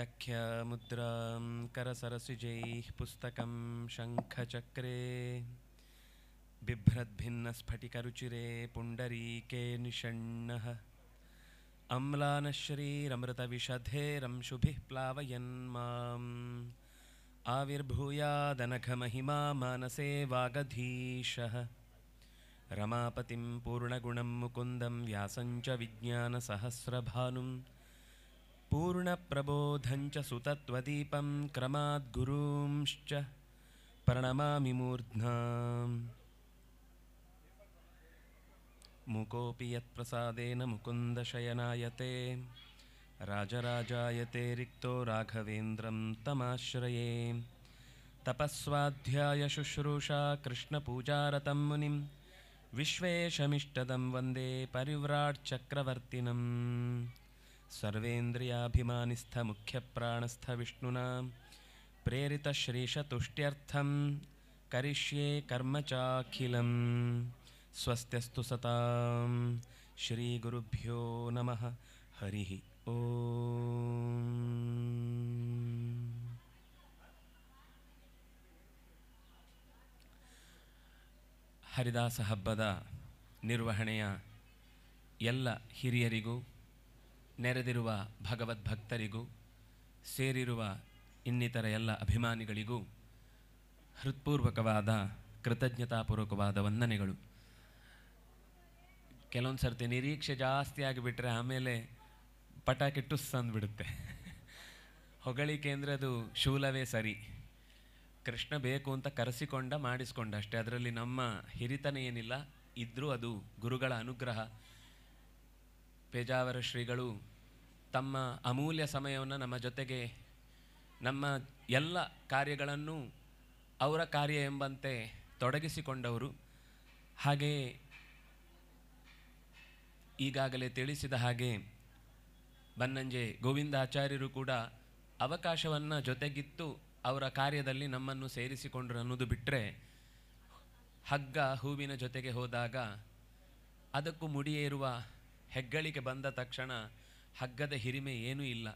यख्यमुद्रां करसरसिजैः पुस्तकं शङ्खचक्रे बिभ्रद्भिन्नस्फटिकरुचिरे पुण्डरीके निषण्णः अम्लानश्रीरमृतविषधेरंशुभिः प्लावयन् माम् आविर्भूयादनघमहिमा मानसे वागधीशः रमापतिं पूर्णगुणं मुकुन्दं व्यासञ्च विज्ञानसहस्रभानुम् पूर्णप्रबोधं च सुतत्वदीपं क्रमाद्गुरूंश्च मूर्ध्ना मुकोऽपि यत्प्रसादेन मुकुन्दशयनायते राजराजायते रिक्तो राघवेन्द्रं तमाश्रये तपःस्वाध्यायशुश्रूषा कृष्णपूजारतं मुनिं विश्वेशमिष्टदं वन्दे परिव्राट्चक्रवर्तिनम् ಸರ್ವೇಂದ್ರಿಯಭಿಮಾನಸ್ಥ ಮುಖ್ಯಪ್ರಾಣಸ್ಥ ವಿಷ್ಣು ಪ್ರೇರಿತಶ್ರೀಷತುಷ್ಟ್ಯರ್ಥ ಕರಿಷ್ಯೆ ಕರ್ಮಾಖಿಲ ಸ್ವಸ್ತಸ್ತು ಶ್ರೀ ಗುರುಭ್ಯೋ ನಮಃ ಹರಿ ಹಬ್ಬದ ನಿರ್ವಹಣೆಯ ಎಲ್ಲ ಹಿರಿಯರಿಗೂ ನೆರೆದಿರುವ ಭಗವದ್ಭಕ್ತರಿಗೂ ಸೇರಿರುವ ಇನ್ನಿತರ ಎಲ್ಲ ಅಭಿಮಾನಿಗಳಿಗೂ ಹೃತ್ಪೂರ್ವಕವಾದ ಕೃತಜ್ಞತಾಪೂರ್ವಕವಾದ ವಂದನೆಗಳು ಕೆಲವೊಂದು ಸರ್ತಿ ನಿರೀಕ್ಷೆ ಜಾಸ್ತಿ ಆಗಿಬಿಟ್ರೆ ಆಮೇಲೆ ಪಟಾಕಿ ಟುಸ್ ಅಂದ್ಬಿಡುತ್ತೆ ಹೊಗಳಿಕೆ ಅಂದರೆ ಅದು ಶೂಲವೇ ಸರಿ ಕೃಷ್ಣ ಬೇಕು ಅಂತ ಕರೆಸಿಕೊಂಡ ಮಾಡಿಸ್ಕೊಂಡ ಅಷ್ಟೇ ಅದರಲ್ಲಿ ನಮ್ಮ ಹಿರಿತನ ಏನಿಲ್ಲ ಇದ್ದರೂ ಅದು ಗುರುಗಳ ಅನುಗ್ರಹ ಪೇಜಾವರ ಶ್ರೀಗಳು ತಮ್ಮ ಅಮೂಲ್ಯ ಸಮಯವನ್ನು ನಮ್ಮ ಜೊತೆಗೆ ನಮ್ಮ ಎಲ್ಲ ಕಾರ್ಯಗಳನ್ನು ಅವರ ಕಾರ್ಯ ಎಂಬಂತೆ ತೊಡಗಿಸಿಕೊಂಡವರು ಹಾಗೆಯೇ ಈಗಾಗಲೇ ತಿಳಿಸಿದ ಹಾಗೆ ಬನ್ನಂಜೆ ಗೋವಿಂದ ಆಚಾರ್ಯರು ಕೂಡ ಅವಕಾಶವನ್ನು ಜೊತೆಗಿತ್ತು ಅವರ ಕಾರ್ಯದಲ್ಲಿ ನಮ್ಮನ್ನು ಸೇರಿಸಿಕೊಂಡರು ಅನ್ನೋದು ಬಿಟ್ಟರೆ ಹಗ್ಗ ಹೂವಿನ ಜೊತೆಗೆ ಹೋದಾಗ ಅದಕ್ಕೂ ಮುಡಿಯೇರುವ ಹೆಗ್ಗಳಿಕೆ ಬಂದ ತಕ್ಷಣ ಹಗ್ಗದ ಹಿರಿಮೆ ಏನೂ ಇಲ್ಲ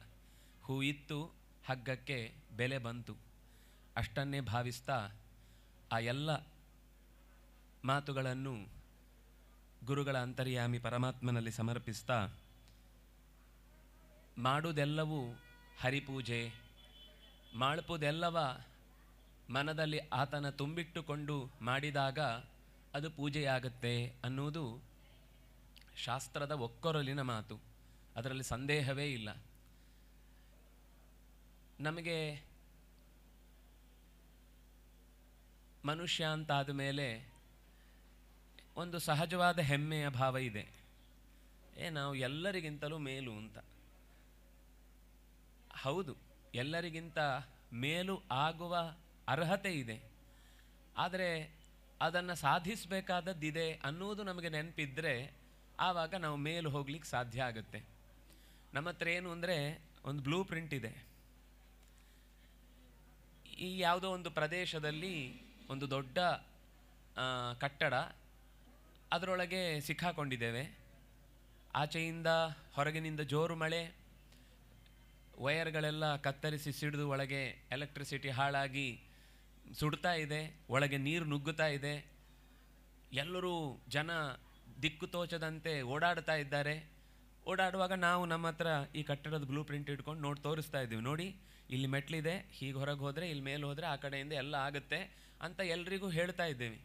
ಹೂ ಇತ್ತು ಹಗ್ಗಕ್ಕೆ ಬೆಲೆ ಬಂತು ಅಷ್ಟನ್ನೇ ಭಾವಿಸ್ತಾ ಆ ಎಲ್ಲ ಮಾತುಗಳನ್ನು ಗುರುಗಳ ಅಂತರ್ಯಾಮಿ ಪರಮಾತ್ಮನಲ್ಲಿ ಸಮರ್ಪಿಸ್ತಾ ಮಾಡುವುದೆಲ್ಲವೂ ಹರಿಪೂಜೆ ಮಾಡಪುದೆಲ್ಲವ ಮನದಲ್ಲಿ ಆತನ ತುಂಬಿಟ್ಟುಕೊಂಡು ಮಾಡಿದಾಗ ಅದು ಪೂಜೆಯಾಗುತ್ತೆ ಅನ್ನುವುದು ಶಾಸ್ತ್ರದ ಒಕ್ಕೊರಲಿನ ಮಾತು ಅದರಲ್ಲಿ ಸಂದೇಹವೇ ಇಲ್ಲ ನಮಗೆ ಮನುಷ್ಯ ಅಂತಾದ ಮೇಲೆ ಒಂದು ಸಹಜವಾದ ಹೆಮ್ಮೆಯ ಭಾವ ಇದೆ ಏ ನಾವು ಎಲ್ಲರಿಗಿಂತಲೂ ಮೇಲು ಅಂತ ಹೌದು ಎಲ್ಲರಿಗಿಂತ ಮೇಲು ಆಗುವ ಅರ್ಹತೆ ಇದೆ ಆದರೆ ಅದನ್ನು ಸಾಧಿಸಬೇಕಾದದ್ದಿದೆ ಅನ್ನುವುದು ನಮಗೆ ನೆನಪಿದ್ದರೆ ಆವಾಗ ನಾವು ಮೇಲೆ ಹೋಗ್ಲಿಕ್ಕೆ ಸಾಧ್ಯ ಆಗುತ್ತೆ ನಮ್ಮ ಹತ್ರ ಏನು ಅಂದರೆ ಒಂದು ಬ್ಲೂ ಪ್ರಿಂಟ್ ಇದೆ ಈ ಯಾವುದೋ ಒಂದು ಪ್ರದೇಶದಲ್ಲಿ ಒಂದು ದೊಡ್ಡ ಕಟ್ಟಡ ಅದರೊಳಗೆ ಸಿಕ್ಕಾಕೊಂಡಿದ್ದೇವೆ ಆಚೆಯಿಂದ ಹೊರಗಿನಿಂದ ಜೋರು ಮಳೆ ವಯರ್ಗಳೆಲ್ಲ ಕತ್ತರಿಸಿ ಸಿಡಿದು ಒಳಗೆ ಎಲೆಕ್ಟ್ರಿಸಿಟಿ ಹಾಳಾಗಿ ಸುಡ್ತಾ ಇದೆ ಒಳಗೆ ನೀರು ನುಗ್ಗುತ್ತಾ ಇದೆ ಎಲ್ಲರೂ ಜನ ದಿಕ್ಕು ತೋಚದಂತೆ ಓಡಾಡ್ತಾ ಇದ್ದಾರೆ ಓಡಾಡುವಾಗ ನಾವು ನಮ್ಮ ಹತ್ರ ಈ ಕಟ್ಟಡದ ಬ್ಲೂ ಪ್ರಿಂಟ್ ಇಟ್ಕೊಂಡು ನೋಡಿ ತೋರಿಸ್ತಾ ಇದ್ದೀವಿ ನೋಡಿ ಇಲ್ಲಿ ಮೆಟ್ಲಿದೆ ಹೀಗೆ ಹೊರಗೆ ಹೋದರೆ ಇಲ್ಲಿ ಮೇಲೆ ಹೋದರೆ ಆ ಕಡೆಯಿಂದ ಎಲ್ಲ ಆಗುತ್ತೆ ಅಂತ ಎಲ್ರಿಗೂ ಹೇಳ್ತಾ ಇದ್ದೀವಿ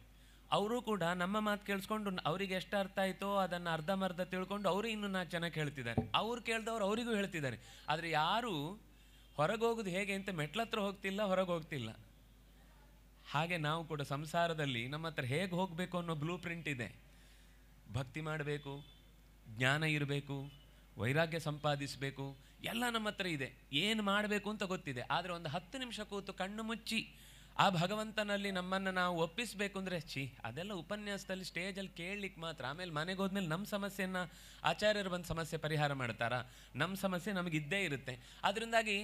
ಅವರು ಕೂಡ ನಮ್ಮ ಮಾತು ಕೇಳಿಸ್ಕೊಂಡು ಅವರಿಗೆ ಎಷ್ಟು ಅರ್ಥ ಆಯಿತೋ ಅದನ್ನು ಅರ್ಧಮರ್ಧ ತಿಳ್ಕೊಂಡು ಅವರು ಇನ್ನೂ ನಾ ಚೆನ್ನಾಗಿ ಹೇಳ್ತಿದ್ದಾರೆ ಅವ್ರು ಕೇಳಿದವ್ರು ಅವರಿಗೂ ಹೇಳ್ತಿದ್ದಾರೆ ಆದರೆ ಯಾರೂ ಹೊರಗೆ ಹೋಗೋದು ಹೇಗೆ ಅಂತ ಮೆಟ್ಲತ್ರ ಹೋಗ್ತಿಲ್ಲ ಹೊರಗೆ ಹೋಗ್ತಿಲ್ಲ ಹಾಗೆ ನಾವು ಕೂಡ ಸಂಸಾರದಲ್ಲಿ ನಮ್ಮ ಹತ್ರ ಹೇಗೆ ಹೋಗಬೇಕು ಅನ್ನೋ ಬ್ಲೂ ಪ್ರಿಂಟ್ ಇದೆ ಭಕ್ತಿ ಮಾಡಬೇಕು ಜ್ಞಾನ ಇರಬೇಕು ವೈರಾಗ್ಯ ಸಂಪಾದಿಸಬೇಕು ಎಲ್ಲ ನಮ್ಮ ಹತ್ರ ಇದೆ ಏನು ಮಾಡಬೇಕು ಅಂತ ಗೊತ್ತಿದೆ ಆದರೆ ಒಂದು ಹತ್ತು ನಿಮಿಷ ಕೂತು ಕಣ್ಣು ಮುಚ್ಚಿ ಆ ಭಗವಂತನಲ್ಲಿ ನಮ್ಮನ್ನು ನಾವು ಒಪ್ಪಿಸಬೇಕು ಅಂದರೆ ಛೀ ಅದೆಲ್ಲ ಉಪನ್ಯಾಸದಲ್ಲಿ ಸ್ಟೇಜಲ್ಲಿ ಕೇಳಲಿಕ್ಕೆ ಮಾತ್ರ ಆಮೇಲೆ ಮನೆಗೆ ಹೋದ್ಮೇಲೆ ನಮ್ಮ ಸಮಸ್ಯೆಯನ್ನು ಆಚಾರ್ಯರು ಬಂದು ಸಮಸ್ಯೆ ಪರಿಹಾರ ಮಾಡ್ತಾರಾ ನಮ್ಮ ಸಮಸ್ಯೆ ನಮಗಿದ್ದೇ ಇರುತ್ತೆ ಅದರಿಂದಾಗಿ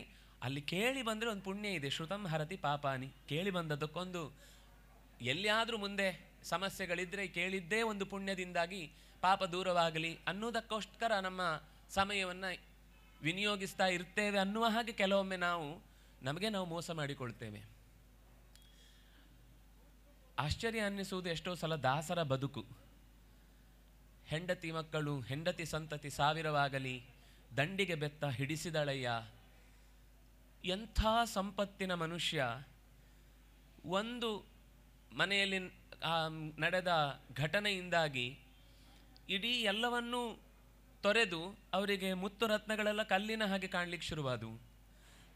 ಅಲ್ಲಿ ಕೇಳಿ ಬಂದರೆ ಒಂದು ಪುಣ್ಯ ಇದೆ ಶ್ರುತಂ ಹರತಿ ಪಾಪಾನಿ ಕೇಳಿ ಬಂದದಕ್ಕೊಂದು ಎಲ್ಲಿಯಾದರೂ ಮುಂದೆ ಸಮಸ್ಯೆಗಳಿದ್ದರೆ ಕೇಳಿದ್ದೇ ಒಂದು ಪುಣ್ಯದಿಂದಾಗಿ ಪಾಪ ದೂರವಾಗಲಿ ಅನ್ನೋದಕ್ಕೋಸ್ಕರ ನಮ್ಮ ಸಮಯವನ್ನು ವಿನಿಯೋಗಿಸ್ತಾ ಇರ್ತೇವೆ ಅನ್ನುವ ಹಾಗೆ ಕೆಲವೊಮ್ಮೆ ನಾವು ನಮಗೆ ನಾವು ಮೋಸ ಮಾಡಿಕೊಳ್ತೇವೆ ಆಶ್ಚರ್ಯ ಅನ್ನಿಸುವುದು ಎಷ್ಟೋ ಸಲ ದಾಸರ ಬದುಕು ಹೆಂಡತಿ ಮಕ್ಕಳು ಹೆಂಡತಿ ಸಂತತಿ ಸಾವಿರವಾಗಲಿ ದಂಡಿಗೆ ಬೆತ್ತ ಹಿಡಿಸಿದಳಯ್ಯ ಎಂಥ ಸಂಪತ್ತಿನ ಮನುಷ್ಯ ಒಂದು ಮನೆಯಲ್ಲಿ ನಡೆದ ಘಟನೆಯಿಂದಾಗಿ ಇಡೀ ಎಲ್ಲವನ್ನೂ ತೊರೆದು ಅವರಿಗೆ ಮುತ್ತು ರತ್ನಗಳೆಲ್ಲ ಕಲ್ಲಿನ ಹಾಗೆ ಕಾಣಲಿಕ್ಕೆ ಶುರುವಾದವು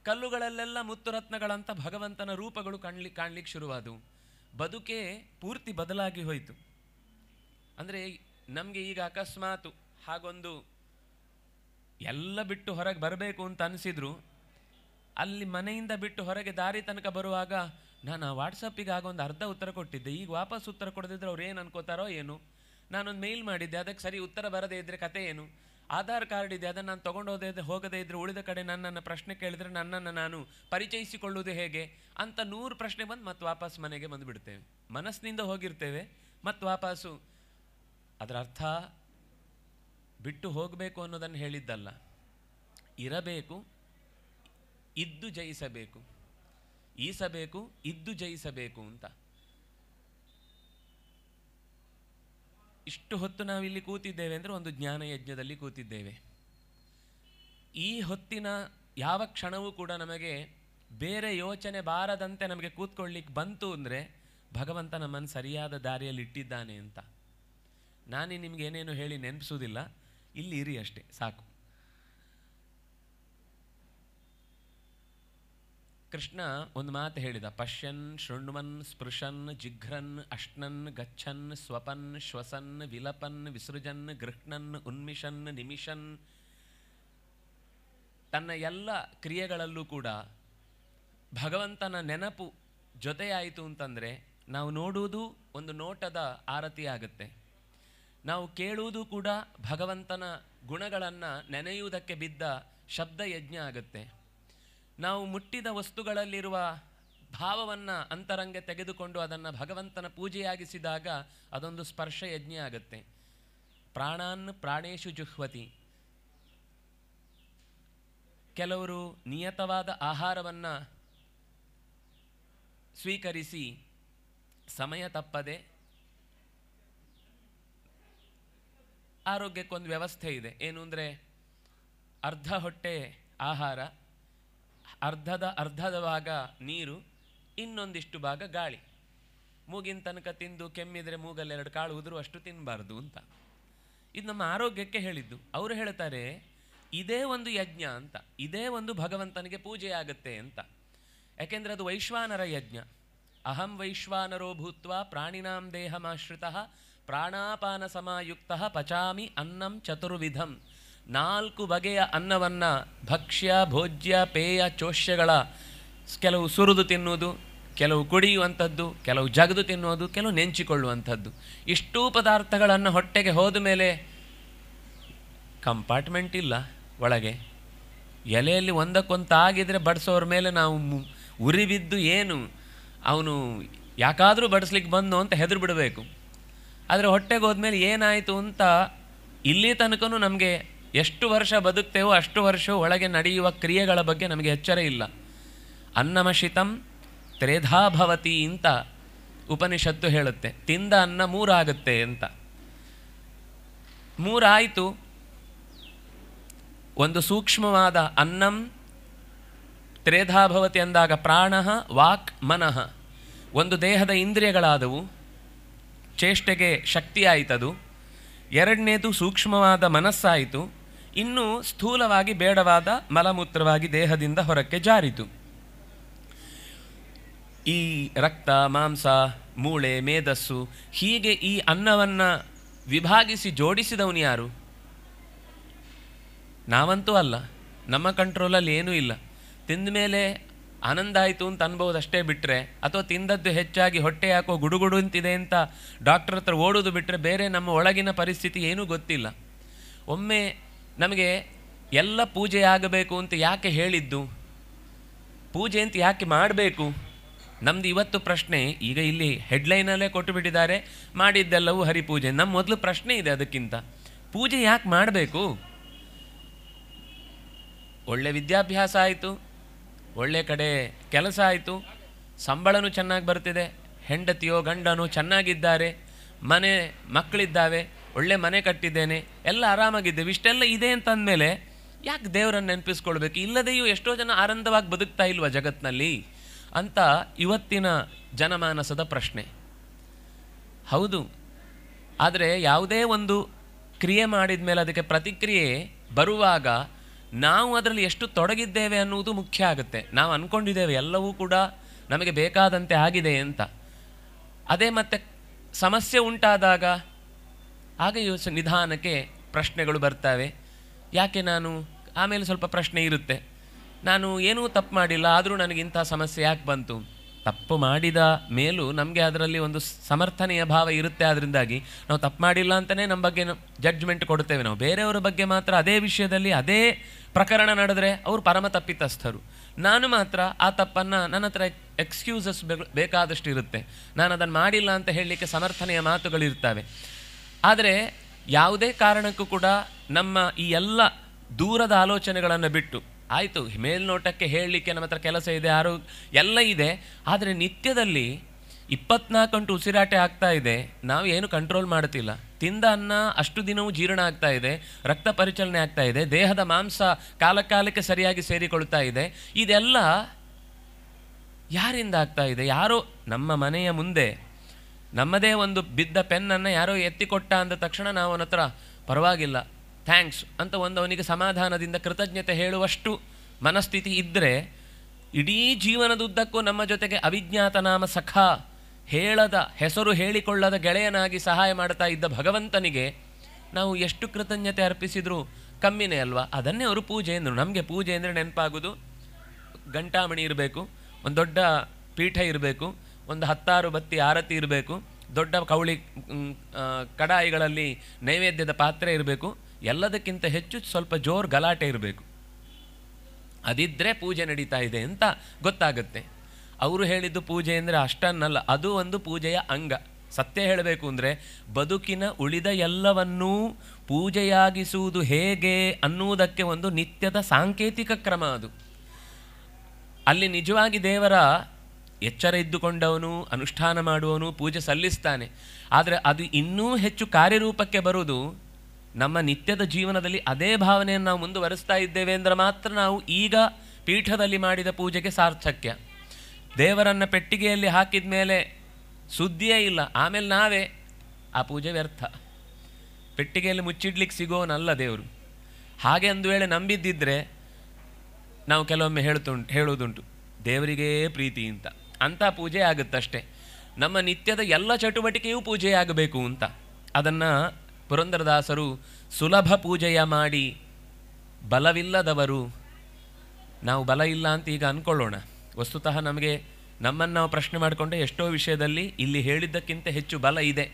ಕಲ್ಲುಗಳಲ್ಲೆಲ್ಲ ಮುತ್ತು ರತ್ನಗಳಂಥ ಭಗವಂತನ ರೂಪಗಳು ಕಾಣಲಿ ಕಾಣ್ಲಿಕ್ಕೆ ಶುರುವಾದವು ಬದುಕೇ ಪೂರ್ತಿ ಬದಲಾಗಿ ಹೋಯಿತು ಅಂದರೆ ನಮಗೆ ಈಗ ಅಕಸ್ಮಾತು ಹಾಗೊಂದು ಎಲ್ಲ ಬಿಟ್ಟು ಹೊರಗೆ ಬರಬೇಕು ಅಂತ ಅನಿಸಿದ್ರು ಅಲ್ಲಿ ಮನೆಯಿಂದ ಬಿಟ್ಟು ಹೊರಗೆ ದಾರಿ ತನಕ ಬರುವಾಗ ನಾನು ವಾಟ್ಸಪ್ಪಿಗೆ ಆಗೊಂದು ಅರ್ಧ ಉತ್ತರ ಕೊಟ್ಟಿದ್ದೆ ಈಗ ವಾಪಸ್ ಉತ್ತರ ಕೊಡದಿದ್ದರೆ ಅವ್ರು ಏನು ಅನ್ಕೋತಾರೋ ಏನು ನಾನೊಂದು ಮೇಲ್ ಮಾಡಿದ್ದೆ ಅದಕ್ಕೆ ಸರಿ ಉತ್ತರ ಬರದೇ ಇದ್ದರೆ ಕತೆ ಏನು ಆಧಾರ್ ಕಾರ್ಡ್ ಇದೆ ಅದನ್ನು ನಾನು ತೊಗೊಂಡೋದೇ ಹೋಗದೇ ಇದ್ದರೆ ಉಳಿದ ಕಡೆ ನನ್ನನ್ನು ಪ್ರಶ್ನೆ ಕೇಳಿದರೆ ನನ್ನನ್ನು ನಾನು ಪರಿಚಯಿಸಿಕೊಳ್ಳುವುದು ಹೇಗೆ ಅಂತ ನೂರು ಪ್ರಶ್ನೆ ಬಂದು ಮತ್ತೆ ವಾಪಸ್ ಮನೆಗೆ ಬಂದುಬಿಡ್ತೇವೆ ಮನಸ್ಸಿನಿಂದ ಹೋಗಿರ್ತೇವೆ ಮತ್ತು ವಾಪಸ್ಸು ಅದರ ಅರ್ಥ ಬಿಟ್ಟು ಹೋಗಬೇಕು ಅನ್ನೋದನ್ನು ಹೇಳಿದ್ದಲ್ಲ ಇರಬೇಕು ಇದ್ದು ಜಯಿಸಬೇಕು ಈಸಬೇಕು ಇದ್ದು ಜಯಿಸಬೇಕು ಅಂತ ಇಷ್ಟು ಹೊತ್ತು ನಾವಿಲ್ಲಿ ಕೂತಿದ್ದೇವೆ ಅಂದರೆ ಒಂದು ಜ್ಞಾನ ಯಜ್ಞದಲ್ಲಿ ಕೂತಿದ್ದೇವೆ ಈ ಹೊತ್ತಿನ ಯಾವ ಕ್ಷಣವೂ ಕೂಡ ನಮಗೆ ಬೇರೆ ಯೋಚನೆ ಬಾರದಂತೆ ನಮಗೆ ಕೂತ್ಕೊಳ್ಳಿಕ್ಕೆ ಬಂತು ಅಂದರೆ ಭಗವಂತ ನಮ್ಮನ್ನು ಸರಿಯಾದ ದಾರಿಯಲ್ಲಿ ಇಟ್ಟಿದ್ದಾನೆ ಅಂತ ನಾನು ನಿಮಗೇನೇನು ಹೇಳಿ ನೆನಪಿಸೋದಿಲ್ಲ ಇಲ್ಲಿ ಇರಿ ಅಷ್ಟೇ ಸಾಕು ಕೃಷ್ಣ ಒಂದು ಮಾತು ಹೇಳಿದ ಪಶ್ಯನ್ ಶೃಣ್ವನ್ ಸ್ಪೃಶನ್ ಜಿಘ್ರನ್ ಅಶ್ನನ್ ಗಚ್ಚನ್ ಸ್ವಪನ್ ಶ್ವಸನ್ ವಿಲಪನ್ ವಿಸೃಜನ್ ಗೃಹ್ಣನ್ ಉನ್ಮಿಷನ್ ನಿಮಿಷನ್ ತನ್ನ ಎಲ್ಲ ಕ್ರಿಯೆಗಳಲ್ಲೂ ಕೂಡ ಭಗವಂತನ ನೆನಪು ಜೊತೆಯಾಯಿತು ಅಂತಂದರೆ ನಾವು ನೋಡುವುದು ಒಂದು ನೋಟದ ಆರತಿ ಆಗುತ್ತೆ ನಾವು ಕೇಳುವುದು ಕೂಡ ಭಗವಂತನ ಗುಣಗಳನ್ನು ನೆನೆಯುವುದಕ್ಕೆ ಬಿದ್ದ ಶಬ್ದಯಜ್ಞ ಆಗುತ್ತೆ ನಾವು ಮುಟ್ಟಿದ ವಸ್ತುಗಳಲ್ಲಿರುವ ಭಾವವನ್ನು ಅಂತರಂಗೆ ತೆಗೆದುಕೊಂಡು ಅದನ್ನು ಭಗವಂತನ ಪೂಜೆಯಾಗಿಸಿದಾಗ ಅದೊಂದು ಸ್ಪರ್ಶ ಯಜ್ಞ ಆಗುತ್ತೆ ಪ್ರಾಣಾನ್ ಪ್ರಾಣೇಶು ಜುಹ್ವತಿ ಕೆಲವರು ನಿಯತವಾದ ಆಹಾರವನ್ನು ಸ್ವೀಕರಿಸಿ ಸಮಯ ತಪ್ಪದೆ ಆರೋಗ್ಯಕ್ಕೊಂದು ವ್ಯವಸ್ಥೆ ಇದೆ ಏನು ಅಂದರೆ ಅರ್ಧ ಹೊಟ್ಟೆ ಆಹಾರ ಅರ್ಧದ ಅರ್ಧದ ಭಾಗ ನೀರು ಇನ್ನೊಂದಿಷ್ಟು ಭಾಗ ಗಾಳಿ ಮೂಗಿನ ತನಕ ತಿಂದು ಕೆಮ್ಮಿದರೆ ಎರಡು ಕಾಳು ಉದುರು ಅಷ್ಟು ತಿನ್ನಬಾರ್ದು ಅಂತ ಇದು ನಮ್ಮ ಆರೋಗ್ಯಕ್ಕೆ ಹೇಳಿದ್ದು ಅವರು ಹೇಳ್ತಾರೆ ಇದೇ ಒಂದು ಯಜ್ಞ ಅಂತ ಇದೇ ಒಂದು ಭಗವಂತನಿಗೆ ಪೂಜೆ ಆಗುತ್ತೆ ಅಂತ ಯಾಕೆಂದರೆ ಅದು ವೈಶ್ವಾನರ ಯಜ್ಞ ಅಹಂ ವೈಶ್ವಾನರೋ ಭೂತ್ವ ಪ್ರಾಣಿನಾಂ ದೇಹಮಾಶ್ರಿತ ಪ್ರಾಣಾಪಾನ ಸಮಾಯುಕ್ತ ಪಚಾಮಿ ಅನ್ನಂ ಚತುರ್ವಿಧಂ ನಾಲ್ಕು ಬಗೆಯ ಅನ್ನವನ್ನು ಭಕ್ಷ್ಯ ಭೋಜ್ಯ ಪೇಯ ಚೋಷ್ಯಗಳ ಕೆಲವು ಸುರಿದು ತಿನ್ನುವುದು ಕೆಲವು ಕುಡಿಯುವಂಥದ್ದು ಕೆಲವು ಜಗದು ತಿನ್ನುವುದು ಕೆಲವು ನೆಂಚಿಕೊಳ್ಳುವಂಥದ್ದು ಇಷ್ಟೂ ಪದಾರ್ಥಗಳನ್ನು ಹೊಟ್ಟೆಗೆ ಹೋದ ಮೇಲೆ ಕಂಪಾರ್ಟ್ಮೆಂಟ್ ಇಲ್ಲ ಒಳಗೆ ಎಲೆಯಲ್ಲಿ ಒಂದಕ್ಕೊಂತಾಗಿದ್ದರೆ ಬಡಿಸೋರ ಮೇಲೆ ನಾವು ಉರಿಬಿದ್ದು ಏನು ಅವನು ಯಾಕಾದರೂ ಬಡಿಸ್ಲಿಕ್ಕೆ ಬಂದು ಅಂತ ಹೆದರು ಬಿಡಬೇಕು ಆದರೆ ಹೊಟ್ಟೆಗೆ ಹೋದ್ಮೇಲೆ ಏನಾಯಿತು ಅಂತ ಇಲ್ಲಿ ತನಕನೂ ನಮಗೆ ಎಷ್ಟು ವರ್ಷ ಬದುಕ್ತೇವೋ ಅಷ್ಟು ವರ್ಷ ಒಳಗೆ ನಡೆಯುವ ಕ್ರಿಯೆಗಳ ಬಗ್ಗೆ ನಮಗೆ ಎಚ್ಚರ ಇಲ್ಲ ಅನ್ನಮಶಿತಂ ತ್ರೇಧಾಭವತಿ ಅಂತ ಉಪನಿಷತ್ತು ಹೇಳುತ್ತೆ ತಿಂದ ಅನ್ನ ಮೂರಾಗುತ್ತೆ ಅಂತ ಮೂರಾಯಿತು ಒಂದು ಸೂಕ್ಷ್ಮವಾದ ಅನ್ನಂ ತ್ರೇಧಾಭವತಿ ಅಂದಾಗ ಪ್ರಾಣ ವಾಕ್ ಮನಃ ಒಂದು ದೇಹದ ಇಂದ್ರಿಯಗಳಾದವು ಚೇಷ್ಟೆಗೆ ಶಕ್ತಿಯಾಯಿತದು ಎರಡನೇದು ಸೂಕ್ಷ್ಮವಾದ ಮನಸ್ಸಾಯಿತು ಇನ್ನೂ ಸ್ಥೂಲವಾಗಿ ಬೇಡವಾದ ಮಲಮೂತ್ರವಾಗಿ ದೇಹದಿಂದ ಹೊರಕ್ಕೆ ಜಾರಿತು ಈ ರಕ್ತ ಮಾಂಸ ಮೂಳೆ ಮೇಧಸ್ಸು ಹೀಗೆ ಈ ಅನ್ನವನ್ನು ವಿಭಾಗಿಸಿ ಜೋಡಿಸಿದವನು ಯಾರು ನಾವಂತೂ ಅಲ್ಲ ನಮ್ಮ ಕಂಟ್ರೋಲಲ್ಲಿ ಏನೂ ಇಲ್ಲ ತಿಂದ ಮೇಲೆ ಆನಂದ ಆಯಿತು ಅಂತ ಅನ್ಬೋದು ಅಷ್ಟೇ ಬಿಟ್ಟರೆ ಅಥವಾ ತಿಂದದ್ದು ಹೆಚ್ಚಾಗಿ ಹೊಟ್ಟೆ ಯಾಕೋ ಗುಡುಗುಡು ಅಂತಿದೆ ಅಂತ ಡಾಕ್ಟರ್ ಹತ್ರ ಓಡೋದು ಬಿಟ್ಟರೆ ಬೇರೆ ನಮ್ಮ ಒಳಗಿನ ಪರಿಸ್ಥಿತಿ ಏನೂ ಗೊತ್ತಿಲ್ಲ ಒಮ್ಮೆ ನಮಗೆ ಎಲ್ಲ ಪೂಜೆ ಆಗಬೇಕು ಅಂತ ಯಾಕೆ ಹೇಳಿದ್ದು ಪೂಜೆ ಅಂತ ಯಾಕೆ ಮಾಡಬೇಕು ನಮ್ಮದು ಇವತ್ತು ಪ್ರಶ್ನೆ ಈಗ ಇಲ್ಲಿ ಹೆಡ್ಲೈನಲ್ಲೇ ಕೊಟ್ಟು ಬಿಟ್ಟಿದ್ದಾರೆ ಮಾಡಿದ್ದೆಲ್ಲವೂ ಹರಿಪೂಜೆ ನಮ್ಮ ಮೊದಲು ಪ್ರಶ್ನೆ ಇದೆ ಅದಕ್ಕಿಂತ ಪೂಜೆ ಯಾಕೆ ಮಾಡಬೇಕು ಒಳ್ಳೆ ವಿದ್ಯಾಭ್ಯಾಸ ಆಯಿತು ಒಳ್ಳೆ ಕಡೆ ಕೆಲಸ ಆಯಿತು ಸಂಬಳನೂ ಚೆನ್ನಾಗಿ ಬರ್ತಿದೆ ಹೆಂಡತಿಯೋ ಗಂಡನೋ ಚೆನ್ನಾಗಿದ್ದಾರೆ ಮನೆ ಮಕ್ಕಳಿದ್ದಾವೆ ಒಳ್ಳೆ ಮನೆ ಕಟ್ಟಿದ್ದೇನೆ ಎಲ್ಲ ಆರಾಮಾಗಿದ್ದೇವೆ ಇಷ್ಟೆಲ್ಲ ಇದೆ ಅಂತ ಅಂದಮೇಲೆ ಯಾಕೆ ದೇವರನ್ನು ನೆನಪಿಸ್ಕೊಳ್ಬೇಕು ಇಲ್ಲದೆಯೂ ಎಷ್ಟೋ ಜನ ಆನಂದವಾಗಿ ಬದುಕ್ತಾ ಇಲ್ವ ಜಗತ್ತಿನಲ್ಲಿ ಅಂತ ಇವತ್ತಿನ ಜನಮಾನಸದ ಪ್ರಶ್ನೆ ಹೌದು ಆದರೆ ಯಾವುದೇ ಒಂದು ಕ್ರಿಯೆ ಮಾಡಿದ ಮೇಲೆ ಅದಕ್ಕೆ ಪ್ರತಿಕ್ರಿಯೆ ಬರುವಾಗ ನಾವು ಅದರಲ್ಲಿ ಎಷ್ಟು ತೊಡಗಿದ್ದೇವೆ ಅನ್ನುವುದು ಮುಖ್ಯ ಆಗುತ್ತೆ ನಾವು ಅಂದ್ಕೊಂಡಿದ್ದೇವೆ ಎಲ್ಲವೂ ಕೂಡ ನಮಗೆ ಬೇಕಾದಂತೆ ಆಗಿದೆ ಅಂತ ಅದೇ ಮತ್ತೆ ಸಮಸ್ಯೆ ಉಂಟಾದಾಗ ಆಗ ಯೋಚ ನಿಧಾನಕ್ಕೆ ಪ್ರಶ್ನೆಗಳು ಬರ್ತವೆ ಯಾಕೆ ನಾನು ಆಮೇಲೆ ಸ್ವಲ್ಪ ಪ್ರಶ್ನೆ ಇರುತ್ತೆ ನಾನು ಏನೂ ತಪ್ಪು ಮಾಡಿಲ್ಲ ಆದರೂ ನನಗೆ ಇಂಥ ಸಮಸ್ಯೆ ಯಾಕೆ ಬಂತು ತಪ್ಪು ಮಾಡಿದ ಮೇಲೂ ನಮಗೆ ಅದರಲ್ಲಿ ಒಂದು ಸಮರ್ಥನೆಯ ಭಾವ ಇರುತ್ತೆ ಅದರಿಂದಾಗಿ ನಾವು ತಪ್ಪು ಮಾಡಿಲ್ಲ ಅಂತಲೇ ನಮ್ಮ ಬಗ್ಗೆ ಜಡ್ಜ್ಮೆಂಟ್ ಕೊಡ್ತೇವೆ ನಾವು ಬೇರೆಯವರ ಬಗ್ಗೆ ಮಾತ್ರ ಅದೇ ವಿಷಯದಲ್ಲಿ ಅದೇ ಪ್ರಕರಣ ನಡೆದರೆ ಅವರು ಪರಮ ತಪ್ಪಿತಸ್ಥರು ನಾನು ಮಾತ್ರ ಆ ತಪ್ಪನ್ನು ನನ್ನ ಹತ್ರ ಎಕ್ಸ್ಕ್ಯೂಸಸ್ ಬೇಕಾದಷ್ಟು ಇರುತ್ತೆ ನಾನು ಅದನ್ನು ಮಾಡಿಲ್ಲ ಅಂತ ಹೇಳಲಿಕ್ಕೆ ಸಮರ್ಥನೆಯ ಮಾತುಗಳಿರ್ತವೆ ಆದರೆ ಯಾವುದೇ ಕಾರಣಕ್ಕೂ ಕೂಡ ನಮ್ಮ ಈ ಎಲ್ಲ ದೂರದ ಆಲೋಚನೆಗಳನ್ನು ಬಿಟ್ಟು ಆಯಿತು ಮೇಲ್ನೋಟಕ್ಕೆ ಹೇಳಲಿಕ್ಕೆ ನಮ್ಮ ಹತ್ರ ಕೆಲಸ ಇದೆ ಯಾರು ಎಲ್ಲ ಇದೆ ಆದರೆ ನಿತ್ಯದಲ್ಲಿ ಇಪ್ಪತ್ನಾಲ್ಕು ಉಸಿರಾಟೆ ಆಗ್ತಾ ಇದೆ ನಾವು ಏನು ಕಂಟ್ರೋಲ್ ಮಾಡ್ತಿಲ್ಲ ತಿಂದ ಅನ್ನ ಅಷ್ಟು ದಿನವೂ ಜೀರ್ಣ ಆಗ್ತಾ ಇದೆ ರಕ್ತ ಪರಿಚಲನೆ ಆಗ್ತಾ ಇದೆ ದೇಹದ ಮಾಂಸ ಕಾಲಕಾಲಕ್ಕೆ ಸರಿಯಾಗಿ ಸೇರಿಕೊಳ್ತಾ ಇದೆ ಇದೆಲ್ಲ ಯಾರಿಂದ ಆಗ್ತಾ ಇದೆ ಯಾರೋ ನಮ್ಮ ಮನೆಯ ಮುಂದೆ ನಮ್ಮದೇ ಒಂದು ಬಿದ್ದ ಪೆನ್ನನ್ನು ಯಾರೋ ಎತ್ತಿಕೊಟ್ಟ ಅಂದ ತಕ್ಷಣ ನಾವು ಅವನ ಹತ್ರ ಪರವಾಗಿಲ್ಲ ಥ್ಯಾಂಕ್ಸ್ ಅಂತ ಒಂದು ಅವನಿಗೆ ಸಮಾಧಾನದಿಂದ ಕೃತಜ್ಞತೆ ಹೇಳುವಷ್ಟು ಮನಸ್ಥಿತಿ ಇದ್ದರೆ ಇಡೀ ಜೀವನದುದ್ದಕ್ಕೂ ನಮ್ಮ ಜೊತೆಗೆ ಅವಿಜ್ಞಾತ ನಾಮ ಸಖ ಹೇಳದ ಹೆಸರು ಹೇಳಿಕೊಳ್ಳದ ಗೆಳೆಯನಾಗಿ ಸಹಾಯ ಮಾಡ್ತಾ ಇದ್ದ ಭಗವಂತನಿಗೆ ನಾವು ಎಷ್ಟು ಕೃತಜ್ಞತೆ ಅರ್ಪಿಸಿದರೂ ಕಮ್ಮಿನೇ ಅಲ್ವಾ ಅದನ್ನೇ ಅವರು ಪೂಜೆ ಅಂದರು ನಮಗೆ ಪೂಜೆ ಅಂದರೆ ನೆನಪಾಗೋದು ಗಂಟಾಮಣಿ ಇರಬೇಕು ಒಂದು ದೊಡ್ಡ ಪೀಠ ಇರಬೇಕು ಒಂದು ಹತ್ತಾರು ಬತ್ತಿ ಆರತಿ ಇರಬೇಕು ದೊಡ್ಡ ಕೌಳಿ ಕಡಾಯಿಗಳಲ್ಲಿ ನೈವೇದ್ಯದ ಪಾತ್ರೆ ಇರಬೇಕು ಎಲ್ಲದಕ್ಕಿಂತ ಹೆಚ್ಚು ಸ್ವಲ್ಪ ಜೋರು ಗಲಾಟೆ ಇರಬೇಕು ಅದಿದ್ದರೆ ಪೂಜೆ ನಡೀತಾ ಇದೆ ಅಂತ ಗೊತ್ತಾಗುತ್ತೆ ಅವರು ಹೇಳಿದ್ದು ಪೂಜೆ ಅಂದರೆ ಅಷ್ಟನ್ನಲ್ಲ ಅದು ಒಂದು ಪೂಜೆಯ ಅಂಗ ಸತ್ಯ ಹೇಳಬೇಕು ಅಂದರೆ ಬದುಕಿನ ಉಳಿದ ಎಲ್ಲವನ್ನೂ ಪೂಜೆಯಾಗಿಸುವುದು ಹೇಗೆ ಅನ್ನುವುದಕ್ಕೆ ಒಂದು ನಿತ್ಯದ ಸಾಂಕೇತಿಕ ಕ್ರಮ ಅದು ಅಲ್ಲಿ ನಿಜವಾಗಿ ದೇವರ ಎಚ್ಚರ ಇದ್ದುಕೊಂಡವನು ಅನುಷ್ಠಾನ ಮಾಡುವವನು ಪೂಜೆ ಸಲ್ಲಿಸ್ತಾನೆ ಆದರೆ ಅದು ಇನ್ನೂ ಹೆಚ್ಚು ಕಾರ್ಯರೂಪಕ್ಕೆ ಬರುವುದು ನಮ್ಮ ನಿತ್ಯದ ಜೀವನದಲ್ಲಿ ಅದೇ ಭಾವನೆಯನ್ನು ನಾವು ಮುಂದುವರೆಸ್ತಾ ಇದ್ದೇವೆ ಅಂದರೆ ಮಾತ್ರ ನಾವು ಈಗ ಪೀಠದಲ್ಲಿ ಮಾಡಿದ ಪೂಜೆಗೆ ಸಾರ್ಥಕ್ಯ ದೇವರನ್ನು ಪೆಟ್ಟಿಗೆಯಲ್ಲಿ ಹಾಕಿದ ಮೇಲೆ ಸುದ್ದಿಯೇ ಇಲ್ಲ ಆಮೇಲೆ ನಾವೇ ಆ ಪೂಜೆ ವ್ಯರ್ಥ ಪೆಟ್ಟಿಗೆಯಲ್ಲಿ ಮುಚ್ಚಿಡ್ಲಿಕ್ಕೆ ಸಿಗೋನಲ್ಲ ದೇವರು ಹಾಗೆ ಅಂದು ವೇಳೆ ನಂಬಿದ್ದಿದ್ರೆ ನಾವು ಕೆಲವೊಮ್ಮೆ ಹೇಳ್ತು ಹೇಳೋದುಂಟು ದೇವರಿಗೇ ಪ್ರೀತಿ ಅಂತ ಅಂಥ ಪೂಜೆ ಆಗುತ್ತಷ್ಟೆ ನಮ್ಮ ನಿತ್ಯದ ಎಲ್ಲ ಚಟುವಟಿಕೆಯೂ ಪೂಜೆಯಾಗಬೇಕು ಅಂತ ಅದನ್ನು ಪುರಂದರದಾಸರು ಸುಲಭ ಪೂಜೆಯ ಮಾಡಿ ಬಲವಿಲ್ಲದವರು ನಾವು ಬಲ ಇಲ್ಲ ಅಂತ ಈಗ ಅಂದ್ಕೊಳ್ಳೋಣ ವಸ್ತುತಃ ನಮಗೆ ನಮ್ಮನ್ನು ನಾವು ಪ್ರಶ್ನೆ ಮಾಡಿಕೊಂಡೆ ಎಷ್ಟೋ ವಿಷಯದಲ್ಲಿ ಇಲ್ಲಿ ಹೇಳಿದ್ದಕ್ಕಿಂತ ಹೆಚ್ಚು ಬಲ ಇದೆ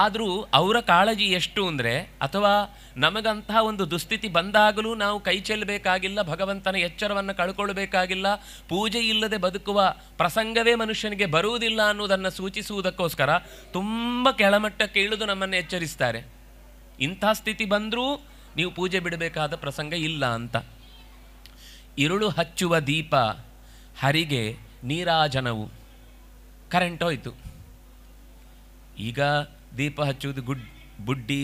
ಆದರೂ ಅವರ ಕಾಳಜಿ ಎಷ್ಟು ಅಂದರೆ ಅಥವಾ ನಮಗಂತಹ ಒಂದು ದುಸ್ಥಿತಿ ಬಂದಾಗಲೂ ನಾವು ಕೈ ಚೆಲ್ಲಬೇಕಾಗಿಲ್ಲ ಭಗವಂತನ ಎಚ್ಚರವನ್ನು ಕಳ್ಕೊಳ್ಬೇಕಾಗಿಲ್ಲ ಪೂಜೆ ಇಲ್ಲದೆ ಬದುಕುವ ಪ್ರಸಂಗವೇ ಮನುಷ್ಯನಿಗೆ ಬರುವುದಿಲ್ಲ ಅನ್ನೋದನ್ನು ಸೂಚಿಸುವುದಕ್ಕೋಸ್ಕರ ತುಂಬ ಕೆಳಮಟ್ಟಕ್ಕೆ ಇಳಿದು ನಮ್ಮನ್ನು ಎಚ್ಚರಿಸ್ತಾರೆ ಇಂಥ ಸ್ಥಿತಿ ಬಂದರೂ ನೀವು ಪೂಜೆ ಬಿಡಬೇಕಾದ ಪ್ರಸಂಗ ಇಲ್ಲ ಅಂತ ಇರುಳು ಹಚ್ಚುವ ದೀಪ ಹರಿಗೆ ನೀರಾಜನವು ಕರೆಂಟ್ ಹೋಯಿತು ಈಗ ದೀಪ ಹಚ್ಚುವುದು ಗುಡ್ ಬುಡ್ಡಿ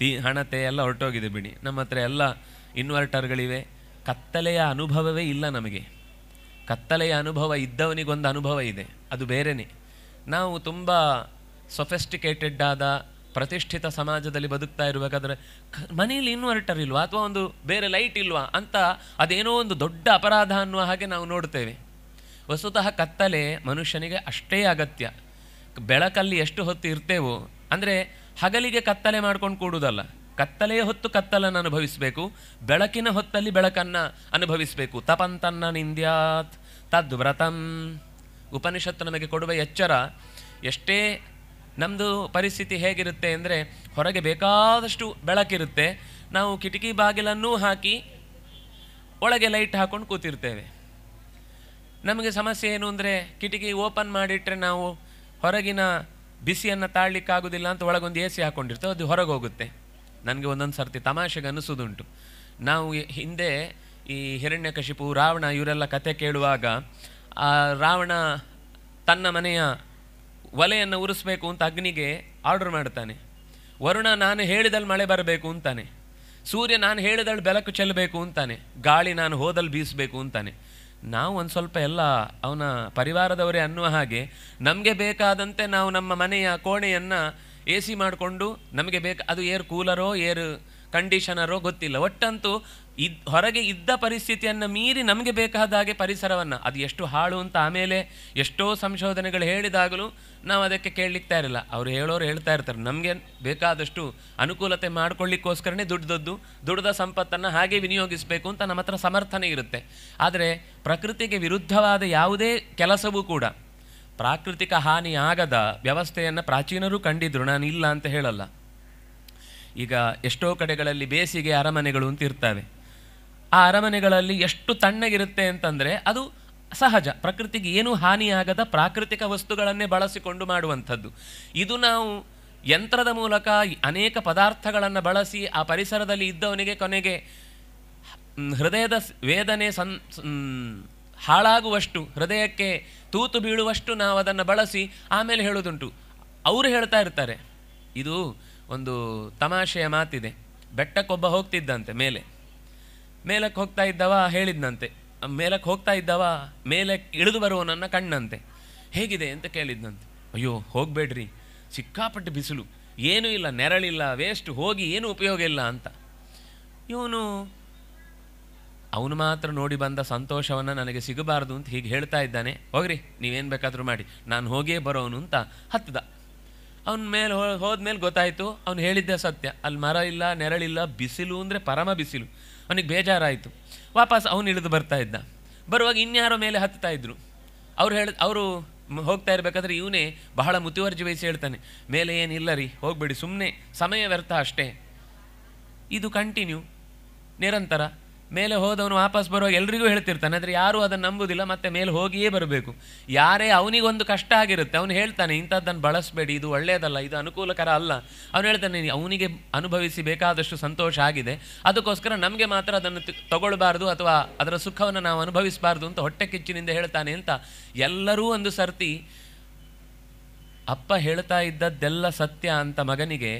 ತಿ ಹಣತೆ ಎಲ್ಲ ಹೊರಟೋಗಿದೆ ಬಿಡಿ ನಮ್ಮ ಹತ್ರ ಎಲ್ಲ ಇನ್ವರ್ಟರ್ಗಳಿವೆ ಕತ್ತಲೆಯ ಅನುಭವವೇ ಇಲ್ಲ ನಮಗೆ ಕತ್ತಲೆಯ ಅನುಭವ ಇದ್ದವನಿಗೊಂದು ಅನುಭವ ಇದೆ ಅದು ಬೇರೆಯೇ ನಾವು ತುಂಬ ಸೊಫೆಸ್ಟಿಕೇಟೆಡ್ ಆದ ಪ್ರತಿಷ್ಠಿತ ಸಮಾಜದಲ್ಲಿ ಬದುಕ್ತಾ ಇರಬೇಕಾದ್ರೆ ಮನೆಯಲ್ಲಿ ಇನ್ವರ್ಟರ್ ಇಲ್ವಾ ಅಥವಾ ಒಂದು ಬೇರೆ ಲೈಟ್ ಇಲ್ವಾ ಅಂತ ಅದೇನೋ ಒಂದು ದೊಡ್ಡ ಅಪರಾಧ ಅನ್ನುವ ಹಾಗೆ ನಾವು ನೋಡ್ತೇವೆ ವಸ್ತುತಃ ಕತ್ತಲೆ ಮನುಷ್ಯನಿಗೆ ಅಷ್ಟೇ ಅಗತ್ಯ ಬೆಳಕಲ್ಲಿ ಎಷ್ಟು ಹೊತ್ತು ಇರ್ತೇವೋ ಅಂದರೆ ಹಗಲಿಗೆ ಕತ್ತಲೆ ಮಾಡ್ಕೊಂಡು ಕೂಡುವುದಲ್ಲ ಕತ್ತಲೆಯ ಹೊತ್ತು ಕತ್ತಲನ್ನು ಅನುಭವಿಸಬೇಕು ಬೆಳಕಿನ ಹೊತ್ತಲ್ಲಿ ಬೆಳಕನ್ನು ಅನುಭವಿಸಬೇಕು ತಪಂತನ್ನ ನಿಂದ್ಯಾತ್ ತದ್ವ್ರತಂ ಉಪನಿಷತ್ತು ನಮಗೆ ಕೊಡುವ ಎಚ್ಚರ ಎಷ್ಟೇ ನಮ್ಮದು ಪರಿಸ್ಥಿತಿ ಹೇಗಿರುತ್ತೆ ಅಂದರೆ ಹೊರಗೆ ಬೇಕಾದಷ್ಟು ಬೆಳಕಿರುತ್ತೆ ನಾವು ಕಿಟಕಿ ಬಾಗಿಲನ್ನು ಹಾಕಿ ಒಳಗೆ ಲೈಟ್ ಹಾಕ್ಕೊಂಡು ಕೂತಿರ್ತೇವೆ ನಮಗೆ ಸಮಸ್ಯೆ ಏನು ಅಂದರೆ ಕಿಟಕಿ ಓಪನ್ ಮಾಡಿಟ್ರೆ ನಾವು ಹೊರಗಿನ ಬಿಸಿಯನ್ನು ತಾಳಲಿಕ್ಕಾಗೋದಿಲ್ಲ ಅಂತ ಒಳಗೊಂದು ಎ ಸಿ ಹಾಕ್ಕೊಂಡಿರ್ತೇವೆ ಅದು ಹೊರಗೆ ಹೋಗುತ್ತೆ ನನಗೆ ಒಂದೊಂದು ಸರ್ತಿ ತಮಾಷೆಗೆ ಅನಿಸೋದುಂಟು ನಾವು ಹಿಂದೆ ಈ ಹಿರಣ್ಯಕಶಿಪು ರಾವಣ ಇವರೆಲ್ಲ ಕತೆ ಕೇಳುವಾಗ ಆ ರಾವಣ ತನ್ನ ಮನೆಯ ಒಲೆಯನ್ನು ಉರಿಸ್ಬೇಕು ಅಂತ ಅಗ್ನಿಗೆ ಆರ್ಡರ್ ಮಾಡ್ತಾನೆ ವರುಣ ನಾನು ಹೇಳಿದಲ್ಲಿ ಮಳೆ ಬರಬೇಕು ಅಂತಾನೆ ಸೂರ್ಯ ನಾನು ಹೇಳಿದಲ್ಲಿ ಬೆಳಕು ಚೆಲ್ಲಬೇಕು ಅಂತಾನೆ ಗಾಳಿ ನಾನು ಹೋದಲ್ಲಿ ಬೀಸಬೇಕು ಅಂತಾನೆ ನಾವು ಒಂದು ಸ್ವಲ್ಪ ಎಲ್ಲ ಅವನ ಪರಿವಾರದವರೇ ಅನ್ನುವ ಹಾಗೆ ನಮಗೆ ಬೇಕಾದಂತೆ ನಾವು ನಮ್ಮ ಮನೆಯ ಕೋಣೆಯನ್ನು ಎ ಸಿ ಮಾಡಿಕೊಂಡು ನಮಗೆ ಬೇಕು ಅದು ಏರ್ ಕೂಲರೋ ಏರ್ ಕಂಡೀಷನರೋ ಗೊತ್ತಿಲ್ಲ ಒಟ್ಟಂತೂ ಇದ್ ಹೊರಗೆ ಇದ್ದ ಪರಿಸ್ಥಿತಿಯನ್ನು ಮೀರಿ ನಮಗೆ ಬೇಕಾದ ಹಾಗೆ ಪರಿಸರವನ್ನು ಅದು ಎಷ್ಟು ಹಾಳು ಅಂತ ಆಮೇಲೆ ಎಷ್ಟೋ ಸಂಶೋಧನೆಗಳು ಹೇಳಿದಾಗಲೂ ನಾವು ಅದಕ್ಕೆ ಕೇಳಲಿಕ್ತಾ ಇರಲಿಲ್ಲ ಅವರು ಹೇಳೋರು ಹೇಳ್ತಾ ಇರ್ತಾರೆ ನಮಗೆ ಬೇಕಾದಷ್ಟು ಅನುಕೂಲತೆ ಮಾಡಿಕೊಳ್ಳಿಕ್ಕೋಸ್ಕರನೇ ದುಡ್ಡದ್ದು ದುಡ್ದ ಸಂಪತ್ತನ್ನು ಹಾಗೆ ವಿನಿಯೋಗಿಸಬೇಕು ಅಂತ ನಮ್ಮ ಹತ್ರ ಸಮರ್ಥನೆ ಇರುತ್ತೆ ಆದರೆ ಪ್ರಕೃತಿಗೆ ವಿರುದ್ಧವಾದ ಯಾವುದೇ ಕೆಲಸವೂ ಕೂಡ ಪ್ರಾಕೃತಿಕ ಹಾನಿಯಾಗದ ವ್ಯವಸ್ಥೆಯನ್ನು ಪ್ರಾಚೀನರು ಕಂಡಿದ್ರು ನಾನು ಇಲ್ಲ ಅಂತ ಹೇಳಲ್ಲ ಈಗ ಎಷ್ಟೋ ಕಡೆಗಳಲ್ಲಿ ಬೇಸಿಗೆ ಅರಮನೆಗಳು ಅಂತ ಇರ್ತವೆ ಆ ಅರಮನೆಗಳಲ್ಲಿ ಎಷ್ಟು ತಣ್ಣಗಿರುತ್ತೆ ಅಂತಂದರೆ ಅದು ಸಹಜ ಪ್ರಕೃತಿಗೆ ಏನೂ ಹಾನಿಯಾಗದ ಪ್ರಾಕೃತಿಕ ವಸ್ತುಗಳನ್ನೇ ಬಳಸಿಕೊಂಡು ಮಾಡುವಂಥದ್ದು ಇದು ನಾವು ಯಂತ್ರದ ಮೂಲಕ ಅನೇಕ ಪದಾರ್ಥಗಳನ್ನು ಬಳಸಿ ಆ ಪರಿಸರದಲ್ಲಿ ಇದ್ದವನಿಗೆ ಕೊನೆಗೆ ಹೃದಯದ ವೇದನೆ ಸನ್ ಹಾಳಾಗುವಷ್ಟು ಹೃದಯಕ್ಕೆ ತೂತು ಬೀಳುವಷ್ಟು ನಾವು ಅದನ್ನು ಬಳಸಿ ಆಮೇಲೆ ಹೇಳೋದುಂಟು ಅವರು ಹೇಳ್ತಾ ಇರ್ತಾರೆ ಇದು ಒಂದು ತಮಾಷೆಯ ಮಾತಿದೆ ಬೆಟ್ಟಕ್ಕೊಬ್ಬ ಹೋಗ್ತಿದ್ದಂತೆ ಮೇಲೆ ಮೇಲಕ್ಕೆ ಹೋಗ್ತಾ ಇದ್ದವ ಹೇಳಿದ್ನಂತೆ ಮೇಲಕ್ಕೆ ಹೋಗ್ತಾ ಇದ್ದವ ಮೇಲೆ ಇಳಿದು ಬರುವವನನ್ನ ಕಣ್ಣಂತೆ ಹೇಗಿದೆ ಅಂತ ಕೇಳಿದ್ನಂತೆ ಅಯ್ಯೋ ಹೋಗಬೇಡ್ರಿ ಸಿಕ್ಕಾಪಟ್ಟು ಬಿಸಿಲು ಏನೂ ಇಲ್ಲ ನೆರಳಿಲ್ಲ ವೇಸ್ಟ್ ಹೋಗಿ ಏನೂ ಉಪಯೋಗ ಇಲ್ಲ ಅಂತ ಇವನು ಅವನು ಮಾತ್ರ ನೋಡಿ ಬಂದ ಸಂತೋಷವನ್ನು ನನಗೆ ಸಿಗಬಾರ್ದು ಅಂತ ಹೀಗೆ ಹೇಳ್ತಾ ಇದ್ದಾನೆ ಹೋಗ್ರಿ ನೀವೇನು ಬೇಕಾದರೂ ಮಾಡಿ ನಾನು ಹೋಗೇ ಬರೋನು ಅಂತ ಹತ್ತದ ಅವನ ಮೇಲೆ ಮೇಲೆ ಗೊತ್ತಾಯಿತು ಅವನು ಹೇಳಿದ್ದೆ ಸತ್ಯ ಅಲ್ಲಿ ಮರ ಇಲ್ಲ ನೆರಳಿಲ್ಲ ಬಿಸಿಲು ಅಂದರೆ ಪರಮ ಬಿಸಿಲು ಅವನಿಗೆ ಬೇಜಾರಾಯಿತು ವಾಪಸ್ ಅವನು ಇಳಿದು ಬರ್ತಾ ಇದ್ದ ಬರುವಾಗ ಇನ್ಯಾರೋ ಮೇಲೆ ಹತ್ತಾ ಇದ್ದರು ಅವ್ರು ಹೇಳ ಅವರು ಹೋಗ್ತಾ ಇರಬೇಕಾದ್ರೆ ಇವನೇ ಬಹಳ ಮುತುವರ್ಜಿ ವಹಿಸಿ ಹೇಳ್ತಾನೆ ಮೇಲೆ ಏನಿಲ್ಲ ರೀ ಹೋಗಬೇಡಿ ಸುಮ್ಮನೆ ಸಮಯ ವ್ಯರ್ಥ ಅಷ್ಟೇ ಇದು ಕಂಟಿನ್ಯೂ ನಿರಂತರ ಮೇಲೆ ಹೋದವನು ವಾಪಸ್ ಬರುವಾಗ ಎಲ್ರಿಗೂ ಹೇಳ್ತಿರ್ತಾನೆ ಆದರೆ ಯಾರೂ ಅದನ್ನು ನಂಬುದಿಲ್ಲ ಮತ್ತೆ ಮೇಲೆ ಹೋಗಿಯೇ ಬರಬೇಕು ಯಾರೇ ಅವನಿಗೊಂದು ಕಷ್ಟ ಆಗಿರುತ್ತೆ ಅವನು ಹೇಳ್ತಾನೆ ಇಂಥದ್ದನ್ನು ಬಳಸಬೇಡಿ ಇದು ಒಳ್ಳೆಯದಲ್ಲ ಇದು ಅನುಕೂಲಕರ ಅಲ್ಲ ಅವನು ಹೇಳ್ತಾನೆ ಅವನಿಗೆ ಅನುಭವಿಸಿ ಬೇಕಾದಷ್ಟು ಸಂತೋಷ ಆಗಿದೆ ಅದಕ್ಕೋಸ್ಕರ ನಮಗೆ ಮಾತ್ರ ಅದನ್ನು ತಗೊಳ್ಬಾರ್ದು ಅಥವಾ ಅದರ ಸುಖವನ್ನು ನಾವು ಅನುಭವಿಸಬಾರ್ದು ಅಂತ ಹೊಟ್ಟೆ ಕಿಚ್ಚಿನಿಂದ ಹೇಳ್ತಾನೆ ಅಂತ ಎಲ್ಲರೂ ಒಂದು ಸರ್ತಿ ಅಪ್ಪ ಹೇಳ್ತಾ ಇದ್ದದ್ದೆಲ್ಲ ಸತ್ಯ ಅಂತ ಮಗನಿಗೆ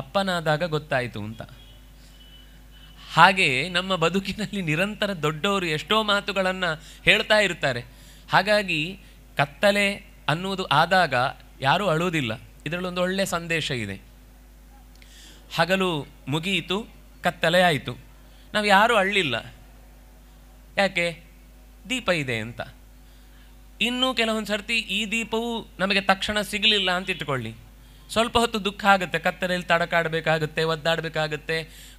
ಅಪ್ಪನಾದಾಗ ಗೊತ್ತಾಯಿತು ಅಂತ ಹಾಗೆಯೇ ನಮ್ಮ ಬದುಕಿನಲ್ಲಿ ನಿರಂತರ ದೊಡ್ಡವರು ಎಷ್ಟೋ ಮಾತುಗಳನ್ನು ಹೇಳ್ತಾ ಇರ್ತಾರೆ ಹಾಗಾಗಿ ಕತ್ತಲೆ ಅನ್ನುವುದು ಆದಾಗ ಯಾರೂ ಅಳುವುದಿಲ್ಲ ಇದರಲ್ಲೊಂದು ಒಳ್ಳೆಯ ಸಂದೇಶ ಇದೆ ಹಗಲು ಮುಗಿಯಿತು ಕತ್ತಲೆ ಆಯಿತು ನಾವು ಯಾರೂ ಅಳ್ಳಿಲ್ಲ ಯಾಕೆ ದೀಪ ಇದೆ ಅಂತ ಇನ್ನೂ ಕೆಲವೊಂದು ಸರ್ತಿ ಈ ದೀಪವು ನಮಗೆ ತಕ್ಷಣ ಸಿಗಲಿಲ್ಲ ಅಂತ ಇಟ್ಕೊಳ್ಳಿ ಸ್ವಲ್ಪ ಹೊತ್ತು ದುಃಖ ಆಗುತ್ತೆ ಕತ್ತಲೆಯಲ್ಲಿ ತಡಕಾಡಬೇಕಾಗುತ್ತೆ ಒದ್ದಾಡಬೇಕಾಗುತ್ತೆ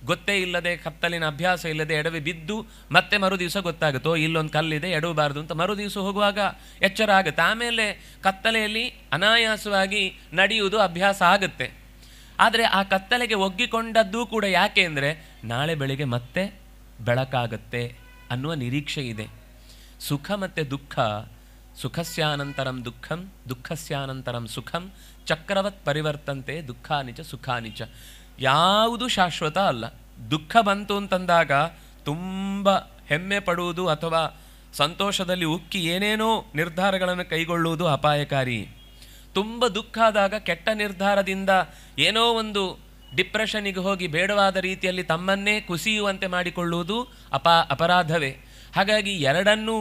ಗೊತ್ತೇ ಇಲ್ಲದೆ ಕತ್ತಲಿನ ಅಭ್ಯಾಸ ಇಲ್ಲದೆ ಎಡವಿ ಬಿದ್ದು ಮತ್ತೆ ಮರು ದಿವಸ ಗೊತ್ತಾಗುತ್ತೋ ಇಲ್ಲೊಂದು ಕಲ್ಲಿದೆ ಎಡವಬಾರ್ದು ಅಂತ ಮರು ದಿವಸ ಹೋಗುವಾಗ ಎಚ್ಚರ ಆಗುತ್ತೆ ಆಮೇಲೆ ಕತ್ತಲೆಯಲ್ಲಿ ಅನಾಯಾಸವಾಗಿ ನಡೆಯುವುದು ಅಭ್ಯಾಸ ಆಗುತ್ತೆ ಆದರೆ ಆ ಕತ್ತಲೆಗೆ ಒಗ್ಗಿಕೊಂಡದ್ದು ಕೂಡ ಯಾಕೆ ಅಂದರೆ ನಾಳೆ ಬೆಳಿಗ್ಗೆ ಮತ್ತೆ ಬೆಳಕಾಗುತ್ತೆ ಅನ್ನುವ ನಿರೀಕ್ಷೆ ಇದೆ ಸುಖ ಮತ್ತು ದುಃಖ ಸುಖಸ್ಯಾನಂತರಂ ದುಃಖಂ ದುಃಖಸ್ಯಾನಂತರಂ ಸುಖಂ ಚಕ್ರವತ್ ಪರಿವರ್ತಂತೆ ದುಃಖಾನಿಚ ಸುಖಾನಿಚ ಯಾವುದು ಶಾಶ್ವತ ಅಲ್ಲ ದುಃಖ ಬಂತು ಅಂತಂದಾಗ ತುಂಬ ಹೆಮ್ಮೆ ಪಡುವುದು ಅಥವಾ ಸಂತೋಷದಲ್ಲಿ ಉಕ್ಕಿ ಏನೇನೋ ನಿರ್ಧಾರಗಳನ್ನು ಕೈಗೊಳ್ಳುವುದು ಅಪಾಯಕಾರಿ ತುಂಬ ದುಃಖ ಆದಾಗ ಕೆಟ್ಟ ನಿರ್ಧಾರದಿಂದ ಏನೋ ಒಂದು ಡಿಪ್ರೆಷನಿಗೆ ಹೋಗಿ ಬೇಡವಾದ ರೀತಿಯಲ್ಲಿ ತಮ್ಮನ್ನೇ ಕುಸಿಯುವಂತೆ ಮಾಡಿಕೊಳ್ಳುವುದು ಅಪಾ ಅಪರಾಧವೇ ಹಾಗಾಗಿ ಎರಡನ್ನೂ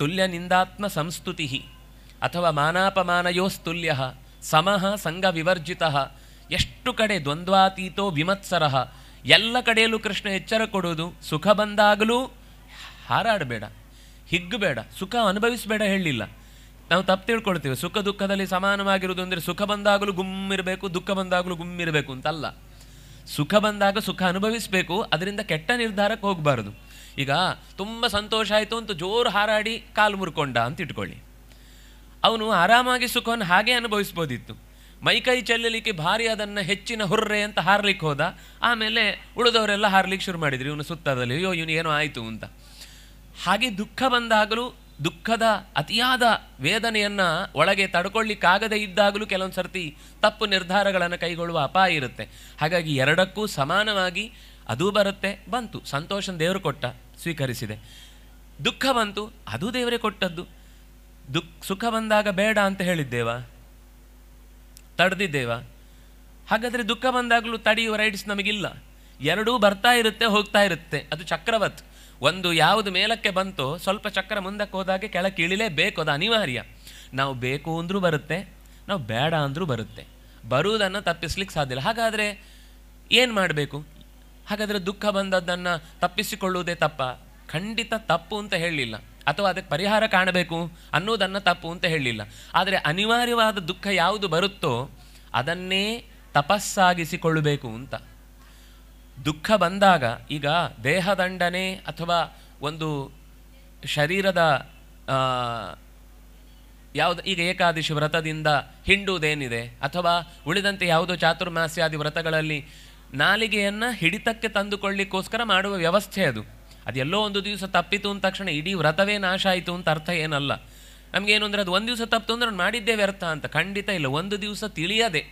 ತುಲ್ಯ ನಿಂದಾತ್ಮ ಸಂಸ್ತುತಿ ಅಥವಾ ಮಾನಾಪಮಾನಯೋಸ್ತುಲ್ಯ ಸಮಃ ಸಂಘ ವಿವರ್ಜಿತ ಎಷ್ಟು ಕಡೆ ದ್ವಂದ್ವಾತೀತೋ ವಿಮತ್ಸರ ಎಲ್ಲ ಕಡೆಯಲ್ಲೂ ಕೃಷ್ಣ ಎಚ್ಚರ ಕೊಡುವುದು ಸುಖ ಬಂದಾಗಲೂ ಹಾರಾಡಬೇಡ ಹಿಗ್ಗಬೇಡ ಸುಖ ಅನುಭವಿಸಬೇಡ ಹೇಳಲಿಲ್ಲ ನಾವು ತಪ್ಪು ತಿಳ್ಕೊಳ್ತೇವೆ ಸುಖ ದುಃಖದಲ್ಲಿ ಸಮಾನವಾಗಿರುವುದು ಅಂದರೆ ಸುಖ ಬಂದಾಗಲೂ ಗುಮ್ಮಿರಬೇಕು ದುಃಖ ಬಂದಾಗಲೂ ಗುಮ್ಮಿರಬೇಕು ಅಂತಲ್ಲ ಸುಖ ಬಂದಾಗ ಸುಖ ಅನುಭವಿಸಬೇಕು ಅದರಿಂದ ಕೆಟ್ಟ ನಿರ್ಧಾರಕ್ಕೆ ಹೋಗಬಾರದು ಈಗ ತುಂಬ ಸಂತೋಷ ಆಯಿತು ಅಂತ ಜೋರು ಹಾರಾಡಿ ಕಾಲು ಮುರ್ಕೊಂಡ ಅಂತ ಇಟ್ಕೊಳ್ಳಿ ಅವನು ಆರಾಮಾಗಿ ಸುಖವನ್ನು ಹಾಗೆ ಅನುಭವಿಸ್ಬೋದಿತ್ತು ಮೈಕೈ ಚೆಲ್ಲಲಿಕ್ಕೆ ಭಾರಿ ಅದನ್ನು ಹೆಚ್ಚಿನ ಹುರ್ರೆ ಅಂತ ಹಾರ್ಲಿಕ್ಕೆ ಹೋದ ಆಮೇಲೆ ಉಳಿದವರೆಲ್ಲ ಹಾರ್ಲಿಕ್ಕೆ ಶುರು ಮಾಡಿದ್ರು ಇವನು ಸುತ್ತದಲ್ಲಿ ಅಯ್ಯೋ ಇವನು ಏನೋ ಆಯಿತು ಅಂತ ಹಾಗೆ ದುಃಖ ಬಂದಾಗಲೂ ದುಃಖದ ಅತಿಯಾದ ವೇದನೆಯನ್ನು ಒಳಗೆ ತಡ್ಕೊಳ್ಳಿಕ್ಕಾಗದೇ ಇದ್ದಾಗಲೂ ಕೆಲವೊಂದು ಸರ್ತಿ ತಪ್ಪು ನಿರ್ಧಾರಗಳನ್ನು ಕೈಗೊಳ್ಳುವ ಅಪಾಯ ಇರುತ್ತೆ ಹಾಗಾಗಿ ಎರಡಕ್ಕೂ ಸಮಾನವಾಗಿ ಅದೂ ಬರುತ್ತೆ ಬಂತು ಸಂತೋಷನ ದೇವರು ಕೊಟ್ಟ ಸ್ವೀಕರಿಸಿದೆ ದುಃಖ ಬಂತು ಅದು ದೇವರೇ ಕೊಟ್ಟದ್ದು ದುಃಖ ಸುಖ ಬಂದಾಗ ಬೇಡ ಅಂತ ಹೇಳಿದ್ದೇವಾ ತಡೆದಿದ್ದೇವಾ ಹಾಗಾದರೆ ದುಃಖ ಬಂದಾಗಲೂ ತಡೆಯುವ ರೈಟ್ಸ್ ನಮಗಿಲ್ಲ ಎರಡೂ ಬರ್ತಾ ಇರುತ್ತೆ ಹೋಗ್ತಾ ಇರುತ್ತೆ ಅದು ಚಕ್ರವತ್ ಒಂದು ಯಾವುದು ಮೇಲಕ್ಕೆ ಬಂತೋ ಸ್ವಲ್ಪ ಚಕ್ರ ಮುಂದಕ್ಕೆ ಹೋದಾಗೆ ಕೆಳಕ್ಕೆ ಬೇಕು ಅದು ಅನಿವಾರ್ಯ ನಾವು ಬೇಕು ಅಂದರೂ ಬರುತ್ತೆ ನಾವು ಬೇಡ ಅಂದರೂ ಬರುತ್ತೆ ಬರುವುದನ್ನು ತಪ್ಪಿಸ್ಲಿಕ್ಕೆ ಸಾಧ್ಯವಿಲ್ಲ ಹಾಗಾದರೆ ಏನು ಮಾಡಬೇಕು ಹಾಗಾದರೆ ದುಃಖ ಬಂದದ್ದನ್ನು ತಪ್ಪಿಸಿಕೊಳ್ಳುವುದೇ ತಪ್ಪ ಖಂಡಿತ ತಪ್ಪು ಅಂತ ಹೇಳಲಿಲ್ಲ ಅಥವಾ ಅದಕ್ಕೆ ಪರಿಹಾರ ಕಾಣಬೇಕು ಅನ್ನೋದನ್ನು ತಪ್ಪು ಅಂತ ಹೇಳಲಿಲ್ಲ ಆದರೆ ಅನಿವಾರ್ಯವಾದ ದುಃಖ ಯಾವುದು ಬರುತ್ತೋ ಅದನ್ನೇ ತಪಸ್ಸಾಗಿಸಿಕೊಳ್ಳಬೇಕು ಅಂತ ದುಃಖ ಬಂದಾಗ ಈಗ ದೇಹದಂಡನೆ ಅಥವಾ ಒಂದು ಶರೀರದ ಯಾವುದು ಈಗ ಏಕಾದಶಿ ವ್ರತದಿಂದ ಹಿಂಡುವುದೇನಿದೆ ಅಥವಾ ಉಳಿದಂತೆ ಯಾವುದೋ ಚಾತುರ್ಮಾಸ್ಯಾದಿ ವ್ರತಗಳಲ್ಲಿ ನಾಲಿಗೆಯನ್ನು ಹಿಡಿತಕ್ಕೆ ತಂದುಕೊಳ್ಳಿಕ್ಕೋಸ್ಕರ ಮಾಡುವ ವ್ಯವಸ್ಥೆ ಅದು ಅದೆಲ್ಲೋ ಒಂದು ದಿವಸ ತಪ್ಪಿತು ಅಂದ ತಕ್ಷಣ ಇಡೀ ವ್ರತವೇ ನಾಶ ಆಯಿತು ಅಂತ ಅರ್ಥ ಏನಲ್ಲ ನಮಗೇನು ಅಂದರೆ ಅದು ಒಂದು ದಿವಸ ತಪ್ಪಿತು ಅಂದ್ರೆ ಮಾಡಿದ್ದೇ ವ್ಯರ್ಥ ಅಂತ ಖಂಡಿತ ಇಲ್ಲ ಒಂದು ದಿವಸ ತಿಳಿಯದೆ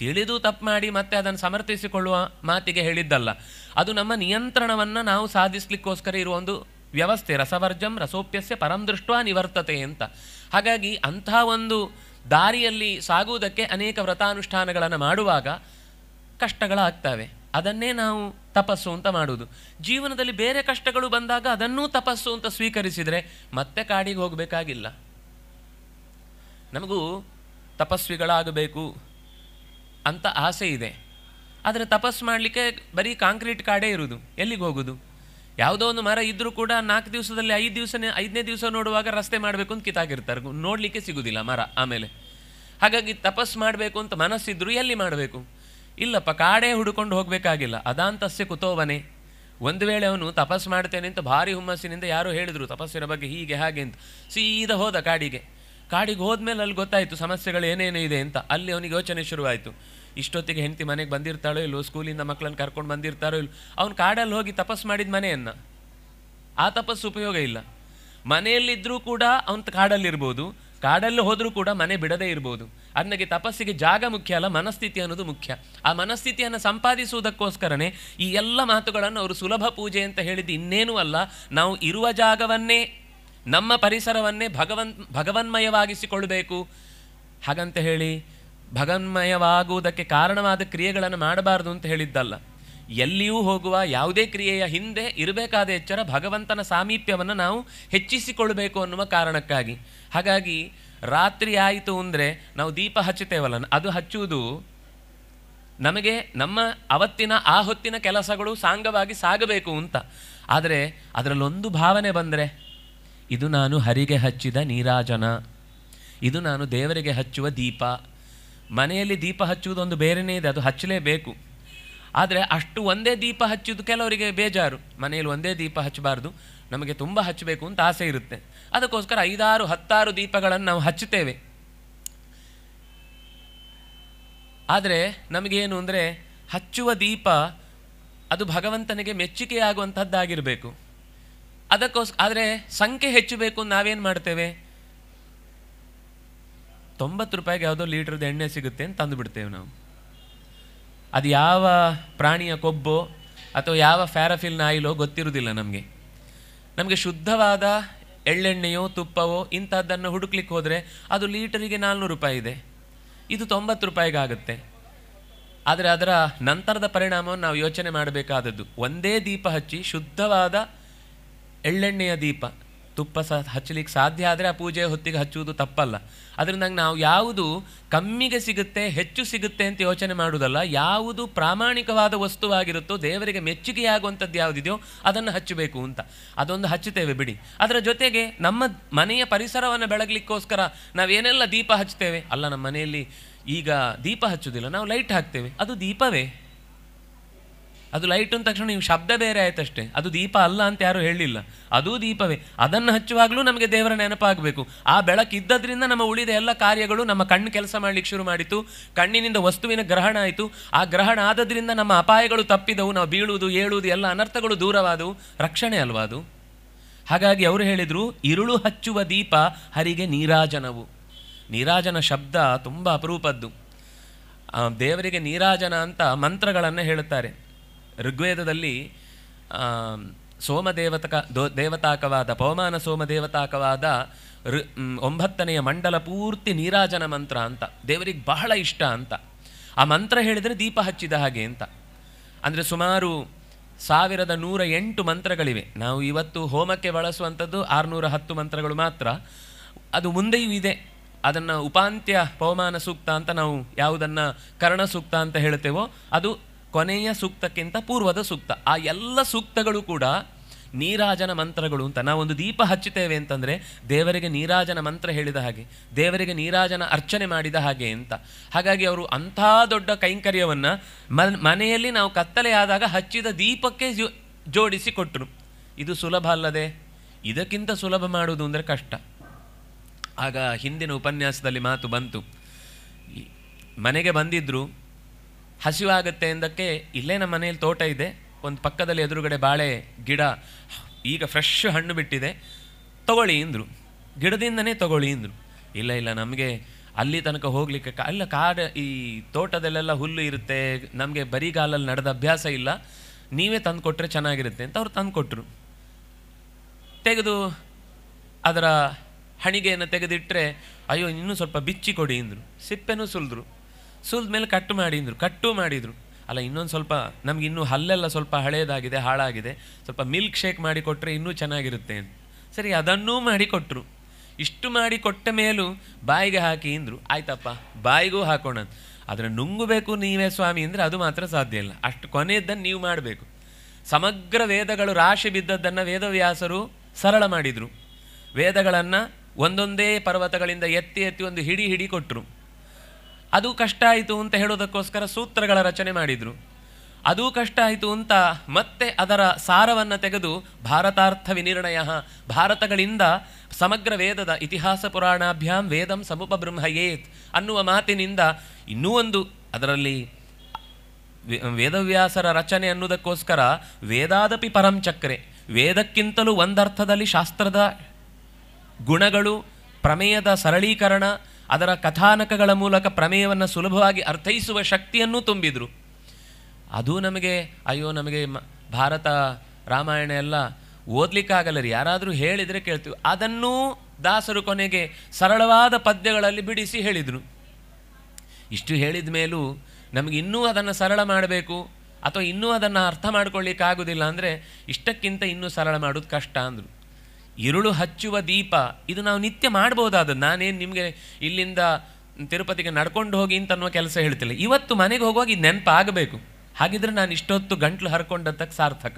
ತಿಳಿದು ತಪ್ಪು ಮಾಡಿ ಮತ್ತೆ ಅದನ್ನು ಸಮರ್ಥಿಸಿಕೊಳ್ಳುವ ಮಾತಿಗೆ ಹೇಳಿದ್ದಲ್ಲ ಅದು ನಮ್ಮ ನಿಯಂತ್ರಣವನ್ನು ನಾವು ಸಾಧಿಸ್ಲಿಕ್ಕೋಸ್ಕರ ಇರುವ ಒಂದು ವ್ಯವಸ್ಥೆ ರಸವರ್ಜಂ ರಸೋಪ್ಯಸ್ಯ ಪರಂ ದೃಷ್ಟ ನಿವರ್ತತೆ ಅಂತ ಹಾಗಾಗಿ ಅಂಥ ಒಂದು ದಾರಿಯಲ್ಲಿ ಸಾಗುವುದಕ್ಕೆ ಅನೇಕ ವ್ರತಾನುಷ್ಠಾನಗಳನ್ನು ಮಾಡುವಾಗ ಕಷ್ಟಗಳಾಗ್ತವೆ ಅದನ್ನೇ ನಾವು ತಪಸ್ಸು ಅಂತ ಮಾಡುವುದು ಜೀವನದಲ್ಲಿ ಬೇರೆ ಕಷ್ಟಗಳು ಬಂದಾಗ ಅದನ್ನೂ ತಪಸ್ಸು ಅಂತ ಸ್ವೀಕರಿಸಿದರೆ ಮತ್ತೆ ಕಾಡಿಗೆ ಹೋಗಬೇಕಾಗಿಲ್ಲ ನಮಗೂ ತಪಸ್ವಿಗಳಾಗಬೇಕು ಅಂತ ಆಸೆ ಇದೆ ಆದರೆ ತಪಸ್ಸು ಮಾಡಲಿಕ್ಕೆ ಬರೀ ಕಾಂಕ್ರೀಟ್ ಕಾಡೇ ಇರುವುದು ಎಲ್ಲಿಗೆ ಹೋಗೋದು ಯಾವುದೋ ಒಂದು ಮರ ಇದ್ದರೂ ಕೂಡ ನಾಲ್ಕು ದಿವಸದಲ್ಲಿ ಐದು ದಿವಸನೇ ಐದನೇ ದಿವಸ ನೋಡುವಾಗ ರಸ್ತೆ ಮಾಡಬೇಕು ಅಂತ ಕಿತ್ತಾಗಿರ್ತಾರೆ ನೋಡಲಿಕ್ಕೆ ಸಿಗುವುದಿಲ್ಲ ಮರ ಆಮೇಲೆ ಹಾಗಾಗಿ ತಪಸ್ಸು ಮಾಡಬೇಕು ಅಂತ ಮನಸ್ಸಿದ್ರು ಎಲ್ಲಿ ಮಾಡಬೇಕು ಇಲ್ಲಪ್ಪ ಕಾಡೇ ಹುಡುಕೊಂಡು ಹೋಗಬೇಕಾಗಿಲ್ಲ ಅದಾಂತಸ್ಯ ಕುತೋವನೆ ಒಂದು ವೇಳೆ ಅವನು ತಪಸ್ಸು ಮಾಡ್ತೇನೆ ಅಂತ ಭಾರಿ ಹುಮ್ಮಸ್ಸಿನಿಂದ ಯಾರು ಹೇಳಿದರು ತಪಸ್ಸಿನ ಬಗ್ಗೆ ಹೀಗೆ ಹಾಗೆ ಅಂತ ಸೀದಾ ಹೋದ ಕಾಡಿಗೆ ಕಾಡಿಗೆ ಹೋದ್ಮೇಲೆ ಅಲ್ಲಿ ಗೊತ್ತಾಯಿತು ಸಮಸ್ಯೆಗಳು ಏನೇನು ಇದೆ ಅಂತ ಅಲ್ಲಿ ಅವನಿಗೆ ಯೋಚನೆ ಶುರುವಾಯಿತು ಇಷ್ಟೊತ್ತಿಗೆ ಹೆಂಡತಿ ಮನೆಗೆ ಬಂದಿರ್ತಾಳೋ ಇಲ್ಲೋ ಸ್ಕೂಲಿಂದ ಮಕ್ಕಳನ್ನು ಕರ್ಕೊಂಡು ಬಂದಿರ್ತಾರೋ ಇಲ್ಲೋ ಅವ್ನು ಕಾಡಲ್ಲಿ ಹೋಗಿ ತಪಸ್ಸು ಮಾಡಿದ ಮನೆಯನ್ನು ಆ ತಪಸ್ಸು ಉಪಯೋಗ ಇಲ್ಲ ಮನೆಯಲ್ಲಿದ್ದರೂ ಕೂಡ ಅವನು ಕಾಡಲ್ಲಿರ್ಬೋದು ಕಾಡಲ್ಲಿ ಹೋದರೂ ಕೂಡ ಮನೆ ಬಿಡದೇ ಇರ್ಬೋದು ಅದಕ್ಕೆ ತಪಸ್ಸಿಗೆ ಜಾಗ ಮುಖ್ಯ ಅಲ್ಲ ಮನಸ್ಥಿತಿ ಅನ್ನೋದು ಮುಖ್ಯ ಆ ಮನಸ್ಥಿತಿಯನ್ನು ಸಂಪಾದಿಸುವುದಕ್ಕೋಸ್ಕರನೇ ಈ ಎಲ್ಲ ಮಾತುಗಳನ್ನು ಅವರು ಸುಲಭ ಪೂಜೆ ಅಂತ ಹೇಳಿದ್ದು ಇನ್ನೇನೂ ಅಲ್ಲ ನಾವು ಇರುವ ಜಾಗವನ್ನೇ ನಮ್ಮ ಪರಿಸರವನ್ನೇ ಭಗವನ್ ಭಗವನ್ಮಯವಾಗಿಸಿಕೊಳ್ಳಬೇಕು ಹಾಗಂತ ಹೇಳಿ ಭಗವನ್ಮಯವಾಗುವುದಕ್ಕೆ ಕಾರಣವಾದ ಕ್ರಿಯೆಗಳನ್ನು ಮಾಡಬಾರ್ದು ಅಂತ ಹೇಳಿದ್ದಲ್ಲ ಎಲ್ಲಿಯೂ ಹೋಗುವ ಯಾವುದೇ ಕ್ರಿಯೆಯ ಹಿಂದೆ ಇರಬೇಕಾದ ಎಚ್ಚರ ಭಗವಂತನ ಸಾಮೀಪ್ಯವನ್ನು ನಾವು ಹೆಚ್ಚಿಸಿಕೊಳ್ಳಬೇಕು ಅನ್ನುವ ಕಾರಣಕ್ಕಾಗಿ ಹಾಗಾಗಿ ರಾತ್ರಿ ಆಯಿತು ಅಂದರೆ ನಾವು ದೀಪ ಹಚ್ಚುತ್ತೇವಲ್ಲ ಅದು ಹಚ್ಚುವುದು ನಮಗೆ ನಮ್ಮ ಅವತ್ತಿನ ಆ ಹೊತ್ತಿನ ಕೆಲಸಗಳು ಸಾಂಗವಾಗಿ ಸಾಗಬೇಕು ಅಂತ ಆದರೆ ಅದರಲ್ಲೊಂದು ಭಾವನೆ ಬಂದರೆ ಇದು ನಾನು ಹರಿಗೆ ಹಚ್ಚಿದ ನೀರಾಜನ ಇದು ನಾನು ದೇವರಿಗೆ ಹಚ್ಚುವ ದೀಪ ಮನೆಯಲ್ಲಿ ದೀಪ ಹಚ್ಚುವುದೊಂದು ಬೇರೆಯೇ ಇದೆ ಅದು ಹಚ್ಚಲೇಬೇಕು ಆದರೆ ಅಷ್ಟು ಒಂದೇ ದೀಪ ಹಚ್ಚಿದ್ದು ಕೆಲವರಿಗೆ ಬೇಜಾರು ಮನೆಯಲ್ಲಿ ಒಂದೇ ದೀಪ ಹಚ್ಚಬಾರ್ದು ನಮಗೆ ತುಂಬ ಹಚ್ಚಬೇಕು ಅಂತ ಆಸೆ ಇರುತ್ತೆ ಅದಕ್ಕೋಸ್ಕರ ಐದಾರು ಹತ್ತಾರು ದೀಪಗಳನ್ನು ನಾವು ಹಚ್ಚುತ್ತೇವೆ ಆದರೆ ನಮಗೇನು ಅಂದರೆ ಹಚ್ಚುವ ದೀಪ ಅದು ಭಗವಂತನಿಗೆ ಮೆಚ್ಚುಗೆಯಾಗುವಂಥದ್ದಾಗಿರಬೇಕು ಅದಕ್ಕೋಸ್ಕರ ಆದರೆ ಸಂಖ್ಯೆ ಹೆಚ್ಚಬೇಕು ನಾವೇನು ಮಾಡ್ತೇವೆ ತೊಂಬತ್ತು ರೂಪಾಯಿಗೆ ಯಾವುದೋ ಲೀಟ್ರದ್ದು ಎಣ್ಣೆ ಸಿಗುತ್ತೆ ಅಂತ ತಂದುಬಿಡ್ತೇವೆ ನಾವು ಅದು ಯಾವ ಪ್ರಾಣಿಯ ಕೊಬ್ಬೋ ಅಥವಾ ಯಾವ ಫ್ಯಾರಫಿಲ್ನ ಆಯಿಲೋ ಗೊತ್ತಿರುವುದಿಲ್ಲ ನಮಗೆ ನಮಗೆ ಶುದ್ಧವಾದ ಎಳ್ಳೆಣ್ಣೆಯೋ ತುಪ್ಪವೋ ಇಂಥದ್ದನ್ನು ಹುಡುಕ್ಲಿಕ್ಕೆ ಹೋದರೆ ಅದು ಲೀಟರಿಗೆ ನಾಲ್ನೂರು ರೂಪಾಯಿ ಇದೆ ಇದು ತೊಂಬತ್ತು ರೂಪಾಯಿಗಾಗುತ್ತೆ ಆದರೆ ಅದರ ನಂತರದ ಪರಿಣಾಮವನ್ನು ನಾವು ಯೋಚನೆ ಮಾಡಬೇಕಾದದ್ದು ಒಂದೇ ದೀಪ ಹಚ್ಚಿ ಶುದ್ಧವಾದ ಎಳ್ಳೆಣ್ಣೆಯ ದೀಪ ತುಪ್ಪ ಸಹ ಹಚ್ಚಲಿಕ್ಕೆ ಸಾಧ್ಯ ಆದರೆ ಆ ಪೂಜೆ ಹೊತ್ತಿಗೆ ಹಚ್ಚುವುದು ತಪ್ಪಲ್ಲ ಅದರಿಂದ ನಾವು ಯಾವುದು ಕಮ್ಮಿಗೆ ಸಿಗುತ್ತೆ ಹೆಚ್ಚು ಸಿಗುತ್ತೆ ಅಂತ ಯೋಚನೆ ಮಾಡುವುದಲ್ಲ ಯಾವುದು ಪ್ರಾಮಾಣಿಕವಾದ ವಸ್ತುವಾಗಿರುತ್ತೋ ದೇವರಿಗೆ ಮೆಚ್ಚುಗೆಯಾಗುವಂಥದ್ದು ಯಾವುದಿದೆಯೋ ಅದನ್ನು ಹಚ್ಚಬೇಕು ಅಂತ ಅದೊಂದು ಹಚ್ಚುತ್ತೇವೆ ಬಿಡಿ ಅದರ ಜೊತೆಗೆ ನಮ್ಮ ಮನೆಯ ಪರಿಸರವನ್ನು ಬೆಳಗಲಿಕ್ಕೋಸ್ಕರ ನಾವೇನೆಲ್ಲ ದೀಪ ಹಚ್ತೇವೆ ಅಲ್ಲ ನಮ್ಮ ಮನೆಯಲ್ಲಿ ಈಗ ದೀಪ ಹಚ್ಚುವುದಿಲ್ಲ ನಾವು ಲೈಟ್ ಹಾಕ್ತೇವೆ ಅದು ದೀಪವೇ ಅದು ಲೈಟ್ ಅಂದ ತಕ್ಷಣ ನೀವು ಶಬ್ದ ಬೇರೆ ಆಯ್ತಷ್ಟೇ ಅದು ದೀಪ ಅಲ್ಲ ಅಂತ ಯಾರೂ ಹೇಳಿಲ್ಲ ಅದೂ ದೀಪವೇ ಅದನ್ನು ಹಚ್ಚುವಾಗಲೂ ನಮಗೆ ದೇವರ ನೆನಪಾಗಬೇಕು ಆ ಬೆಳಕಿದ್ದರಿಂದ ನಮ್ಮ ಉಳಿದ ಎಲ್ಲ ಕಾರ್ಯಗಳು ನಮ್ಮ ಕಣ್ಣು ಕೆಲಸ ಮಾಡಲಿಕ್ಕೆ ಶುರು ಮಾಡಿತು ಕಣ್ಣಿನಿಂದ ವಸ್ತುವಿನ ಗ್ರಹಣ ಆಯಿತು ಆ ಗ್ರಹಣ ಆದ್ದರಿಂದ ನಮ್ಮ ಅಪಾಯಗಳು ತಪ್ಪಿದವು ನಾವು ಬೀಳುವುದು ಏಳುವುದು ಎಲ್ಲ ಅನರ್ಥಗಳು ದೂರವಾದವು ರಕ್ಷಣೆ ಅಲ್ವಾ ಅದು ಹಾಗಾಗಿ ಅವರು ಹೇಳಿದರು ಇರುಳು ಹಚ್ಚುವ ದೀಪ ಹರಿಗೆ ನೀರಾಜನವು ನೀರಾಜನ ಶಬ್ದ ತುಂಬ ಅಪರೂಪದ್ದು ದೇವರಿಗೆ ನೀರಾಜನ ಅಂತ ಮಂತ್ರಗಳನ್ನು ಹೇಳುತ್ತಾರೆ ಋಗ್ವೇದದಲ್ಲಿ ಸೋಮದೇವತಕ ದೋ ದೇವತಾಕವಾದ ಪವಮಾನ ಸೋಮದೇವತಾಕವಾದ ಋ ಒಂಬತ್ತನೆಯ ಮಂಡಲ ಪೂರ್ತಿ ನೀರಾಜನ ಮಂತ್ರ ಅಂತ ದೇವರಿಗೆ ಬಹಳ ಇಷ್ಟ ಅಂತ ಆ ಮಂತ್ರ ಹೇಳಿದರೆ ದೀಪ ಹಚ್ಚಿದ ಹಾಗೆ ಅಂತ ಅಂದರೆ ಸುಮಾರು ಸಾವಿರದ ನೂರ ಎಂಟು ಮಂತ್ರಗಳಿವೆ ನಾವು ಇವತ್ತು ಹೋಮಕ್ಕೆ ಬಳಸುವಂಥದ್ದು ಆರುನೂರ ಹತ್ತು ಮಂತ್ರಗಳು ಮಾತ್ರ ಅದು ಮುಂದೆಯೂ ಇದೆ ಅದನ್ನು ಉಪಾಂತ್ಯ ಪವಮಾನ ಸೂಕ್ತ ಅಂತ ನಾವು ಯಾವುದನ್ನು ಕರ್ಣ ಸೂಕ್ತ ಅಂತ ಹೇಳ್ತೇವೋ ಅದು ಕೊನೆಯ ಸೂಕ್ತಕ್ಕಿಂತ ಪೂರ್ವದ ಸೂಕ್ತ ಆ ಎಲ್ಲ ಸೂಕ್ತಗಳು ಕೂಡ ನೀರಾಜನ ಮಂತ್ರಗಳು ಅಂತ ನಾವೊಂದು ದೀಪ ಹಚ್ಚುತ್ತೇವೆ ಅಂತಂದರೆ ದೇವರಿಗೆ ನೀರಾಜನ ಮಂತ್ರ ಹೇಳಿದ ಹಾಗೆ ದೇವರಿಗೆ ನೀರಾಜನ ಅರ್ಚನೆ ಮಾಡಿದ ಹಾಗೆ ಅಂತ ಹಾಗಾಗಿ ಅವರು ಅಂಥ ದೊಡ್ಡ ಕೈಂಕರ್ಯವನ್ನು ಮನೆಯಲ್ಲಿ ನಾವು ಕತ್ತಲೆಯಾದಾಗ ಹಚ್ಚಿದ ದೀಪಕ್ಕೆ ಜೋಡಿಸಿ ಕೊಟ್ಟರು ಇದು ಸುಲಭ ಅಲ್ಲದೆ ಇದಕ್ಕಿಂತ ಸುಲಭ ಮಾಡುವುದು ಅಂದರೆ ಕಷ್ಟ ಆಗ ಹಿಂದಿನ ಉಪನ್ಯಾಸದಲ್ಲಿ ಮಾತು ಬಂತು ಮನೆಗೆ ಬಂದಿದ್ದರು ಹಸಿವಾಗುತ್ತೆ ಎಂದಕ್ಕೆ ಇಲ್ಲೇ ನಮ್ಮ ಮನೆಯಲ್ಲಿ ತೋಟ ಇದೆ ಒಂದು ಪಕ್ಕದಲ್ಲಿ ಎದುರುಗಡೆ ಬಾಳೆ ಗಿಡ ಈಗ ಫ್ರೆಶ್ ಹಣ್ಣು ಬಿಟ್ಟಿದೆ ತಗೊಳ್ಳಿ ಅಂದರು ಗಿಡದಿಂದನೇ ತಗೊಳ್ಳಿ ಅಂದರು ಇಲ್ಲ ಇಲ್ಲ ನಮಗೆ ಅಲ್ಲಿ ತನಕ ಹೋಗಲಿಕ್ಕೆ ಅಲ್ಲ ಕಾಡ ಈ ತೋಟದಲ್ಲೆಲ್ಲ ಹುಲ್ಲು ಇರುತ್ತೆ ನಮಗೆ ಬರಿಗಾಲಲ್ಲಿ ನಡೆದ ಅಭ್ಯಾಸ ಇಲ್ಲ ನೀವೇ ತಂದು ಕೊಟ್ಟರೆ ಚೆನ್ನಾಗಿರುತ್ತೆ ಅಂತ ಅವ್ರು ತಂದು ಕೊಟ್ಟರು ತೆಗೆದು ಅದರ ಹಣಿಗೆಯನ್ನು ತೆಗೆದಿಟ್ಟರೆ ಅಯ್ಯೋ ಇನ್ನೂ ಸ್ವಲ್ಪ ಬಿಚ್ಚಿ ಕೊಡಿ ಅಂದರು ಸಿಪ್ಪೆನೂ ಸುಲಿದ್ರು ಸುಲ್ದ ಮೇಲೆ ಕಟ್ಟು ಮಾಡಿದ್ರು ಕಟ್ಟು ಮಾಡಿದರು ಅಲ್ಲ ಇನ್ನೊಂದು ಸ್ವಲ್ಪ ನಮ್ಗೆ ಇನ್ನೂ ಹಲ್ಲೆಲ್ಲ ಸ್ವಲ್ಪ ಹಳೆಯದಾಗಿದೆ ಹಾಳಾಗಿದೆ ಸ್ವಲ್ಪ ಮಿಲ್ಕ್ ಶೇಕ್ ಮಾಡಿ ಕೊಟ್ಟರೆ ಇನ್ನೂ ಚೆನ್ನಾಗಿರುತ್ತೆ ಅಂತ ಸರಿ ಅದನ್ನೂ ಮಾಡಿಕೊಟ್ರು ಇಷ್ಟು ಮಾಡಿ ಕೊಟ್ಟ ಮೇಲೂ ಬಾಯಿಗೆ ಹಾಕಿ ಅಂದರು ಆಯ್ತಪ್ಪ ಬಾಯಿಗೂ ಹಾಕೋಣ ಅದನ್ನು ನುಂಗಬೇಕು ನೀವೇ ಸ್ವಾಮಿ ಅಂದರೆ ಅದು ಮಾತ್ರ ಸಾಧ್ಯ ಇಲ್ಲ ಅಷ್ಟು ಕೊನೆಯದ್ದನ್ನು ನೀವು ಮಾಡಬೇಕು ಸಮಗ್ರ ವೇದಗಳು ರಾಶಿ ಬಿದ್ದದ್ದನ್ನು ವೇದವ್ಯಾಸರು ಸರಳ ಮಾಡಿದರು ವೇದಗಳನ್ನು ಒಂದೊಂದೇ ಪರ್ವತಗಳಿಂದ ಎತ್ತಿ ಎತ್ತಿ ಒಂದು ಹಿಡಿ ಹಿಡಿ ಕೊಟ್ಟರು ಅದು ಕಷ್ಟ ಆಯಿತು ಅಂತ ಹೇಳೋದಕ್ಕೋಸ್ಕರ ಸೂತ್ರಗಳ ರಚನೆ ಮಾಡಿದರು ಅದೂ ಕಷ್ಟ ಆಯಿತು ಅಂತ ಮತ್ತೆ ಅದರ ಸಾರವನ್ನು ತೆಗೆದು ಭಾರತಾರ್ಥ ವಿನಿರ್ಣಯ ಭಾರತಗಳಿಂದ ಸಮಗ್ರ ವೇದದ ಇತಿಹಾಸ ಪುರಾಣಾಭ್ಯಾಂ ವೇದಂ ಸಮುಪಬ್ರಹ್ಮಯೇತ್ ಅನ್ನುವ ಮಾತಿನಿಂದ ಇನ್ನೂ ಒಂದು ಅದರಲ್ಲಿ ವೇದವ್ಯಾಸರ ರಚನೆ ಅನ್ನುವುದಕ್ಕೋಸ್ಕರ ವೇದಾದಪಿ ಪರಂಚಕ್ರೆ ವೇದಕ್ಕಿಂತಲೂ ಒಂದರ್ಥದಲ್ಲಿ ಶಾಸ್ತ್ರದ ಗುಣಗಳು ಪ್ರಮೇಯದ ಸರಳೀಕರಣ ಅದರ ಕಥಾನಕಗಳ ಮೂಲಕ ಪ್ರಮೇಯವನ್ನು ಸುಲಭವಾಗಿ ಅರ್ಥೈಸುವ ಶಕ್ತಿಯನ್ನು ತುಂಬಿದರು ಅದು ನಮಗೆ ಅಯ್ಯೋ ನಮಗೆ ಭಾರತ ರಾಮಾಯಣ ಎಲ್ಲ ಓದಲಿಕ್ಕಾಗಲ್ಲ ರೀ ಯಾರಾದರೂ ಹೇಳಿದರೆ ಕೇಳ್ತೀವಿ ಅದನ್ನೂ ದಾಸರು ಕೊನೆಗೆ ಸರಳವಾದ ಪದ್ಯಗಳಲ್ಲಿ ಬಿಡಿಸಿ ಹೇಳಿದರು ಇಷ್ಟು ಹೇಳಿದ ಮೇಲೂ ನಮಗೆ ಇನ್ನೂ ಅದನ್ನು ಸರಳ ಮಾಡಬೇಕು ಅಥವಾ ಇನ್ನೂ ಅದನ್ನು ಅರ್ಥ ಮಾಡ್ಕೊಳ್ಳಿಕ್ಕಾಗೋದಿಲ್ಲ ಅಂದರೆ ಇಷ್ಟಕ್ಕಿಂತ ಇನ್ನೂ ಸರಳ ಮಾಡೋದು ಕಷ್ಟ ಅಂದರು ಇರುಳು ಹಚ್ಚುವ ದೀಪ ಇದು ನಾವು ನಿತ್ಯ ಮಾಡ್ಬೋದಾದ ನಾನೇನು ನಿಮಗೆ ಇಲ್ಲಿಂದ ತಿರುಪತಿಗೆ ನಡ್ಕೊಂಡು ಹೋಗಿ ಅಂತ ಅನ್ನೋ ಕೆಲಸ ಹೇಳ್ತಿಲ್ಲ ಇವತ್ತು ಮನೆಗೆ ಹೋಗುವಾಗ ಇದು ನೆನಪಾಗಬೇಕು ಹಾಗಿದ್ರೆ ನಾನು ಇಷ್ಟೊತ್ತು ಗಂಟ್ಲು ಹರ್ಕೊಂಡಂತಕ್ಕೆ ಸಾರ್ಥಕ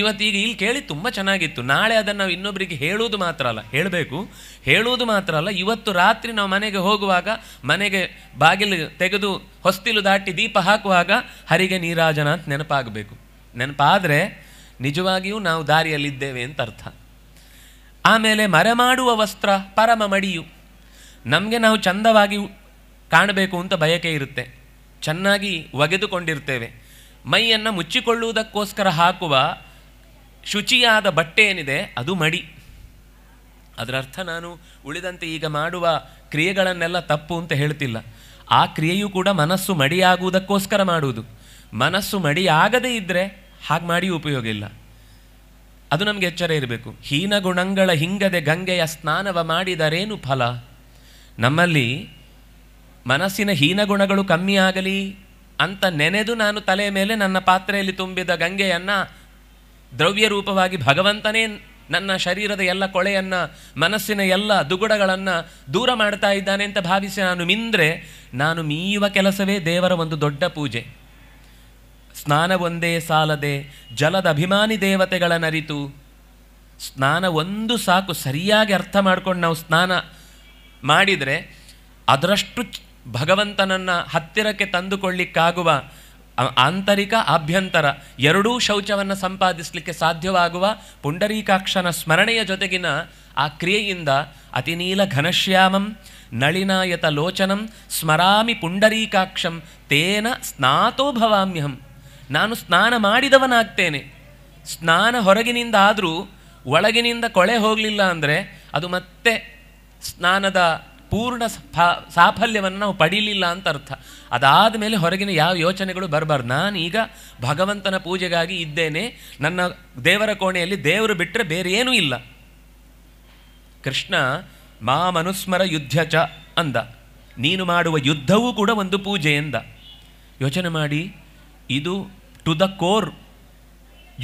ಇವತ್ತೀಗ ಇಲ್ಲಿ ಕೇಳಿ ತುಂಬ ಚೆನ್ನಾಗಿತ್ತು ನಾಳೆ ಅದನ್ನು ನಾವು ಇನ್ನೊಬ್ಬರಿಗೆ ಹೇಳುವುದು ಮಾತ್ರ ಅಲ್ಲ ಹೇಳಬೇಕು ಹೇಳುವುದು ಮಾತ್ರ ಅಲ್ಲ ಇವತ್ತು ರಾತ್ರಿ ನಾವು ಮನೆಗೆ ಹೋಗುವಾಗ ಮನೆಗೆ ಬಾಗಿಲು ತೆಗೆದು ಹೊಸ್ತಿಲು ದಾಟಿ ದೀಪ ಹಾಕುವಾಗ ಹರಿಗೆ ನೀರಾಜನ ಅಂತ ನೆನಪಾಗಬೇಕು ನೆನಪಾದರೆ ನಿಜವಾಗಿಯೂ ನಾವು ದಾರಿಯಲ್ಲಿದ್ದೇವೆ ಅಂತ ಅರ್ಥ ಆಮೇಲೆ ಮರೆಮಾಡುವ ವಸ್ತ್ರ ಪರಮ ಮಡಿಯು ನಮಗೆ ನಾವು ಚಂದವಾಗಿ ಕಾಣಬೇಕು ಅಂತ ಬಯಕೆ ಇರುತ್ತೆ ಚೆನ್ನಾಗಿ ಒಗೆದುಕೊಂಡಿರ್ತೇವೆ ಮೈಯನ್ನು ಮುಚ್ಚಿಕೊಳ್ಳುವುದಕ್ಕೋಸ್ಕರ ಹಾಕುವ ಶುಚಿಯಾದ ಬಟ್ಟೆ ಏನಿದೆ ಅದು ಮಡಿ ಅದರರ್ಥ ನಾನು ಉಳಿದಂತೆ ಈಗ ಮಾಡುವ ಕ್ರಿಯೆಗಳನ್ನೆಲ್ಲ ತಪ್ಪು ಅಂತ ಹೇಳ್ತಿಲ್ಲ ಆ ಕ್ರಿಯೆಯು ಕೂಡ ಮನಸ್ಸು ಮಡಿಯಾಗುವುದಕ್ಕೋಸ್ಕರ ಮಾಡುವುದು ಮನಸ್ಸು ಮಡಿಯಾಗದೇ ಇದ್ದರೆ ಹಾಗೆ ಮಾಡಿ ಉಪಯೋಗ ಇಲ್ಲ ಅದು ನಮಗೆ ಎಚ್ಚರ ಇರಬೇಕು ಹೀನ ಗುಣಗಳ ಹಿಂಗದೆ ಗಂಗೆಯ ಸ್ನಾನವ ಮಾಡಿದರೇನು ಫಲ ನಮ್ಮಲ್ಲಿ ಮನಸ್ಸಿನ ಗುಣಗಳು ಕಮ್ಮಿ ಆಗಲಿ ಅಂತ ನೆನೆದು ನಾನು ತಲೆ ಮೇಲೆ ನನ್ನ ಪಾತ್ರೆಯಲ್ಲಿ ತುಂಬಿದ ಗಂಗೆಯನ್ನು ದ್ರವ್ಯ ರೂಪವಾಗಿ ಭಗವಂತನೇ ನನ್ನ ಶರೀರದ ಎಲ್ಲ ಕೊಳೆಯನ್ನು ಮನಸ್ಸಿನ ಎಲ್ಲ ದುಗುಡಗಳನ್ನು ದೂರ ಮಾಡ್ತಾ ಇದ್ದಾನೆ ಅಂತ ಭಾವಿಸಿ ನಾನು ಮಿಂದ್ರೆ ನಾನು ಮೀಯುವ ಕೆಲಸವೇ ದೇವರ ಒಂದು ದೊಡ್ಡ ಪೂಜೆ ಸ್ನಾನವೊಂದೇ ಸಾಲದೆ ಜಲದ ಅಭಿಮಾನಿ ದೇವತೆಗಳ ನರಿತು ಸ್ನಾನ ಒಂದು ಸಾಕು ಸರಿಯಾಗಿ ಅರ್ಥ ಮಾಡ್ಕೊಂಡು ನಾವು ಸ್ನಾನ ಮಾಡಿದರೆ ಅದರಷ್ಟು ಭಗವಂತನನ್ನು ಹತ್ತಿರಕ್ಕೆ ತಂದುಕೊಳ್ಳಿಕ್ಕಾಗುವ ಆಂತರಿಕ ಆಭ್ಯಂತರ ಎರಡೂ ಶೌಚವನ್ನು ಸಂಪಾದಿಸಲಿಕ್ಕೆ ಸಾಧ್ಯವಾಗುವ ಪುಂಡರೀಕಾಕ್ಷನ ಸ್ಮರಣೆಯ ಜೊತೆಗಿನ ಆ ಕ್ರಿಯೆಯಿಂದ ಅತಿನೀಲ ಘನಶ್ಯಾಮಂ ನಳಿನಾಯತ ಲೋಚನಂ ಸ್ಮರಾಮಿ ಪುಂಡರೀಕಾಕ್ಷಂ ತೇನ ಸ್ನಾತೋ ಭವಾಮ್ಯಹಂ ನಾನು ಸ್ನಾನ ಮಾಡಿದವನಾಗ್ತೇನೆ ಸ್ನಾನ ಹೊರಗಿನಿಂದ ಆದರೂ ಒಳಗಿನಿಂದ ಕೊಳೆ ಹೋಗಲಿಲ್ಲ ಅಂದರೆ ಅದು ಮತ್ತೆ ಸ್ನಾನದ ಪೂರ್ಣ ಸಾಫಲ್ಯವನ್ನು ನಾವು ಪಡೀಲಿಲ್ಲ ಅಂತ ಅರ್ಥ ಅದಾದ ಮೇಲೆ ಹೊರಗಿನ ಯಾವ ಯೋಚನೆಗಳು ಬರಬಾರ್ದು ನಾನೀಗ ಭಗವಂತನ ಪೂಜೆಗಾಗಿ ಇದ್ದೇನೆ ನನ್ನ ದೇವರ ಕೋಣೆಯಲ್ಲಿ ದೇವರು ಬಿಟ್ಟರೆ ಬೇರೆ ಏನೂ ಇಲ್ಲ ಕೃಷ್ಣ ಮಾ ಮನುಸ್ಮರ ಯುದ್ಧ ಚ ಅಂದ ನೀನು ಮಾಡುವ ಯುದ್ಧವೂ ಕೂಡ ಒಂದು ಪೂಜೆ ಎಂದ ಯೋಚನೆ ಮಾಡಿ ಇದು ಟು ದ ಕೋರ್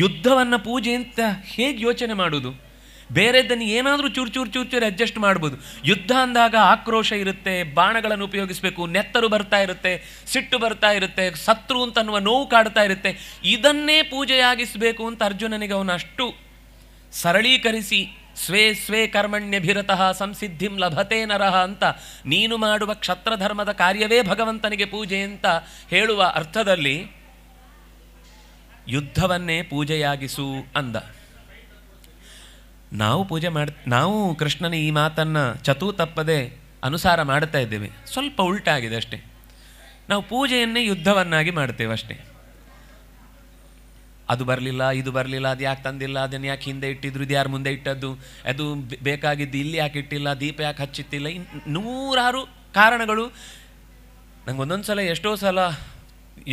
ಯುದ್ಧವನ್ನು ಪೂಜೆ ಅಂತ ಹೇಗೆ ಯೋಚನೆ ಮಾಡೋದು ಬೇರೆದ್ದನ್ನು ಏನಾದರೂ ಚೂರು ಚೂರು ಚೂರು ಚೂರು ಅಡ್ಜಸ್ಟ್ ಮಾಡ್ಬೋದು ಯುದ್ಧ ಅಂದಾಗ ಆಕ್ರೋಶ ಇರುತ್ತೆ ಬಾಣಗಳನ್ನು ಉಪಯೋಗಿಸಬೇಕು ನೆತ್ತರು ಬರ್ತಾ ಇರುತ್ತೆ ಸಿಟ್ಟು ಬರ್ತಾ ಇರುತ್ತೆ ಸತ್ರು ಅಂತ ಅನ್ನುವ ನೋವು ಕಾಡ್ತಾ ಇರುತ್ತೆ ಇದನ್ನೇ ಪೂಜೆಯಾಗಿಸಬೇಕು ಅಂತ ಅರ್ಜುನನಿಗೆ ಅವನು ಅಷ್ಟು ಸರಳೀಕರಿಸಿ ಸ್ವೇ ಸ್ವೇ ಕರ್ಮಣ್ಯಭಿರತಃ ಸಂಸಿದ್ಧಿಂ ಲಭತೆ ನರಹ ಅಂತ ನೀನು ಮಾಡುವ ಕ್ಷತ್ರಧರ್ಮದ ಕಾರ್ಯವೇ ಭಗವಂತನಿಗೆ ಪೂಜೆ ಅಂತ ಹೇಳುವ ಅರ್ಥದಲ್ಲಿ ಯುದ್ಧವನ್ನೇ ಪೂಜೆಯಾಗಿಸು ಅಂದ ನಾವು ಪೂಜೆ ಮಾಡ್ ನಾವು ಕೃಷ್ಣನ ಈ ಮಾತನ್ನು ಚತು ತಪ್ಪದೆ ಅನುಸಾರ ಮಾಡ್ತಾ ಇದ್ದೇವೆ ಸ್ವಲ್ಪ ಉಲ್ಟಾಗಿದೆ ಅಷ್ಟೇ ನಾವು ಪೂಜೆಯನ್ನೇ ಯುದ್ಧವನ್ನಾಗಿ ಮಾಡ್ತೇವೆ ಅಷ್ಟೇ ಅದು ಬರಲಿಲ್ಲ ಇದು ಬರಲಿಲ್ಲ ಅದು ಯಾಕೆ ತಂದಿಲ್ಲ ಅದನ್ನು ಯಾಕೆ ಹಿಂದೆ ಇಟ್ಟಿದ್ರು ಇದು ಯಾರು ಮುಂದೆ ಇಟ್ಟದ್ದು ಅದು ಬೇಕಾಗಿದ್ದು ಇಲ್ಲಿ ಯಾಕೆ ಇಟ್ಟಿಲ್ಲ ದೀಪ ಯಾಕೆ ಹಚ್ಚಿತ್ತಿಲ್ಲ ನೂರಾರು ಕಾರಣಗಳು ನಂಗೆ ಒಂದೊಂದು ಸಲ ಎಷ್ಟೋ ಸಲ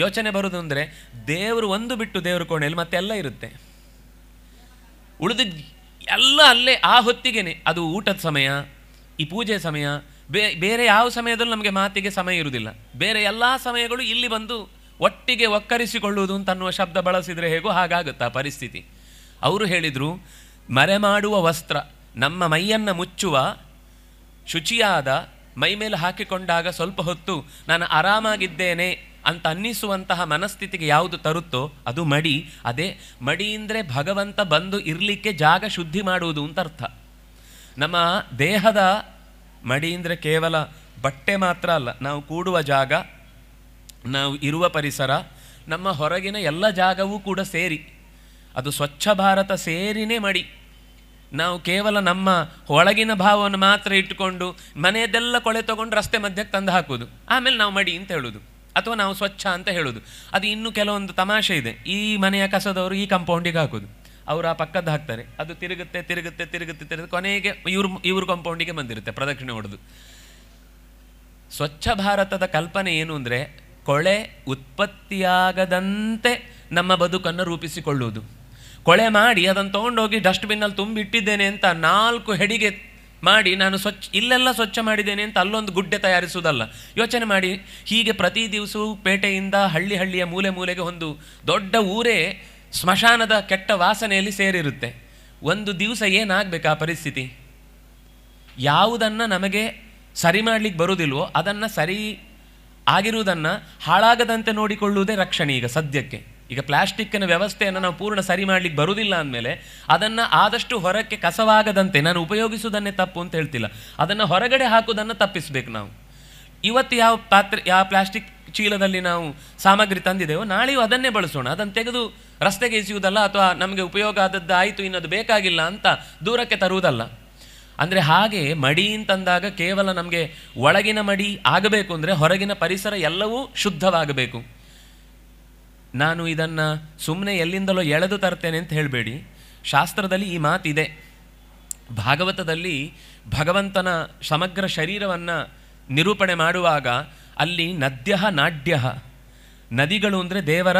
ಯೋಚನೆ ಬರೋದು ಅಂದರೆ ದೇವರು ಒಂದು ಬಿಟ್ಟು ದೇವ್ರ ಕೋಣೆಯಲ್ಲಿ ಮತ್ತೆಲ್ಲ ಇರುತ್ತೆ ಉಳಿದ ಎಲ್ಲ ಅಲ್ಲೇ ಆ ಹೊತ್ತಿಗೆನೆ ಅದು ಊಟದ ಸಮಯ ಈ ಪೂಜೆ ಸಮಯ ಬೇರೆ ಯಾವ ಸಮಯದಲ್ಲೂ ನಮಗೆ ಮಾತಿಗೆ ಸಮಯ ಇರುವುದಿಲ್ಲ ಬೇರೆ ಎಲ್ಲ ಸಮಯಗಳು ಇಲ್ಲಿ ಬಂದು ಒಟ್ಟಿಗೆ ಒಕ್ಕರಿಸಿಕೊಳ್ಳುವುದು ಅಂತ ಅನ್ನುವ ಶಬ್ದ ಬಳಸಿದರೆ ಹೇಗೋ ಹಾಗಾಗುತ್ತಾ ಪರಿಸ್ಥಿತಿ ಅವರು ಹೇಳಿದರು ಮರೆ ಮಾಡುವ ವಸ್ತ್ರ ನಮ್ಮ ಮೈಯನ್ನು ಮುಚ್ಚುವ ಶುಚಿಯಾದ ಮೈ ಮೇಲೆ ಹಾಕಿಕೊಂಡಾಗ ಸ್ವಲ್ಪ ಹೊತ್ತು ನಾನು ಆರಾಮಾಗಿದ್ದೇನೆ ಅಂತ ಅನ್ನಿಸುವಂತಹ ಮನಸ್ಥಿತಿಗೆ ಯಾವುದು ತರುತ್ತೋ ಅದು ಮಡಿ ಅದೇ ಮಡಿ ಅಂದರೆ ಭಗವಂತ ಬಂದು ಇರಲಿಕ್ಕೆ ಜಾಗ ಶುದ್ಧಿ ಮಾಡುವುದು ಅಂತ ಅರ್ಥ ನಮ್ಮ ದೇಹದ ಮಡಿ ಅಂದರೆ ಕೇವಲ ಬಟ್ಟೆ ಮಾತ್ರ ಅಲ್ಲ ನಾವು ಕೂಡುವ ಜಾಗ ನಾವು ಇರುವ ಪರಿಸರ ನಮ್ಮ ಹೊರಗಿನ ಎಲ್ಲ ಜಾಗವೂ ಕೂಡ ಸೇರಿ ಅದು ಸ್ವಚ್ಛ ಭಾರತ ಸೇರಿನೇ ಮಡಿ ನಾವು ಕೇವಲ ನಮ್ಮ ಒಳಗಿನ ಭಾವವನ್ನು ಮಾತ್ರ ಇಟ್ಟುಕೊಂಡು ಮನೆಯದೆಲ್ಲ ಕೊಳೆ ತೊಗೊಂಡು ರಸ್ತೆ ಮಧ್ಯಕ್ಕೆ ತಂದು ಹಾಕೋದು ಆಮೇಲೆ ನಾವು ಮಡಿ ಅಂತ ಹೇಳೋದು ಅಥವಾ ನಾವು ಸ್ವಚ್ಛ ಅಂತ ಹೇಳೋದು ಅದು ಇನ್ನು ಕೆಲವೊಂದು ತಮಾಷೆ ಇದೆ ಈ ಮನೆಯ ಕಸದವರು ಈ ಕಂಪೌಂಡಿಗೆ ಹಾಕೋದು ಅವರು ಆ ಪಕ್ಕದ್ದು ಹಾಕ್ತಾರೆ ಅದು ತಿರುಗುತ್ತೆ ತಿರುಗುತ್ತೆ ತಿರುಗುತ್ತೆ ತಿರುಗುತ್ತೆ ಕೊನೆಗೆ ಇವ್ರ ಇವ್ರ ಕಂಪೌಂಡಿಗೆ ಬಂದಿರುತ್ತೆ ಪ್ರದಕ್ಷಿಣೆ ಹೊಡೆದು ಸ್ವಚ್ಛ ಭಾರತದ ಕಲ್ಪನೆ ಏನು ಅಂದರೆ ಕೊಳೆ ಉತ್ಪತ್ತಿಯಾಗದಂತೆ ನಮ್ಮ ಬದುಕನ್ನು ರೂಪಿಸಿಕೊಳ್ಳುವುದು ಕೊಳೆ ಮಾಡಿ ಅದನ್ನು ತೊಗೊಂಡೋಗಿ ಡಸ್ಟ್ಬಿನ್ನಲ್ಲಿ ತುಂಬಿಟ್ಟಿದ್ದೇನೆ ಅಂತ ನಾಲ್ಕು ಹೆಡಿಗೆ ಮಾಡಿ ನಾನು ಸ್ವಚ್ಛ ಇಲ್ಲೆಲ್ಲ ಸ್ವಚ್ಛ ಮಾಡಿದ್ದೇನೆ ಅಂತ ಅಲ್ಲೊಂದು ಗುಡ್ಡೆ ತಯಾರಿಸುವುದಲ್ಲ ಯೋಚನೆ ಮಾಡಿ ಹೀಗೆ ಪ್ರತಿ ದಿವಸ ಪೇಟೆಯಿಂದ ಹಳ್ಳಿ ಹಳ್ಳಿಯ ಮೂಲೆ ಮೂಲೆಗೆ ಒಂದು ದೊಡ್ಡ ಊರೇ ಸ್ಮಶಾನದ ಕೆಟ್ಟ ವಾಸನೆಯಲ್ಲಿ ಸೇರಿರುತ್ತೆ ಒಂದು ದಿವಸ ಏನಾಗಬೇಕು ಆ ಪರಿಸ್ಥಿತಿ ಯಾವುದನ್ನು ನಮಗೆ ಸರಿ ಮಾಡಲಿಕ್ಕೆ ಬರುವುದಿಲ್ವೋ ಅದನ್ನು ಸರಿ ಆಗಿರುವುದನ್ನು ಹಾಳಾಗದಂತೆ ನೋಡಿಕೊಳ್ಳುವುದೇ ರಕ್ಷಣೆ ಈಗ ಸದ್ಯಕ್ಕೆ ಈಗ ಪ್ಲಾಸ್ಟಿಕ್ಕಿನ ವ್ಯವಸ್ಥೆಯನ್ನು ನಾವು ಪೂರ್ಣ ಸರಿ ಮಾಡಲಿಕ್ಕೆ ಬರುವುದಿಲ್ಲ ಅಂದಮೇಲೆ ಅದನ್ನು ಆದಷ್ಟು ಹೊರಕ್ಕೆ ಕಸವಾಗದಂತೆ ನಾನು ಉಪಯೋಗಿಸುವುದನ್ನೇ ತಪ್ಪು ಅಂತ ಹೇಳ್ತಿಲ್ಲ ಅದನ್ನು ಹೊರಗಡೆ ಹಾಕುವುದನ್ನು ತಪ್ಪಿಸಬೇಕು ನಾವು ಇವತ್ತು ಯಾವ ಪಾತ್ರೆ ಯಾವ ಪ್ಲಾಸ್ಟಿಕ್ ಚೀಲದಲ್ಲಿ ನಾವು ಸಾಮಗ್ರಿ ತಂದಿದ್ದೇವೋ ನಾಳೆಯೂ ಅದನ್ನೇ ಬಳಸೋಣ ಅದನ್ನು ತೆಗೆದು ರಸ್ತೆಗೆ ಎಸೆಯುವುದಲ್ಲ ಅಥವಾ ನಮಗೆ ಉಪಯೋಗ ಆದದ್ದು ಆಯಿತು ಇನ್ನದು ಬೇಕಾಗಿಲ್ಲ ಅಂತ ದೂರಕ್ಕೆ ತರುವುದಲ್ಲ ಅಂದರೆ ಹಾಗೆ ಮಡಿ ಅಂತಂದಾಗ ಕೇವಲ ನಮಗೆ ಒಳಗಿನ ಮಡಿ ಆಗಬೇಕು ಅಂದರೆ ಹೊರಗಿನ ಪರಿಸರ ಎಲ್ಲವೂ ಶುದ್ಧವಾಗಬೇಕು ನಾನು ಇದನ್ನು ಸುಮ್ಮನೆ ಎಲ್ಲಿಂದಲೋ ಎಳೆದು ತರ್ತೇನೆ ಅಂತ ಹೇಳಬೇಡಿ ಶಾಸ್ತ್ರದಲ್ಲಿ ಈ ಮಾತಿದೆ ಭಾಗವತದಲ್ಲಿ ಭಗವಂತನ ಸಮಗ್ರ ಶರೀರವನ್ನು ನಿರೂಪಣೆ ಮಾಡುವಾಗ ಅಲ್ಲಿ ನದ್ಯ ನಾಡ್ಯ ನದಿಗಳು ಅಂದರೆ ದೇವರ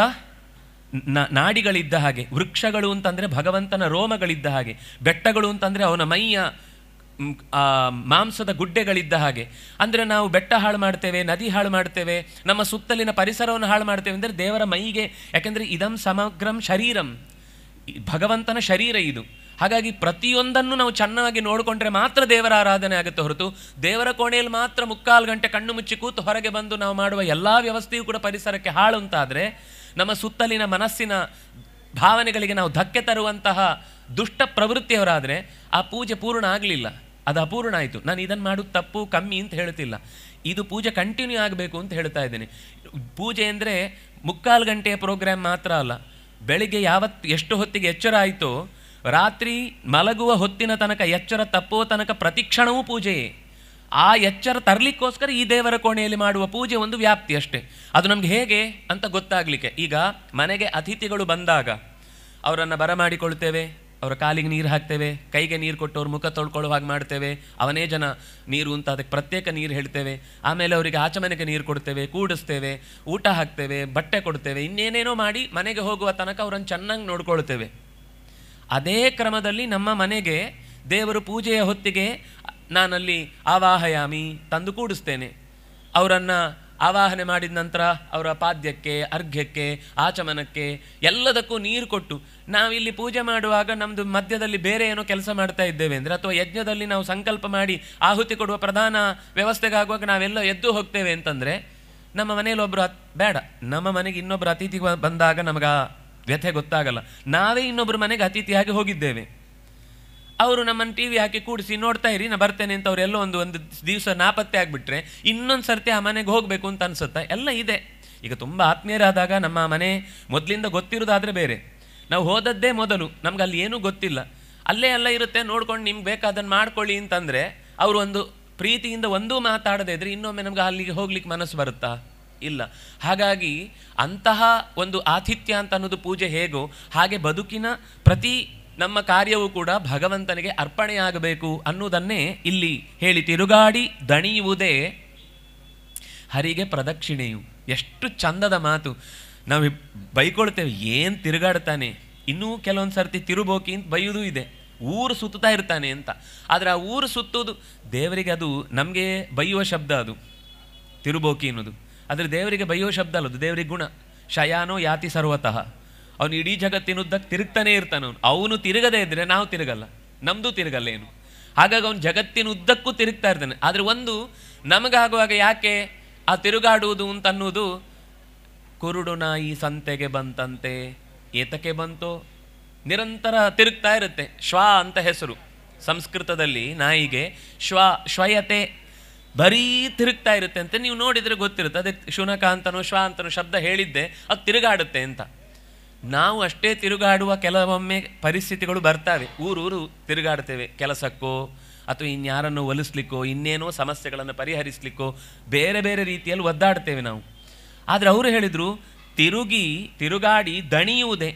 ನ ನಾಡಿಗಳಿದ್ದ ಹಾಗೆ ವೃಕ್ಷಗಳು ಅಂತಂದರೆ ಭಗವಂತನ ರೋಮಗಳಿದ್ದ ಹಾಗೆ ಬೆಟ್ಟಗಳು ಅಂತಂದರೆ ಅವನ ಮೈಯ ಮಾಂಸದ ಗುಡ್ಡೆಗಳಿದ್ದ ಹಾಗೆ ಅಂದರೆ ನಾವು ಬೆಟ್ಟ ಹಾಳು ಮಾಡ್ತೇವೆ ನದಿ ಹಾಳು ಮಾಡ್ತೇವೆ ನಮ್ಮ ಸುತ್ತಲಿನ ಪರಿಸರವನ್ನು ಹಾಳು ಮಾಡ್ತೇವೆ ಅಂದರೆ ದೇವರ ಮೈಗೆ ಯಾಕೆಂದರೆ ಇದಂ ಸಮಗ್ರಂ ಶರೀರಂ ಭಗವಂತನ ಶರೀರ ಇದು ಹಾಗಾಗಿ ಪ್ರತಿಯೊಂದನ್ನು ನಾವು ಚೆನ್ನಾಗಿ ನೋಡಿಕೊಂಡ್ರೆ ಮಾತ್ರ ದೇವರ ಆರಾಧನೆ ಆಗುತ್ತೆ ಹೊರತು ದೇವರ ಕೋಣೆಯಲ್ಲಿ ಮಾತ್ರ ಮುಕ್ಕಾಲು ಗಂಟೆ ಕಣ್ಣು ಮುಚ್ಚಿ ಕೂತು ಹೊರಗೆ ಬಂದು ನಾವು ಮಾಡುವ ಎಲ್ಲ ವ್ಯವಸ್ಥೆಯೂ ಕೂಡ ಪರಿಸರಕ್ಕೆ ಹಾಳು ಅಂತಾದರೆ ನಮ್ಮ ಸುತ್ತಲಿನ ಮನಸ್ಸಿನ ಭಾವನೆಗಳಿಗೆ ನಾವು ಧಕ್ಕೆ ತರುವಂತಹ ದುಷ್ಟ ಪ್ರವೃತ್ತಿಯವರಾದರೆ ಆ ಪೂಜೆ ಪೂರ್ಣ ಆಗಲಿಲ್ಲ ಅದು ಅಪೂರ್ಣ ಆಯಿತು ನಾನು ಇದನ್ನು ಮಾಡೋದು ತಪ್ಪು ಕಮ್ಮಿ ಅಂತ ಹೇಳ್ತಿಲ್ಲ ಇದು ಪೂಜೆ ಕಂಟಿನ್ಯೂ ಆಗಬೇಕು ಅಂತ ಹೇಳ್ತಾ ಇದ್ದೀನಿ ಪೂಜೆ ಅಂದರೆ ಮುಕ್ಕಾಲು ಗಂಟೆಯ ಪ್ರೋಗ್ರಾಮ್ ಮಾತ್ರ ಅಲ್ಲ ಬೆಳಿಗ್ಗೆ ಯಾವತ್ತು ಎಷ್ಟು ಹೊತ್ತಿಗೆ ಎಚ್ಚರ ಆಯಿತೋ ರಾತ್ರಿ ಮಲಗುವ ಹೊತ್ತಿನ ತನಕ ಎಚ್ಚರ ತಪ್ಪುವ ತನಕ ಪ್ರತಿ ಕ್ಷಣವೂ ಪೂಜೆಯೇ ಆ ಎಚ್ಚರ ತರಲಿಕ್ಕೋಸ್ಕರ ಈ ದೇವರ ಕೋಣೆಯಲ್ಲಿ ಮಾಡುವ ಪೂಜೆ ಒಂದು ವ್ಯಾಪ್ತಿ ಅಷ್ಟೇ ಅದು ನಮಗೆ ಹೇಗೆ ಅಂತ ಗೊತ್ತಾಗಲಿಕ್ಕೆ ಈಗ ಮನೆಗೆ ಅತಿಥಿಗಳು ಬಂದಾಗ ಅವರನ್ನು ಬರಮಾಡಿಕೊಳ್ತೇವೆ ಅವರ ಕಾಲಿಗೆ ನೀರು ಹಾಕ್ತೇವೆ ಕೈಗೆ ನೀರು ಕೊಟ್ಟು ಅವ್ರ ಮುಖ ತೊಳ್ಕೊಳ್ಳೋ ಹಾಗೆ ಮಾಡ್ತೇವೆ ಅವನೇ ಜನ ನೀರು ಅಂತ ಅದಕ್ಕೆ ಪ್ರತ್ಯೇಕ ನೀರು ಹೇಳ್ತೇವೆ ಆಮೇಲೆ ಅವರಿಗೆ ಆಚಮನೆಗೆ ನೀರು ಕೊಡ್ತೇವೆ ಕೂಡಿಸ್ತೇವೆ ಊಟ ಹಾಕ್ತೇವೆ ಬಟ್ಟೆ ಕೊಡ್ತೇವೆ ಇನ್ನೇನೇನೋ ಮಾಡಿ ಮನೆಗೆ ಹೋಗುವ ತನಕ ಅವರನ್ನು ಚೆನ್ನಾಗಿ ನೋಡ್ಕೊಳ್ತೇವೆ ಅದೇ ಕ್ರಮದಲ್ಲಿ ನಮ್ಮ ಮನೆಗೆ ದೇವರು ಪೂಜೆಯ ಹೊತ್ತಿಗೆ ನಾನಲ್ಲಿ ಆವಾಹಯಾಮಿ ತಂದು ಕೂಡಿಸ್ತೇನೆ ಅವರನ್ನು ಆವಾಹನೆ ಮಾಡಿದ ನಂತರ ಅವರ ಪಾದ್ಯಕ್ಕೆ ಅರ್ಘ್ಯಕ್ಕೆ ಆಚಮನಕ್ಕೆ ಎಲ್ಲದಕ್ಕೂ ನೀರು ಕೊಟ್ಟು ನಾವಿಲ್ಲಿ ಪೂಜೆ ಮಾಡುವಾಗ ನಮ್ಮದು ಮಧ್ಯದಲ್ಲಿ ಬೇರೆ ಏನೋ ಕೆಲಸ ಮಾಡ್ತಾ ಇದ್ದೇವೆ ಅಂದರೆ ಅಥವಾ ಯಜ್ಞದಲ್ಲಿ ನಾವು ಸಂಕಲ್ಪ ಮಾಡಿ ಆಹುತಿ ಕೊಡುವ ಪ್ರಧಾನ ವ್ಯವಸ್ಥೆಗಾಗುವಾಗ ನಾವೆಲ್ಲ ಎದ್ದು ಹೋಗ್ತೇವೆ ಅಂತಂದರೆ ನಮ್ಮ ಮನೇಲಿ ಒಬ್ಬರು ಬೇಡ ನಮ್ಮ ಮನೆಗೆ ಇನ್ನೊಬ್ಬರು ಅತಿಥಿ ಬಂದಾಗ ನಮಗೆ ಆ ವ್ಯಥೆ ಗೊತ್ತಾಗಲ್ಲ ನಾವೇ ಇನ್ನೊಬ್ಬರು ಮನೆಗೆ ಅತಿಥಿಯಾಗಿ ಹೋಗಿದ್ದೇವೆ ಅವರು ನಮ್ಮನ್ನು ಟಿ ವಿ ಹಾಕಿ ಕೂಡಿಸಿ ನೋಡ್ತಾ ಇರಿ ನಾ ಬರ್ತೇನೆ ಅಂತ ಅವರೆಲ್ಲೋ ಒಂದು ಒಂದು ದಿವಸ ನಾಪತ್ತೆ ಆಗಿಬಿಟ್ರೆ ಇನ್ನೊಂದು ಸರ್ತಿ ಆ ಮನೆಗೆ ಹೋಗಬೇಕು ಅಂತ ಅನಿಸುತ್ತೆ ಎಲ್ಲ ಇದೆ ಈಗ ತುಂಬ ಆತ್ಮೀಯರಾದಾಗ ನಮ್ಮ ಮನೆ ಮೊದಲಿಂದ ಗೊತ್ತಿರೋದಾದರೆ ಬೇರೆ ನಾವು ಹೋದದ್ದೇ ಮೊದಲು ನಮ್ಗೆ ಅಲ್ಲಿ ಏನೂ ಗೊತ್ತಿಲ್ಲ ಅಲ್ಲೇ ಎಲ್ಲ ಇರುತ್ತೆ ನೋಡ್ಕೊಂಡು ನಿಮ್ಗೆ ಬೇಕಾದನ್ನು ಮಾಡ್ಕೊಳ್ಳಿ ಅಂತಂದರೆ ಅವರು ಒಂದು ಪ್ರೀತಿಯಿಂದ ಒಂದೂ ಮಾತಾಡದೇ ಇದ್ರೆ ಇನ್ನೊಮ್ಮೆ ನಮ್ಗೆ ಅಲ್ಲಿಗೆ ಹೋಗ್ಲಿಕ್ಕೆ ಮನಸ್ಸು ಬರುತ್ತಾ ಇಲ್ಲ ಹಾಗಾಗಿ ಅಂತಹ ಒಂದು ಆತಿಥ್ಯ ಅಂತ ಅನ್ನೋದು ಪೂಜೆ ಹೇಗೋ ಹಾಗೆ ಬದುಕಿನ ಪ್ರತಿ ನಮ್ಮ ಕಾರ್ಯವೂ ಕೂಡ ಭಗವಂತನಿಗೆ ಅರ್ಪಣೆಯಾಗಬೇಕು ಅನ್ನುವುದನ್ನೇ ಇಲ್ಲಿ ಹೇಳಿ ತಿರುಗಾಡಿ ದಣಿಯುವುದೇ ಹರಿಗೆ ಪ್ರದಕ್ಷಿಣೆಯು ಎಷ್ಟು ಚಂದದ ಮಾತು ನಾವು ಬೈಕೊಳ್ತೇವೆ ಏನು ತಿರುಗಾಡ್ತಾನೆ ಇನ್ನೂ ಕೆಲವೊಂದು ಸರ್ತಿ ತಿರುಬೋಕಿ ಅಂತ ಬೈಯೋದು ಇದೆ ಊರು ಸುತ್ತಾ ಇರ್ತಾನೆ ಅಂತ ಆದರೆ ಆ ಊರು ಸುತ್ತೋದು ದೇವರಿಗೆ ಅದು ನಮಗೆ ಬೈಯುವ ಶಬ್ದ ಅದು ತಿರುಬೋಕಿ ಅನ್ನೋದು ಆದರೆ ದೇವರಿಗೆ ಬೈಯೋ ಶಬ್ದ ಅಲ್ಲದು ದೇವರಿಗೆ ಗುಣ ಶಯಾನೋ ಯಾತಿ ಸರ್ವತಃ ಅವನು ಇಡೀ ಜಗತ್ತಿನುದ್ದಕ್ಕೆ ತಿರುಗ್ತಾನೆ ಇರ್ತಾನೆ ಅವನು ಅವನು ತಿರುಗದೇ ಇದ್ದರೆ ನಾವು ತಿರುಗಲ್ಲ ನಮ್ಮದು ತಿರುಗಲ್ಲ ಏನು ಹಾಗಾಗಿ ಅವನು ಜಗತ್ತಿನ ಉದ್ದಕ್ಕೂ ತಿರುಗ್ತಾ ಇರ್ತಾನೆ ಆದರೆ ಒಂದು ನಮಗಾಗುವಾಗ ಯಾಕೆ ಆ ತಿರುಗಾಡುವುದು ಅಂತ ಅನ್ನೋದು ಕುರುಡು ನಾಯಿ ಸಂತೆಗೆ ಬಂತಂತೆ ಏತಕ್ಕೆ ಬಂತು ನಿರಂತರ ತಿರುಗ್ತಾ ಇರುತ್ತೆ ಶ್ವ ಅಂತ ಹೆಸರು ಸಂಸ್ಕೃತದಲ್ಲಿ ನಾಯಿಗೆ ಶ್ವ ಶ್ವಯತೆ ಬರೀ ತಿರುಗ್ತಾ ಇರುತ್ತೆ ಅಂತ ನೀವು ನೋಡಿದರೆ ಗೊತ್ತಿರುತ್ತೆ ಅದಕ್ಕೆ ಶುನಕ ಅಂತನೋ ಶ್ವ ಅಂತನೋ ಶಬ್ದ ಹೇಳಿದ್ದೆ ಅದು ತಿರುಗಾಡುತ್ತೆ ಅಂತ ನಾವು ಅಷ್ಟೇ ತಿರುಗಾಡುವ ಕೆಲವೊಮ್ಮೆ ಪರಿಸ್ಥಿತಿಗಳು ಬರ್ತವೆ ಊರೂರು ತಿರುಗಾಡ್ತೇವೆ ಕೆಲಸಕ್ಕೋ ಅಥವಾ ಇನ್ಯಾರನ್ನು ಒಲಿಸ್ಲಿಕ್ಕೋ ಇನ್ನೇನೋ ಸಮಸ್ಯೆಗಳನ್ನು ಪರಿಹರಿಸಲಿಕ್ಕೋ ಬೇರೆ ಬೇರೆ ರೀತಿಯಲ್ಲಿ ಒದ್ದಾಡ್ತೇವೆ ನಾವು ಆದರೆ ಅವರು ಹೇಳಿದರು ತಿರುಗಿ ತಿರುಗಾಡಿ ದಣಿಯುವುದೇ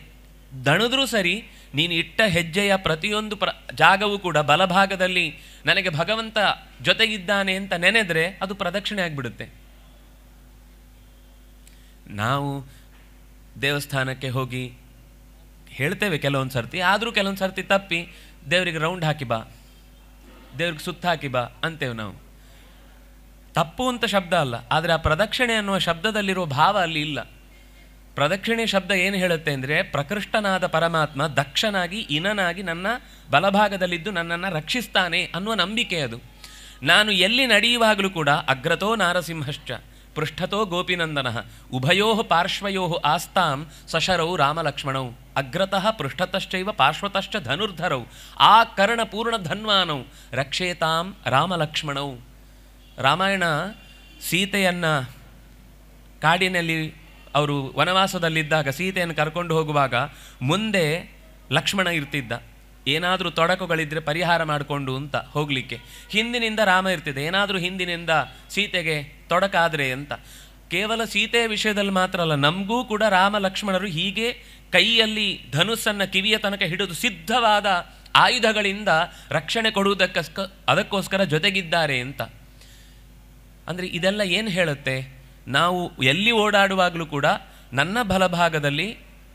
ದಣಿದ್ರೂ ಸರಿ ನೀನು ಇಟ್ಟ ಹೆಜ್ಜೆಯ ಪ್ರತಿಯೊಂದು ಪ್ರ ಜಾಗವೂ ಕೂಡ ಬಲಭಾಗದಲ್ಲಿ ನನಗೆ ಭಗವಂತ ಜೊತೆಗಿದ್ದಾನೆ ಅಂತ ನೆನೆದರೆ ಅದು ಪ್ರದಕ್ಷಿಣೆ ಆಗಿಬಿಡುತ್ತೆ ನಾವು ದೇವಸ್ಥಾನಕ್ಕೆ ಹೋಗಿ ಹೇಳ್ತೇವೆ ಕೆಲವೊಂದು ಸರ್ತಿ ಆದರೂ ಕೆಲವೊಂದು ಸರ್ತಿ ತಪ್ಪಿ ದೇವರಿಗೆ ರೌಂಡ್ ಹಾಕಿ ಬಾ ದೇವ್ರಿಗೆ ಸುತ್ತ ಹಾಕಿ ಬಾ ಅಂತೇವೆ ನಾವು ತಪ್ಪು ಅಂತ ಶಬ್ದ ಅಲ್ಲ ಆದರೆ ಆ ಪ್ರದಕ್ಷಿಣೆ ಅನ್ನುವ ಶಬ್ದದಲ್ಲಿರುವ ಭಾವ ಅಲ್ಲಿ ಇಲ್ಲ ಪ್ರದಕ್ಷಿಣೆ ಶಬ್ದ ಏನು ಹೇಳುತ್ತೆ ಅಂದರೆ ಪ್ರಕೃಷ್ಟನಾದ ಪರಮಾತ್ಮ ದಕ್ಷನಾಗಿ ಇನನಾಗಿ ನನ್ನ ಬಲಭಾಗದಲ್ಲಿದ್ದು ನನ್ನನ್ನು ರಕ್ಷಿಸ್ತಾನೆ ಅನ್ನುವ ನಂಬಿಕೆ ಅದು ನಾನು ಎಲ್ಲಿ ನಡೆಯುವಾಗಲೂ ಕೂಡ ಅಗ್ರತೋ ನಾರಸಿಂಹಶ್ಚ ಪೃಷ್ಠತೋ ಗೋಪಿನಂದನಃ ಉಭಯೋ ಪಾರ್ಶ್ವಯೋ ಆಸ್ತಾಂ ಸಶರೌ ರಾಮಲಕ್ಷ್ಮಣೌ ಅಗ್ರತಃ ಪೃಷ್ಠತಶ್ಚೈವ ಪಾರ್ಶ್ವತಶ್ಚ ಧನುರ್ಧರೌ ಆ ಕರ್ಣಪೂರ್ಣಧನ್ವಾನೌ ರಕ್ಷೇತಾಂ ರಾಮಲಕ್ಷ್ಮಣೌ ರಾಮಾಯಣ ಸೀತೆಯನ್ನು ಕಾಡಿನಲ್ಲಿ ಅವರು ವನವಾಸದಲ್ಲಿದ್ದಾಗ ಸೀತೆಯನ್ನು ಕರ್ಕೊಂಡು ಹೋಗುವಾಗ ಮುಂದೆ ಲಕ್ಷ್ಮಣ ಇರ್ತಿದ್ದ ಏನಾದರೂ ತೊಡಕುಗಳಿದ್ದರೆ ಪರಿಹಾರ ಮಾಡಿಕೊಂಡು ಅಂತ ಹೋಗಲಿಕ್ಕೆ ಹಿಂದಿನಿಂದ ರಾಮ ಇರ್ತಿದ್ದ ಏನಾದರೂ ಹಿಂದಿನಿಂದ ಸೀತೆಗೆ ತೊಡಕಾದರೆ ಅಂತ ಕೇವಲ ಸೀತೆಯ ವಿಷಯದಲ್ಲಿ ಮಾತ್ರ ಅಲ್ಲ ನಮಗೂ ಕೂಡ ರಾಮ ಲಕ್ಷ್ಮಣರು ಹೀಗೆ ಕೈಯಲ್ಲಿ ಧನುಸ್ಸನ್ನು ಕಿವಿಯ ತನಕ ಹಿಡಿದು ಸಿದ್ಧವಾದ ಆಯುಧಗಳಿಂದ ರಕ್ಷಣೆ ಕೊಡುವುದಕ್ಕ ಅದಕ್ಕೋಸ್ಕರ ಜೊತೆಗಿದ್ದಾರೆ ಅಂತ ಅಂದರೆ ಇದೆಲ್ಲ ಏನು ಹೇಳುತ್ತೆ ನಾವು ಎಲ್ಲಿ ಓಡಾಡುವಾಗಲೂ ಕೂಡ ನನ್ನ ಬಲಭಾಗದಲ್ಲಿ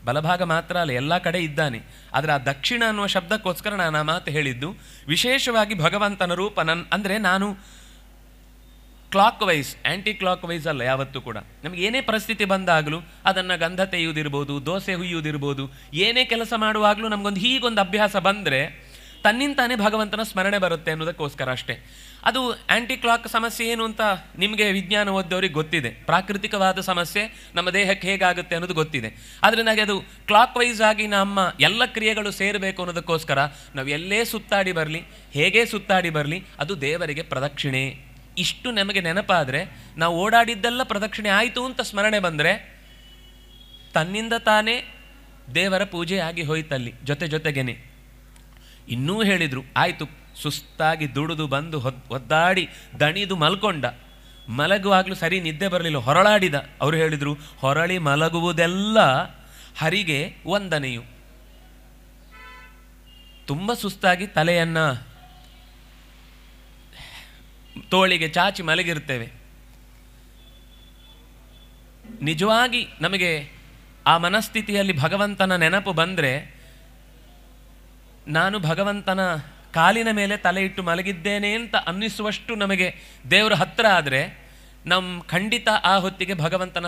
ಬಲಭಾಗ ಮಾತ್ರ ಅಲ್ಲ ಎಲ್ಲ ಕಡೆ ಇದ್ದಾನೆ ಆದರೆ ಆ ದಕ್ಷಿಣ ಅನ್ನುವ ಶಬ್ದಕ್ಕೋಸ್ಕರ ನಾನು ಆ ಮಾತು ಹೇಳಿದ್ದು ವಿಶೇಷವಾಗಿ ಭಗವಂತನ ರೂಪ ನನ್ನ ಅಂದರೆ ನಾನು clockwise anticlockwise ಅಲ್ಲ ಯಾವತ್ತೂ ಕೂಡ ನಮಗೆ ಏನೇ ಪರಿಸ್ಥಿತಿ ಬಂದಾಗಲೂ ಅದನ್ನು ಗಂಧ ತೆಯ್ಯುವುದಿರ್ಬೋದು ದೋಸೆ ಹುಯ್ಯುವುದಿರ್ಬೋದು ಏನೇ ಕೆಲಸ ಮಾಡುವಾಗಲೂ ನಮಗೊಂದು ಹೀಗೊಂದು ಅಭ್ಯಾಸ ಬಂದರೆ ತನ್ನಿಂತಾನೇ ಭಗವಂತನ ಸ್ಮರಣೆ ಬರುತ್ತೆ ಅನ್ನೋದಕ್ಕೋಸ್ಕರ ಅಷ್ಟೇ ಅದು ಆ್ಯಂಟಿ ಕ್ಲಾಕ್ ಸಮಸ್ಯೆ ಏನು ಅಂತ ನಿಮಗೆ ವಿಜ್ಞಾನ ಓದ್ದವ್ರಿಗೆ ಗೊತ್ತಿದೆ ಪ್ರಾಕೃತಿಕವಾದ ಸಮಸ್ಯೆ ನಮ್ಮ ದೇಹಕ್ಕೆ ಹೇಗಾಗುತ್ತೆ ಅನ್ನೋದು ಗೊತ್ತಿದೆ ಆದರೆ ನನಗೆ ಅದು ಕ್ಲಾಕ್ ವೈಸ್ ಆಗಿ ನಮ್ಮ ಎಲ್ಲ ಕ್ರಿಯೆಗಳು ಸೇರಬೇಕು ಅನ್ನೋದಕ್ಕೋಸ್ಕರ ನಾವು ಎಲ್ಲೇ ಸುತ್ತಾಡಿ ಬರಲಿ ಹೇಗೆ ಸುತ್ತಾಡಿ ಬರಲಿ ಅದು ದೇವರಿಗೆ ಪ್ರದಕ್ಷಿಣೆ ಇಷ್ಟು ನಮಗೆ ನೆನಪಾದರೆ ನಾವು ಓಡಾಡಿದ್ದೆಲ್ಲ ಪ್ರದಕ್ಷಿಣೆ ಆಯಿತು ಅಂತ ಸ್ಮರಣೆ ಬಂದರೆ ತನ್ನಿಂದ ತಾನೇ ದೇವರ ಪೂಜೆ ಆಗಿ ಹೋಯ್ತಲ್ಲಿ ಜೊತೆ ಜೊತೆಗೇನೆ ಇನ್ನೂ ಹೇಳಿದರು ಆಯಿತು ಸುಸ್ತಾಗಿ ದುಡಿದು ಬಂದು ಒದ್ದಾಡಿ ದಣಿದು ಮಲ್ಕೊಂಡ ಮಲಗುವಾಗಲೂ ಸರಿ ನಿದ್ದೆ ಬರಲಿಲ್ಲ ಹೊರಳಾಡಿದ ಅವರು ಹೇಳಿದರು ಹೊರಳಿ ಮಲಗುವುದೆಲ್ಲ ಹರಿಗೆ ವಂದನೆಯು ತುಂಬ ಸುಸ್ತಾಗಿ ತಲೆಯನ್ನು ತೋಳಿಗೆ ಚಾಚಿ ಮಲಗಿರ್ತೇವೆ ನಿಜವಾಗಿ ನಮಗೆ ಆ ಮನಸ್ಥಿತಿಯಲ್ಲಿ ಭಗವಂತನ ನೆನಪು ಬಂದರೆ ನಾನು ಭಗವಂತನ ಕಾಲಿನ ಮೇಲೆ ತಲೆ ಇಟ್ಟು ಮಲಗಿದ್ದೇನೆ ಅಂತ ಅನ್ನಿಸುವಷ್ಟು ನಮಗೆ ದೇವರ ಹತ್ತಿರ ಆದರೆ ನಮ್ಮ ಖಂಡಿತ ಆ ಹೊತ್ತಿಗೆ ಭಗವಂತನ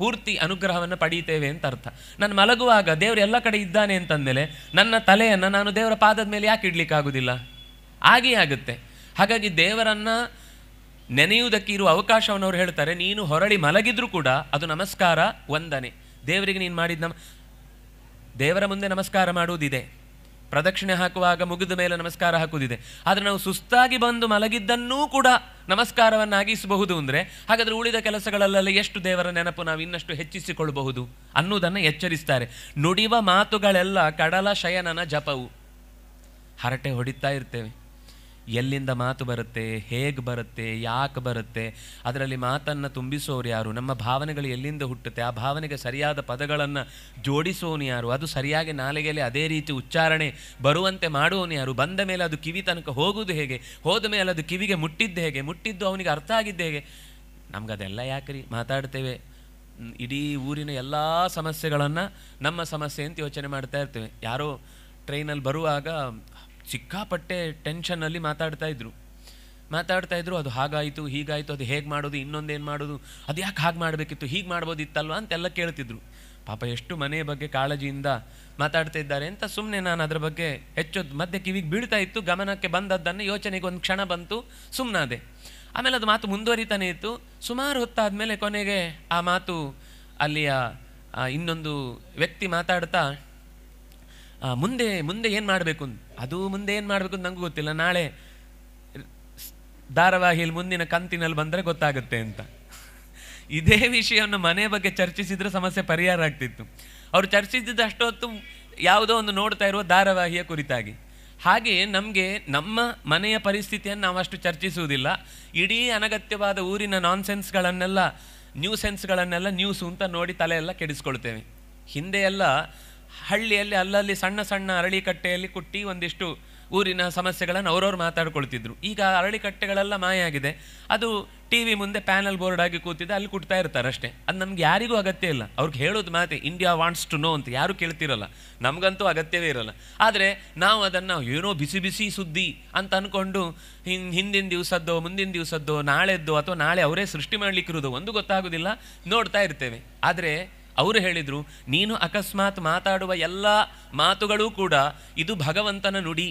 ಪೂರ್ತಿ ಅನುಗ್ರಹವನ್ನು ಪಡೆಯುತ್ತೇವೆ ಅಂತ ಅರ್ಥ ನಾನು ಮಲಗುವಾಗ ದೇವರು ಎಲ್ಲ ಕಡೆ ಇದ್ದಾನೆ ಅಂತಂದಮೇಲೆ ನನ್ನ ತಲೆಯನ್ನು ನಾನು ದೇವರ ಪಾದದ ಮೇಲೆ ಯಾಕೆ ಇಡಲಿಕ್ಕಾಗುವುದಿಲ್ಲ ಆಗೇ ಆಗುತ್ತೆ ಹಾಗಾಗಿ ದೇವರನ್ನು ನೆನೆಯುವುದಕ್ಕೆ ಇರುವ ಅವಕಾಶವನ್ನು ಅವರು ಹೇಳ್ತಾರೆ ನೀನು ಹೊರಳಿ ಮಲಗಿದ್ರೂ ಕೂಡ ಅದು ನಮಸ್ಕಾರ ವಂದನೆ ದೇವರಿಗೆ ನೀನು ಮಾಡಿದ ನಮ ದೇವರ ಮುಂದೆ ನಮಸ್ಕಾರ ಮಾಡುವುದಿದೆ ಪ್ರದಕ್ಷಿಣೆ ಹಾಕುವಾಗ ಮುಗಿದ ಮೇಲೆ ನಮಸ್ಕಾರ ಹಾಕುವುದಿದೆ ಆದರೆ ನಾವು ಸುಸ್ತಾಗಿ ಬಂದು ಮಲಗಿದ್ದನ್ನೂ ಕೂಡ ನಮಸ್ಕಾರವನ್ನಾಗಿಸಬಹುದು ಅಂದರೆ ಹಾಗಾದರೆ ಉಳಿದ ಕೆಲಸಗಳಲ್ಲೆಲ್ಲ ಎಷ್ಟು ದೇವರ ನೆನಪು ನಾವು ಇನ್ನಷ್ಟು ಹೆಚ್ಚಿಸಿಕೊಳ್ಳಬಹುದು ಅನ್ನುವುದನ್ನು ಎಚ್ಚರಿಸ್ತಾರೆ ನುಡಿವ ಮಾತುಗಳೆಲ್ಲ ಕಡಲ ಶಯನನ ಜಪವು ಹರಟೆ ಹೊಡಿತಾ ಇರ್ತೇವೆ ಎಲ್ಲಿಂದ ಮಾತು ಬರುತ್ತೆ ಹೇಗೆ ಬರುತ್ತೆ ಯಾಕೆ ಬರುತ್ತೆ ಅದರಲ್ಲಿ ಮಾತನ್ನು ತುಂಬಿಸೋರು ಯಾರು ನಮ್ಮ ಭಾವನೆಗಳು ಎಲ್ಲಿಂದ ಹುಟ್ಟುತ್ತೆ ಆ ಭಾವನೆಗೆ ಸರಿಯಾದ ಪದಗಳನ್ನು ಜೋಡಿಸೋನು ಯಾರು ಅದು ಸರಿಯಾಗಿ ನಾಲಿಗೆಯಲ್ಲಿ ಅದೇ ರೀತಿ ಉಚ್ಚಾರಣೆ ಬರುವಂತೆ ಮಾಡುವನು ಯಾರು ಬಂದ ಮೇಲೆ ಅದು ಕಿವಿ ತನಕ ಹೋಗುವುದು ಹೇಗೆ ಹೋದ ಮೇಲೆ ಅದು ಕಿವಿಗೆ ಮುಟ್ಟಿದ್ದು ಹೇಗೆ ಮುಟ್ಟಿದ್ದು ಅವನಿಗೆ ಅರ್ಥ ಆಗಿದ್ದು ಹೇಗೆ ನಮಗದೆಲ್ಲ ಯಾಕ್ರಿ ಮಾತಾಡ್ತೇವೆ ಇಡೀ ಊರಿನ ಎಲ್ಲ ಸಮಸ್ಯೆಗಳನ್ನು ನಮ್ಮ ಸಮಸ್ಯೆ ಅಂತ ಯೋಚನೆ ಮಾಡ್ತಾ ಇರ್ತೇವೆ ಯಾರೋ ಟ್ರೈನಲ್ಲಿ ಬರುವಾಗ ಸಿಕ್ಕಾಪಟ್ಟೆ ಟೆನ್ಷನ್ನಲ್ಲಿ ಮಾತಾಡ್ತಾ ಇದ್ರು ಮಾತಾಡ್ತಾ ಇದ್ರು ಅದು ಹಾಗಾಯಿತು ಹೀಗಾಯಿತು ಅದು ಹೇಗೆ ಮಾಡೋದು ಇನ್ನೊಂದೇನು ಮಾಡೋದು ಅದು ಯಾಕೆ ಹಾಗೆ ಮಾಡಬೇಕಿತ್ತು ಹೀಗೆ ಮಾಡ್ಬೋದಿತ್ತಲ್ವ ಅಂತೆಲ್ಲ ಕೇಳ್ತಿದ್ರು ಪಾಪ ಎಷ್ಟು ಮನೆಯ ಬಗ್ಗೆ ಕಾಳಜಿಯಿಂದ ಮಾತಾಡ್ತಾ ಇದ್ದಾರೆ ಅಂತ ಸುಮ್ಮನೆ ನಾನು ಅದರ ಬಗ್ಗೆ ಹೆಚ್ಚು ಮಧ್ಯೆ ಕಿವಿಗೆ ಬೀಳ್ತಾ ಇತ್ತು ಗಮನಕ್ಕೆ ಬಂದದ್ದನ್ನು ಯೋಚನೆಗೆ ಒಂದು ಕ್ಷಣ ಬಂತು ಸುಮ್ಮನಾದೆ ಆಮೇಲೆ ಅದು ಮಾತು ಮುಂದುವರಿತಾನೆ ಇತ್ತು ಸುಮಾರು ಹೊತ್ತಾದಮೇಲೆ ಕೊನೆಗೆ ಆ ಮಾತು ಅಲ್ಲಿಯ ಇನ್ನೊಂದು ವ್ಯಕ್ತಿ ಮಾತಾಡ್ತಾ ಮುಂದೆ ಮುಂದೆ ಏನು ಮಾಡಬೇಕು ಅಂತ ಅದು ಮುಂದೆ ಏನು ಮಾಡಬೇಕು ಅಂತ ನನಗೂ ಗೊತ್ತಿಲ್ಲ ನಾಳೆ ಧಾರಾವಾಹಿಯಲ್ಲಿ ಮುಂದಿನ ಕಂತಿನಲ್ಲಿ ಬಂದರೆ ಗೊತ್ತಾಗುತ್ತೆ ಅಂತ ಇದೇ ವಿಷಯವನ್ನು ಮನೆ ಬಗ್ಗೆ ಚರ್ಚಿಸಿದ್ರೆ ಸಮಸ್ಯೆ ಪರಿಹಾರ ಆಗ್ತಿತ್ತು ಅವರು ಚರ್ಚಿಸಿದ್ದು ಅಷ್ಟೊತ್ತು ಯಾವುದೋ ಒಂದು ನೋಡ್ತಾ ಇರುವ ಧಾರಾವಾಹಿಯ ಕುರಿತಾಗಿ ಹಾಗೆ ನಮಗೆ ನಮ್ಮ ಮನೆಯ ಪರಿಸ್ಥಿತಿಯನ್ನು ನಾವಷ್ಟು ಚರ್ಚಿಸುವುದಿಲ್ಲ ಇಡೀ ಅನಗತ್ಯವಾದ ಊರಿನ ನಾನ್ಸೆನ್ಸ್ಗಳನ್ನೆಲ್ಲ ಸೆನ್ಸ್ಗಳನ್ನೆಲ್ಲ ನ್ಯೂಸು ಅಂತ ನೋಡಿ ತಲೆಯೆಲ್ಲ ಕೆಡಿಸ್ಕೊಳ್ತೇವೆ ಹಿಂದೆ ಎಲ್ಲ ಹಳ್ಳಿಯಲ್ಲಿ ಅಲ್ಲಲ್ಲಿ ಸಣ್ಣ ಸಣ್ಣ ಅರಳಿಕಟ್ಟೆಯಲ್ಲಿ ಕುಟ್ಟಿ ಒಂದಿಷ್ಟು ಊರಿನ ಸಮಸ್ಯೆಗಳನ್ನು ಅವರವ್ರು ಮಾತಾಡ್ಕೊಳ್ತಿದ್ರು ಈಗ ಅರಳಿಕಟ್ಟೆಗಳೆಲ್ಲ ಮಾಯಾಗಿದೆ ಅದು ಟಿ ವಿ ಮುಂದೆ ಪ್ಯಾನಲ್ ಬೋರ್ಡ್ ಆಗಿ ಕೂತಿದೆ ಅಲ್ಲಿ ಕುಟ್ತಾ ಇರ್ತಾರೆ ಅಷ್ಟೇ ಅದು ನಮ್ಗೆ ಯಾರಿಗೂ ಅಗತ್ಯ ಇಲ್ಲ ಅವ್ರಿಗೆ ಹೇಳೋದು ಮಾತೆ ಇಂಡಿಯಾ ವಾಂಟ್ಸ್ ಟು ನೋ ಅಂತ ಯಾರೂ ಕೇಳ್ತಿರಲ್ಲ ನಮಗಂತೂ ಅಗತ್ಯವೇ ಇರಲ್ಲ ಆದರೆ ನಾವು ಅದನ್ನು ಏನೋ ಬಿಸಿ ಬಿಸಿ ಸುದ್ದಿ ಅಂತ ಅಂದ್ಕೊಂಡು ಹಿಂದ್ ಹಿಂದಿನ ದಿವಸದ್ದೋ ಮುಂದಿನ ದಿವಸದ್ದೋ ನಾಳೆದ್ದು ಅಥವಾ ನಾಳೆ ಅವರೇ ಸೃಷ್ಟಿ ಮಾಡಲಿಕ್ಕಿರೋದು ಒಂದು ಗೊತ್ತಾಗೋದಿಲ್ಲ ನೋಡ್ತಾ ಇರ್ತೇವೆ ಆದರೆ ಅವರು ಹೇಳಿದರು ನೀನು ಅಕಸ್ಮಾತ್ ಮಾತಾಡುವ ಎಲ್ಲ ಮಾತುಗಳೂ ಕೂಡ ಇದು ಭಗವಂತನ ನುಡಿ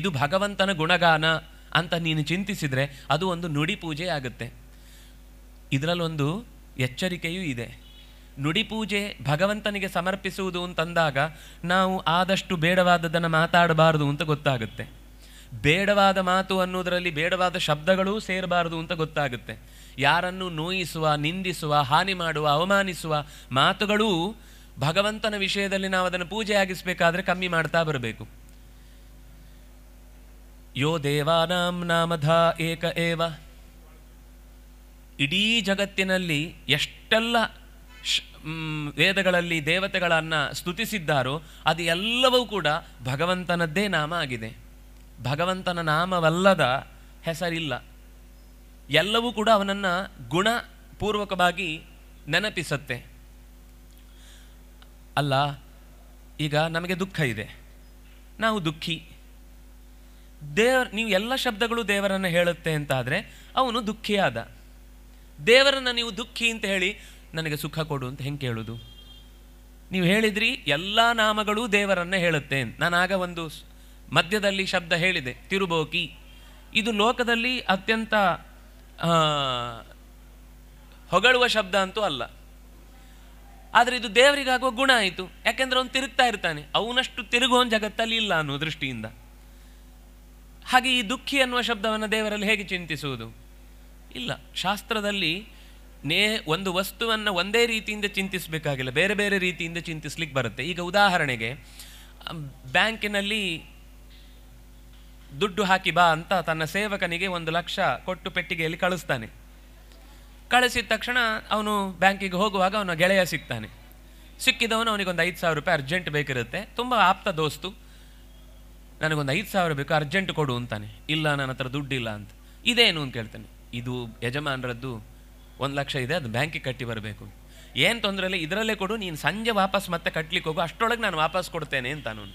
ಇದು ಭಗವಂತನ ಗುಣಗಾನ ಅಂತ ನೀನು ಚಿಂತಿಸಿದರೆ ಅದು ಒಂದು ನುಡಿ ಪೂಜೆ ಆಗುತ್ತೆ ಇದರಲ್ಲೊಂದು ಎಚ್ಚರಿಕೆಯೂ ಇದೆ ನುಡಿ ಪೂಜೆ ಭಗವಂತನಿಗೆ ಸಮರ್ಪಿಸುವುದು ಅಂತಂದಾಗ ನಾವು ಆದಷ್ಟು ಬೇಡವಾದದ್ದನ್ನು ಮಾತಾಡಬಾರದು ಅಂತ ಗೊತ್ತಾಗುತ್ತೆ ಬೇಡವಾದ ಮಾತು ಅನ್ನೋದರಲ್ಲಿ ಬೇಡವಾದ ಶಬ್ದಗಳೂ ಸೇರಬಾರದು ಅಂತ ಗೊತ್ತಾಗುತ್ತೆ ಯಾರನ್ನು ನೋಯಿಸುವ ನಿಂದಿಸುವ ಹಾನಿ ಮಾಡುವ ಅವಮಾನಿಸುವ ಮಾತುಗಳೂ ಭಗವಂತನ ವಿಷಯದಲ್ಲಿ ನಾವು ಅದನ್ನು ಪೂಜೆ ಕಮ್ಮಿ ಮಾಡ್ತಾ ಬರಬೇಕು ಯೋ ದೇವಾನಾಂ ನಾಮಧ ಏಕ ಏವ ಇಡೀ ಜಗತ್ತಿನಲ್ಲಿ ಎಷ್ಟೆಲ್ಲ ವೇದಗಳಲ್ಲಿ ದೇವತೆಗಳನ್ನು ಸ್ತುತಿಸಿದ್ದಾರೋ ಅದು ಎಲ್ಲವೂ ಕೂಡ ಭಗವಂತನದ್ದೇ ನಾಮ ಆಗಿದೆ ಭಗವಂತನ ನಾಮವಲ್ಲದ ಹೆಸರಿಲ್ಲ ಎಲ್ಲವೂ ಕೂಡ ಅವನನ್ನು ಗುಣಪೂರ್ವಕವಾಗಿ ನೆನಪಿಸುತ್ತೆ ಅಲ್ಲ ಈಗ ನಮಗೆ ದುಃಖ ಇದೆ ನಾವು ದುಃಖಿ ದೇವರ್ ನೀವು ಎಲ್ಲ ಶಬ್ದಗಳು ದೇವರನ್ನು ಹೇಳುತ್ತೆ ಅಂತಾದರೆ ಅವನು ದುಃಖಿಯಾದ ದೇವರನ್ನು ನೀವು ದುಃಖಿ ಅಂತ ಹೇಳಿ ನನಗೆ ಸುಖ ಕೊಡು ಅಂತ ಹೆಂಗೆ ಕೇಳೋದು ನೀವು ಹೇಳಿದ್ರಿ ಎಲ್ಲ ನಾಮಗಳು ದೇವರನ್ನು ಹೇಳುತ್ತೆ ನಾನು ಆಗ ಒಂದು ಮಧ್ಯದಲ್ಲಿ ಶಬ್ದ ಹೇಳಿದೆ ತಿರುಬೋಕಿ ಇದು ಲೋಕದಲ್ಲಿ ಅತ್ಯಂತ ಹೊಗಳುವ ಶಬ್ದ ಅಂತೂ ಅಲ್ಲ ಆದರೆ ಇದು ದೇವರಿಗಾಗುವ ಗುಣ ಆಯಿತು ಯಾಕೆಂದ್ರೆ ಅವನು ತಿರುಗ್ತಾ ಇರ್ತಾನೆ ಅವನಷ್ಟು ತಿರುಗುವ ಜಗತ್ತಲ್ಲಿ ಇಲ್ಲ ಅನ್ನೋ ದೃಷ್ಟಿಯಿಂದ ಹಾಗೆ ಈ ದುಃಖಿ ಅನ್ನುವ ಶಬ್ದವನ್ನು ದೇವರಲ್ಲಿ ಹೇಗೆ ಚಿಂತಿಸುವುದು ಇಲ್ಲ ಶಾಸ್ತ್ರದಲ್ಲಿ ನೇ ಒಂದು ವಸ್ತುವನ್ನು ಒಂದೇ ರೀತಿಯಿಂದ ಚಿಂತಿಸಬೇಕಾಗಿಲ್ಲ ಬೇರೆ ಬೇರೆ ರೀತಿಯಿಂದ ಚಿಂತಿಸ್ಲಿಕ್ಕೆ ಬರುತ್ತೆ ಈಗ ಉದಾಹರಣೆಗೆ ಬ್ಯಾಂಕಿನಲ್ಲಿ ದುಡ್ಡು ಹಾಕಿ ಬಾ ಅಂತ ತನ್ನ ಸೇವಕನಿಗೆ ಒಂದು ಲಕ್ಷ ಕೊಟ್ಟು ಪೆಟ್ಟಿಗೆಯಲ್ಲಿ ಕಳಿಸ್ತಾನೆ ಕಳಿಸಿದ ತಕ್ಷಣ ಅವನು ಬ್ಯಾಂಕಿಗೆ ಹೋಗುವಾಗ ಅವನ ಗೆಳೆಯ ಸಿಗ್ತಾನೆ ಸಿಕ್ಕಿದವನು ಅವನಿಗೊಂದು ಐದು ಸಾವಿರ ರೂಪಾಯಿ ಅರ್ಜೆಂಟ್ ಬೇಕಿರುತ್ತೆ ತುಂಬ ಆಪ್ತ ದೋಸ್ತು ನನಗೊಂದು ಐದು ಸಾವಿರ ಬೇಕು ಅರ್ಜೆಂಟ್ ಕೊಡು ಅಂತಾನೆ ಇಲ್ಲ ನನ್ನ ಹತ್ರ ದುಡ್ಡಿಲ್ಲ ಅಂತ ಇದೇನು ಅಂತ ಕೇಳ್ತಾನೆ ಇದು ಯಜಮಾನರದ್ದು ಒಂದು ಲಕ್ಷ ಇದೆ ಅದು ಬ್ಯಾಂಕಿಗೆ ಕಟ್ಟಿ ಬರಬೇಕು ಏನು ತೊಂದರೆ ಇಲ್ಲ ಇದರಲ್ಲೇ ಕೊಡು ನೀನು ಸಂಜೆ ವಾಪಸ್ ಮತ್ತೆ ಕಟ್ಟಲಿಕ್ಕೆ ಹೋಗು ಅಷ್ಟೊಳಗೆ ನಾನು ವಾಪಸ್ ಕೊಡ್ತೇನೆ ಅಂತ ನಾನು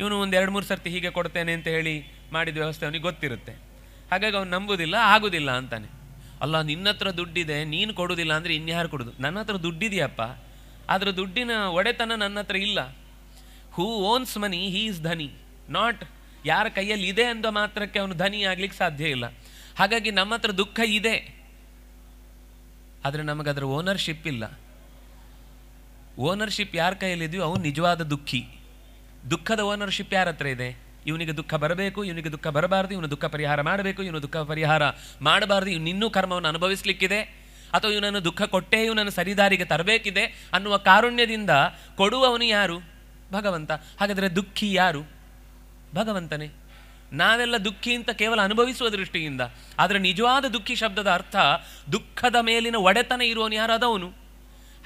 ಇವನು ಒಂದು ಎರಡು ಮೂರು ಸರ್ತಿ ಹೀಗೆ ಕೊಡ್ತೇನೆ ಅಂತ ಹೇಳಿ ಮಾಡಿದ ವ್ಯವಸ್ಥೆ ಅವನಿಗೆ ಗೊತ್ತಿರುತ್ತೆ ಹಾಗಾಗಿ ಅವ್ನು ನಂಬುದಿಲ್ಲ ಆಗುದಿಲ್ಲ ಅಂತಾನೆ ಅಲ್ಲ ನಿನ್ನ ಹತ್ರ ದುಡ್ಡಿದೆ ನೀನು ಕೊಡೋದಿಲ್ಲ ಅಂದರೆ ಇನ್ಯಾರು ಕೊಡೋದು ನನ್ನ ಹತ್ರ ದುಡ್ಡಿದೆಯಪ್ಪ ಅದರ ದುಡ್ಡಿನ ಒಡೆತನ ನನ್ನ ಹತ್ರ ಇಲ್ಲ who owns money he is ಧನಿ ನಾಟ್ ಯಾರ ಕೈಯಲ್ಲಿ ಇದೆ ಅಂದ ಮಾತ್ರಕ್ಕೆ ಅವನು ಧನಿ ಆಗ್ಲಿಕ್ಕೆ ಸಾಧ್ಯ ಇಲ್ಲ ಹಾಗಾಗಿ ನಮ್ಮ ಹತ್ರ ದುಃಖ ಇದೆ ಆದರೆ ನಮಗದರ ಓನರ್ಶಿಪ್ ಇಲ್ಲ ಓನರ್ಶಿಪ್ ಯಾರ ಕೈಯಲ್ಲಿದೆಯೋ ಅವನು ನಿಜವಾದ ದುಃಖಿ ದುಃಖದ ಓನರ್ಶಿಪ್ ಯಾರ ಹತ್ರ ಇದೆ ಇವನಿಗೆ ದುಃಖ ಬರಬೇಕು ಇವನಿಗೆ ದುಃಖ ಬರಬಾರದು ಇವನು ದುಃಖ ಪರಿಹಾರ ಮಾಡಬೇಕು ಇವನು ದುಃಖ ಪರಿಹಾರ ಮಾಡಬಾರ್ದು ಇನ್ನೂ ಕರ್ಮವನ್ನು ಅನುಭವಿಸಲಿಕ್ಕಿದೆ ಅಥವಾ ಇವನನ್ನು ದುಃಖ ಕೊಟ್ಟೇ ಇವನನ್ನು ಸರಿದಾರಿಗೆ ತರಬೇಕಿದೆ ಅನ್ನುವ ಕಾರುಣ್ಯದಿಂದ ಕೊಡುವವನು ಯಾರು ಭಗವಂತ ಹಾಗಾದರೆ ದುಃಖಿ ಯಾರು ಭಗವಂತನೇ ನಾವೆಲ್ಲ ದುಃಖಿ ಅಂತ ಕೇವಲ ಅನುಭವಿಸುವ ದೃಷ್ಟಿಯಿಂದ ಆದರೆ ನಿಜವಾದ ದುಃಖಿ ಶಬ್ದದ ಅರ್ಥ ದುಃಖದ ಮೇಲಿನ ಒಡೆತನ ಇರುವವನು ಯಾರಾದವನು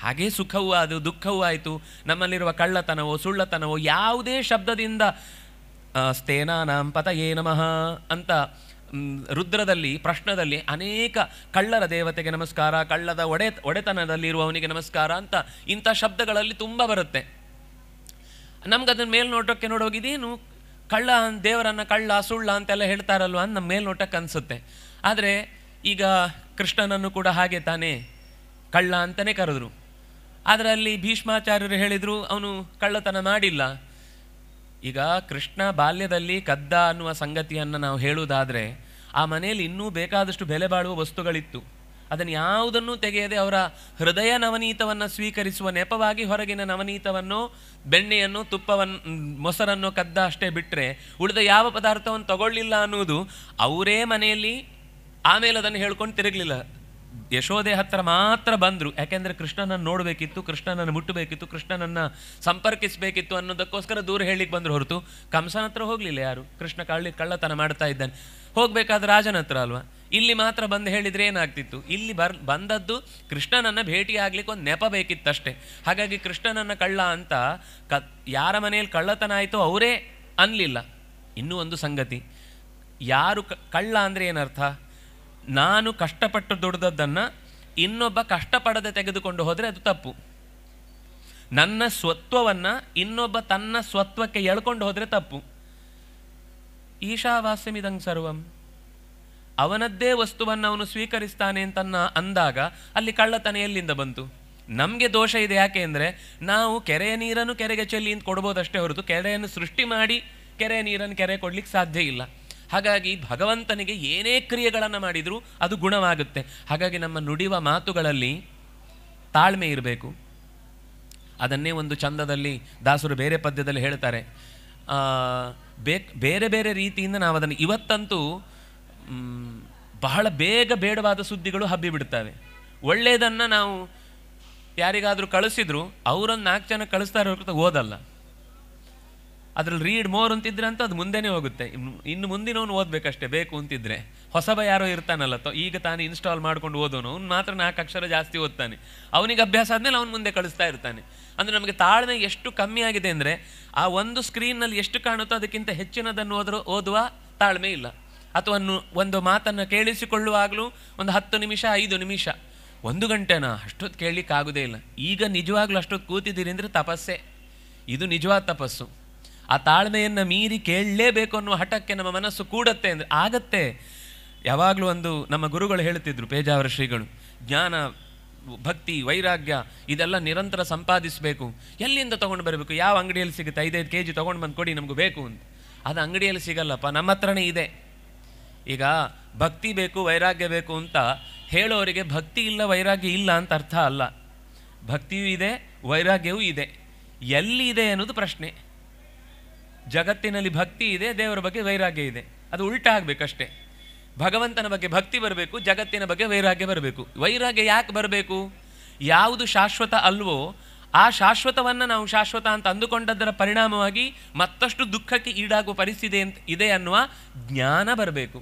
ಹಾಗೇ ಸುಖವೂ ಅದು ದುಃಖವೂ ಆಯಿತು ನಮ್ಮಲ್ಲಿರುವ ಕಳ್ಳತನವೋ ಸುಳ್ಳತನವೋ ಯಾವುದೇ ಶಬ್ದದಿಂದ ಪತ ಏ ನಮಃ ಅಂತ ರುದ್ರದಲ್ಲಿ ಪ್ರಶ್ನದಲ್ಲಿ ಅನೇಕ ಕಳ್ಳರ ದೇವತೆಗೆ ನಮಸ್ಕಾರ ಕಳ್ಳದ ಒಡೆ ಒಡೆತನದಲ್ಲಿರುವವನಿಗೆ ನಮಸ್ಕಾರ ಅಂತ ಇಂಥ ಶಬ್ದಗಳಲ್ಲಿ ತುಂಬ ಬರುತ್ತೆ ನಮ್ಗೆ ಅದನ್ನ ಮೇಲ್ನೋಟಕ್ಕೆ ನೋಡೋಗಿದೇನು ಕಳ್ಳ ದೇವರನ್ನು ಕಳ್ಳ ಸುಳ್ಳ ಅಂತೆಲ್ಲ ಹೇಳ್ತಾರಲ್ವ ಅಂತ ನಮ್ಮ ಮೇಲ್ನೋಟಕ್ಕೆ ಅನಿಸುತ್ತೆ ಆದರೆ ಈಗ ಕೃಷ್ಣನನ್ನು ಕೂಡ ಹಾಗೆ ತಾನೇ ಕಳ್ಳ ಅಂತಲೇ ಕರೆದ್ರು ಅಲ್ಲಿ ಭೀಷ್ಮಾಚಾರ್ಯರು ಹೇಳಿದರು ಅವನು ಕಳ್ಳತನ ಮಾಡಿಲ್ಲ ಈಗ ಕೃಷ್ಣ ಬಾಲ್ಯದಲ್ಲಿ ಕದ್ದ ಅನ್ನುವ ಸಂಗತಿಯನ್ನು ನಾವು ಹೇಳುವುದಾದರೆ ಆ ಮನೆಯಲ್ಲಿ ಇನ್ನೂ ಬೇಕಾದಷ್ಟು ಬೆಲೆ ಬಾಳುವ ವಸ್ತುಗಳಿತ್ತು ಅದನ್ನು ಯಾವುದನ್ನೂ ತೆಗೆಯದೆ ಅವರ ಹೃದಯ ನವನೀತವನ್ನು ಸ್ವೀಕರಿಸುವ ನೆಪವಾಗಿ ಹೊರಗಿನ ನವನೀತವನ್ನು ಬೆಣ್ಣೆಯನ್ನು ತುಪ್ಪವನ್ನು ಮೊಸರನ್ನು ಕದ್ದ ಅಷ್ಟೇ ಬಿಟ್ಟರೆ ಉಳಿದ ಯಾವ ಪದಾರ್ಥವನ್ನು ತಗೊಳ್ಳಿಲ್ಲ ಅನ್ನುವುದು ಅವರೇ ಮನೆಯಲ್ಲಿ ಆಮೇಲೆ ಅದನ್ನು ಹೇಳ್ಕೊಂಡು ತಿರುಗಲಿಲ್ಲ ಯಶೋದೆ ಹತ್ರ ಮಾತ್ರ ಬಂದರು ಯಾಕೆಂದರೆ ಕೃಷ್ಣನನ್ನು ನೋಡಬೇಕಿತ್ತು ಕೃಷ್ಣನನ್ನು ಮುಟ್ಟಬೇಕಿತ್ತು ಕೃಷ್ಣನನ್ನು ಸಂಪರ್ಕಿಸಬೇಕಿತ್ತು ಅನ್ನೋದಕ್ಕೋಸ್ಕರ ದೂರ ಹೇಳಲಿಕ್ಕೆ ಬಂದರು ಹೊರತು ಕಂಸನ ಹತ್ರ ಹೋಗಲಿಲ್ಲ ಯಾರು ಕೃಷ್ಣ ಕಳ್ಳಿ ಕಳ್ಳತನ ಮಾಡ್ತಾ ಇದ್ದಾನೆ ಹೋಗಬೇಕಾದ ರಾಜನ ಹತ್ರ ಅಲ್ವಾ ಇಲ್ಲಿ ಮಾತ್ರ ಬಂದು ಹೇಳಿದರೆ ಏನಾಗ್ತಿತ್ತು ಇಲ್ಲಿ ಬರ್ ಬಂದದ್ದು ಕೃಷ್ಣನನ್ನು ಭೇಟಿಯಾಗಲಿಕ್ಕೆ ಒಂದು ನೆಪ ಬೇಕಿತ್ತಷ್ಟೇ ಹಾಗಾಗಿ ಕೃಷ್ಣನನ್ನು ಕಳ್ಳ ಅಂತ ಕ ಯಾರ ಮನೆಯಲ್ಲಿ ಕಳ್ಳತನ ಆಯಿತೋ ಅವರೇ ಅನ್ನಲಿಲ್ಲ ಇನ್ನೂ ಒಂದು ಸಂಗತಿ ಯಾರು ಕಳ್ಳ ಅಂದರೆ ಏನರ್ಥ ನಾನು ಕಷ್ಟಪಟ್ಟು ದುಡ್ದದ್ದನ್ನು ಇನ್ನೊಬ್ಬ ಕಷ್ಟಪಡದೆ ತೆಗೆದುಕೊಂಡು ಹೋದರೆ ಅದು ತಪ್ಪು ನನ್ನ ಸ್ವತ್ವವನ್ನು ಇನ್ನೊಬ್ಬ ತನ್ನ ಸ್ವತ್ವಕ್ಕೆ ಎಳ್ಕೊಂಡು ಹೋದರೆ ತಪ್ಪು ಈಶಾವಾಸ್ಯಮಿದಂಗ್ ಸರ್ವಂ ಅವನದ್ದೇ ವಸ್ತುವನ್ನು ಅವನು ಸ್ವೀಕರಿಸ್ತಾನೆ ಅಂತನ್ನ ಅಂದಾಗ ಅಲ್ಲಿ ಕಳ್ಳತನ ಎಲ್ಲಿಂದ ಬಂತು ನಮಗೆ ದೋಷ ಇದೆ ಯಾಕೆ ಅಂದರೆ ನಾವು ಕೆರೆಯ ನೀರನ್ನು ಕೆರೆಗೆ ಚೆಲ್ಲಿ ಅಂತ ಕೊಡ್ಬೋದಷ್ಟೇ ಹೊರತು ಕೆರೆಯನ್ನು ಸೃಷ್ಟಿ ಮಾಡಿ ಕೆರೆಯ ನೀರನ್ನು ಕೆರೆ ಕೊಡ್ಲಿಕ್ಕೆ ಸಾಧ್ಯ ಇಲ್ಲ ಹಾಗಾಗಿ ಭಗವಂತನಿಗೆ ಏನೇ ಕ್ರಿಯೆಗಳನ್ನು ಮಾಡಿದರೂ ಅದು ಗುಣವಾಗುತ್ತೆ ಹಾಗಾಗಿ ನಮ್ಮ ನುಡಿವ ಮಾತುಗಳಲ್ಲಿ ತಾಳ್ಮೆ ಇರಬೇಕು ಅದನ್ನೇ ಒಂದು ಚಂದದಲ್ಲಿ ದಾಸರು ಬೇರೆ ಪದ್ಯದಲ್ಲಿ ಹೇಳ್ತಾರೆ ಬೇರೆ ಬೇರೆ ರೀತಿಯಿಂದ ನಾವು ಅದನ್ನು ಇವತ್ತಂತೂ ಬಹಳ ಬೇಗ ಬೇಡವಾದ ಸುದ್ದಿಗಳು ಹಬ್ಬಿಬಿಡ್ತವೆ ಒಳ್ಳೆಯದನ್ನು ನಾವು ಯಾರಿಗಾದರೂ ಕಳಿಸಿದ್ರು ಅವರನ್ನು ನಾಲ್ಕು ಜನ ಕಳಿಸ್ತಾರೆ ಹೊರತು ಓದಲ್ಲ ಅದ್ರಲ್ಲಿ ರೀಡ್ ಮೋರ್ ಅಂತಿದ್ರೆ ಅಂತ ಅದು ಮುಂದೆನೇ ಹೋಗುತ್ತೆ ಇನ್ನು ಮುಂದಿನವನು ಓದಬೇಕಷ್ಟೇ ಬೇಕು ಅಂತಿದ್ರೆ ಹೊಸಬ ಯಾರೋ ಇರ್ತಾನಲ್ಲ ತೊ ಈಗ ತಾನೇ ಇನ್ಸ್ಟಾಲ್ ಮಾಡ್ಕೊಂಡು ಓದೋನು ಅವ್ನು ಮಾತ್ರ ನಾಲ್ಕು ಅಕ್ಷರ ಜಾಸ್ತಿ ಓದ್ತಾನೆ ಅವನಿಗೆ ಅಭ್ಯಾಸ ಆದಮೇಲೆ ಅವನು ಮುಂದೆ ಕಳಿಸ್ತಾ ಇರ್ತಾನೆ ಅಂದರೆ ನಮಗೆ ತಾಳ್ಮೆ ಎಷ್ಟು ಕಮ್ಮಿ ಆಗಿದೆ ಅಂದರೆ ಆ ಒಂದು ಸ್ಕ್ರೀನ್ನಲ್ಲಿ ಎಷ್ಟು ಕಾಣುತ್ತೋ ಅದಕ್ಕಿಂತ ಹೆಚ್ಚಿನದನ್ನು ಓದರು ಓದುವ ತಾಳ್ಮೆ ಇಲ್ಲ ಅಥವಾ ಒಂದು ಮಾತನ್ನು ಕೇಳಿಸಿಕೊಳ್ಳುವಾಗಲೂ ಒಂದು ಹತ್ತು ನಿಮಿಷ ಐದು ನಿಮಿಷ ಒಂದು ಗಂಟೆನಾ ಅಷ್ಟೊತ್ತು ಕೇಳಲಿಕ್ಕಾಗೋದೇ ಇಲ್ಲ ಈಗ ನಿಜವಾಗ್ಲೂ ಅಷ್ಟೊತ್ತು ಕೂತಿದ್ದೀರಿ ಅಂದರೆ ತಪಸ್ಸೇ ಇದು ನಿಜವಾದ ತಪಸ್ಸು ಆ ತಾಳ್ಮೆಯನ್ನು ಮೀರಿ ಕೇಳಲೇಬೇಕು ಅನ್ನುವ ಹಠಕ್ಕೆ ನಮ್ಮ ಮನಸ್ಸು ಕೂಡತ್ತೆ ಅಂದರೆ ಆಗತ್ತೆ ಯಾವಾಗಲೂ ಒಂದು ನಮ್ಮ ಗುರುಗಳು ಹೇಳ್ತಿದ್ರು ಪೇಜಾವರ ಶ್ರೀಗಳು ಜ್ಞಾನ ಭಕ್ತಿ ವೈರಾಗ್ಯ ಇದೆಲ್ಲ ನಿರಂತರ ಸಂಪಾದಿಸಬೇಕು ಎಲ್ಲಿಂದ ತೊಗೊಂಡು ಬರಬೇಕು ಯಾವ ಅಂಗಡಿಯಲ್ಲಿ ಸಿಗುತ್ತೆ ಐದೈದು ಕೆ ಜಿ ತೊಗೊಂಡು ಬಂದು ಕೊಡಿ ನಮಗೂ ಬೇಕು ಅಂತ ಅದು ಅಂಗಡಿಯಲ್ಲಿ ಸಿಗಲ್ಲಪ್ಪ ನಮ್ಮ ಹತ್ರನೇ ಇದೆ ಈಗ ಭಕ್ತಿ ಬೇಕು ವೈರಾಗ್ಯ ಬೇಕು ಅಂತ ಹೇಳೋರಿಗೆ ಭಕ್ತಿ ಇಲ್ಲ ವೈರಾಗ್ಯ ಇಲ್ಲ ಅಂತ ಅರ್ಥ ಅಲ್ಲ ಭಕ್ತಿಯೂ ಇದೆ ವೈರಾಗ್ಯವೂ ಇದೆ ಎಲ್ಲಿದೆ ಅನ್ನೋದು ಪ್ರಶ್ನೆ ಜಗತ್ತಿನಲ್ಲಿ ಭಕ್ತಿ ಇದೆ ದೇವರ ಬಗ್ಗೆ ವೈರಾಗ್ಯ ಇದೆ ಅದು ಉಲ್ಟಾ ಆಗಬೇಕಷ್ಟೇ ಭಗವಂತನ ಬಗ್ಗೆ ಭಕ್ತಿ ಬರಬೇಕು ಜಗತ್ತಿನ ಬಗ್ಗೆ ವೈರಾಗ್ಯ ಬರಬೇಕು ವೈರಾಗ್ಯ ಯಾಕೆ ಬರಬೇಕು ಯಾವುದು ಶಾಶ್ವತ ಅಲ್ವೋ ಆ ಶಾಶ್ವತವನ್ನು ನಾವು ಶಾಶ್ವತ ಅಂತ ಅಂದುಕೊಂಡದ್ದರ ಪರಿಣಾಮವಾಗಿ ಮತ್ತಷ್ಟು ದುಃಖಕ್ಕೆ ಈಡಾಗುವ ಪರಿಸ್ಥಿತಿ ಅಂತ ಇದೆ ಅನ್ನುವ ಜ್ಞಾನ ಬರಬೇಕು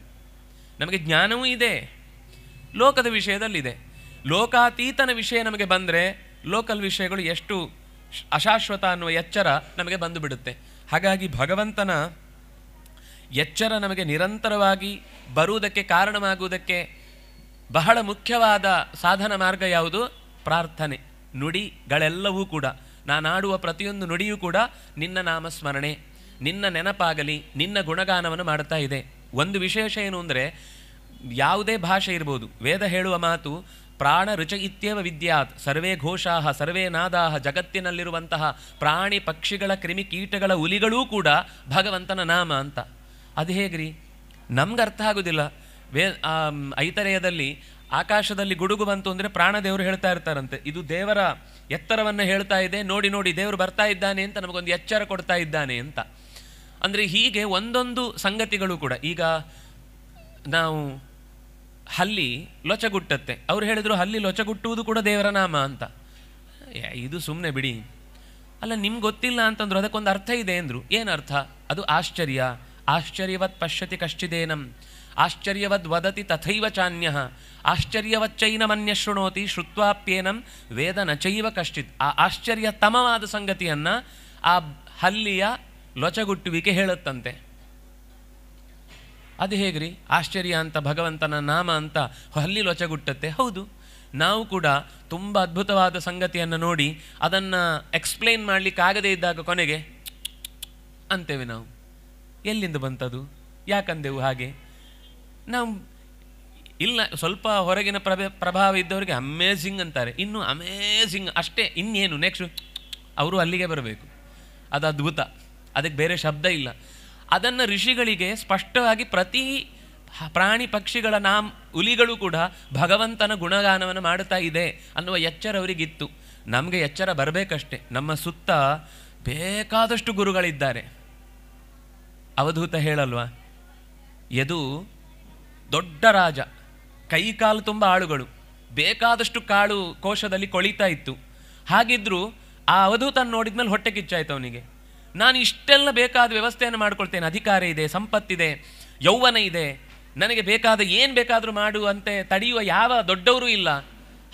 ನಮಗೆ ಜ್ಞಾನವೂ ಇದೆ ಲೋಕದ ವಿಷಯದಲ್ಲಿದೆ ಲೋಕಾತೀತನ ವಿಷಯ ನಮಗೆ ಬಂದರೆ ಲೋಕಲ್ ವಿಷಯಗಳು ಎಷ್ಟು ಅಶಾಶ್ವತ ಅನ್ನುವ ಎಚ್ಚರ ನಮಗೆ ಬಂದುಬಿಡುತ್ತೆ ಹಾಗಾಗಿ ಭಗವಂತನ ಎಚ್ಚರ ನಮಗೆ ನಿರಂತರವಾಗಿ ಬರುವುದಕ್ಕೆ ಕಾರಣವಾಗುವುದಕ್ಕೆ ಬಹಳ ಮುಖ್ಯವಾದ ಸಾಧನ ಮಾರ್ಗ ಯಾವುದು ಪ್ರಾರ್ಥನೆ ನುಡಿಗಳೆಲ್ಲವೂ ಕೂಡ ನಾನಾಡುವ ಪ್ರತಿಯೊಂದು ನುಡಿಯೂ ಕೂಡ ನಿನ್ನ ನಾಮಸ್ಮರಣೆ ನಿನ್ನ ನೆನಪಾಗಲಿ ನಿನ್ನ ಗುಣಗಾನವನ್ನು ಮಾಡ್ತಾ ಇದೆ ಒಂದು ವಿಶೇಷ ಏನು ಅಂದರೆ ಯಾವುದೇ ಭಾಷೆ ಇರ್ಬೋದು ವೇದ ಹೇಳುವ ಮಾತು ಪ್ರಾಣ ರುಚ ಇತ್ಯೇವ ವಿದ್ಯಾತ್ ಸರ್ವೇ ಘೋಷಾಹ ಸರ್ವೇ ನಾದಾಹ ಜಗತ್ತಿನಲ್ಲಿರುವಂತಹ ಪ್ರಾಣಿ ಪಕ್ಷಿಗಳ ಕ್ರಿಮಿಕೀಟಗಳ ಕೀಟಗಳ ಹುಲಿಗಳೂ ಕೂಡ ಭಗವಂತನ ನಾಮ ಅಂತ ಅದು ಹೇಗ್ರಿ ನಮ್ಗೆ ಅರ್ಥ ಆಗೋದಿಲ್ಲ ವೇ ಐತರೇಯದಲ್ಲಿ ಆಕಾಶದಲ್ಲಿ ಗುಡುಗು ಬಂತು ಅಂದರೆ ಪ್ರಾಣದೇವರು ಹೇಳ್ತಾ ಇರ್ತಾರಂತೆ ಇದು ದೇವರ ಎತ್ತರವನ್ನು ಹೇಳ್ತಾ ಇದೆ ನೋಡಿ ನೋಡಿ ದೇವರು ಬರ್ತಾ ಇದ್ದಾನೆ ಅಂತ ನಮಗೊಂದು ಎಚ್ಚರ ಕೊಡ್ತಾ ಇದ್ದಾನೆ ಅಂತ ಅಂದರೆ ಹೀಗೆ ಒಂದೊಂದು ಸಂಗತಿಗಳು ಕೂಡ ಈಗ ನಾವು ಹಲ್ಲಿ ಲೊಚಗುಟ್ಟತ್ತೆ ಅವ್ರು ಹೇಳಿದರು ಹಲ್ಲಿ ಲೊಚಗುಟ್ಟುವುದು ಕೂಡ ದೇವರ ನಾಮ ಅಂತ ಇದು ಸುಮ್ಮನೆ ಬಿಡಿ ಅಲ್ಲ ನಿಮ್ಗೆ ಗೊತ್ತಿಲ್ಲ ಅಂತಂದ್ರು ಅದಕ್ಕೊಂದು ಅರ್ಥ ಇದೆ ಅಂದರು ಏನರ್ಥ ಅದು ಆಶ್ಚರ್ಯ ಆಶ್ಚರ್ಯವತ್ ಪಶ್ಯತಿ ಕಶ್ಚಿದೇನಂ ಆಶ್ಚರ್ಯವದ್ ವದತಿ ತಥೈವ ಚಾನ್ಯ ಆಶ್ಚರ್ಯವಚ್ಚೈನ ಮನ್ಯ ಶೃಣೋತಿ ಶ್ರುತ್ವಾಪ್ಯೇನಂ ವೇದ ನಚೈವ ಕಶ್ಚಿತ್ ಆ ಆಶ್ಚರ್ಯತಮವಾದ ಸಂಗತಿಯನ್ನು ಆ ಹಲ್ಲಿಯ ಲೊಚಗುಟ್ಟುವಿಕೆ ಹೇಳುತ್ತಂತೆ ಅದು ಹೇಗ್ರಿ ಆಶ್ಚರ್ಯ ಅಂತ ಭಗವಂತನ ನಾಮ ಅಂತ ಅಲ್ಲಿ ಲೊಚಗುಟ್ಟತ್ತೆ ಹೌದು ನಾವು ಕೂಡ ತುಂಬ ಅದ್ಭುತವಾದ ಸಂಗತಿಯನ್ನು ನೋಡಿ ಅದನ್ನು ಎಕ್ಸ್ಪ್ಲೇನ್ ಮಾಡಲಿಕ್ಕಾಗದೇ ಇದ್ದಾಗ ಕೊನೆಗೆ ಅಂತೇವೆ ನಾವು ಎಲ್ಲಿಂದ ಬಂತದು ಯಾಕಂದೆವು ಹಾಗೆ ನಾವು ಇಲ್ಲ ಸ್ವಲ್ಪ ಹೊರಗಿನ ಪ್ರಭ ಪ್ರಭಾವ ಇದ್ದವರಿಗೆ ಅಮೇಝಿಂಗ್ ಅಂತಾರೆ ಇನ್ನು ಅಮೇಝಿಂಗ್ ಅಷ್ಟೇ ಇನ್ನೇನು ನೆಕ್ಸ್ಟ್ ಅವರು ಅಲ್ಲಿಗೆ ಬರಬೇಕು ಅದು ಅದ್ಭುತ ಅದಕ್ಕೆ ಬೇರೆ ಶಬ್ದ ಇಲ್ಲ ಅದನ್ನು ಋಷಿಗಳಿಗೆ ಸ್ಪಷ್ಟವಾಗಿ ಪ್ರತಿ ಪ್ರಾಣಿ ಪಕ್ಷಿಗಳ ನಾಮ್ ಹುಲಿಗಳು ಕೂಡ ಭಗವಂತನ ಗುಣಗಾನವನ್ನು ಮಾಡುತ್ತಾ ಇದೆ ಅನ್ನುವ ಎಚ್ಚರ ಅವರಿಗಿತ್ತು ನಮಗೆ ಎಚ್ಚರ ಬರಬೇಕಷ್ಟೆ ನಮ್ಮ ಸುತ್ತ ಬೇಕಾದಷ್ಟು ಗುರುಗಳಿದ್ದಾರೆ ಅವಧೂತ ಹೇಳಲ್ವಾ ಯದು ದೊಡ್ಡ ರಾಜ ಕೈಕಾಲು ತುಂಬ ಆಳುಗಳು ಬೇಕಾದಷ್ಟು ಕಾಳು ಕೋಶದಲ್ಲಿ ಕೊಳಿತಾ ಇತ್ತು ಹಾಗಿದ್ರೂ ಆ ಅವಧೂತನ ನೋಡಿದ್ಮೇಲೆ ಹೊಟ್ಟೆ ಕಿಚ್ಚಾಯ್ತು ಅವನಿಗೆ ನಾನು ಇಷ್ಟೆಲ್ಲ ಬೇಕಾದ ವ್ಯವಸ್ಥೆಯನ್ನು ಮಾಡ್ಕೊಳ್ತೇನೆ ಅಧಿಕಾರ ಇದೆ ಸಂಪತ್ತಿದೆ ಯೌವನ ಇದೆ ನನಗೆ ಬೇಕಾದ ಏನು ಬೇಕಾದರೂ ಮಾಡುವಂತೆ ತಡೆಯುವ ಯಾವ ದೊಡ್ಡವರು ಇಲ್ಲ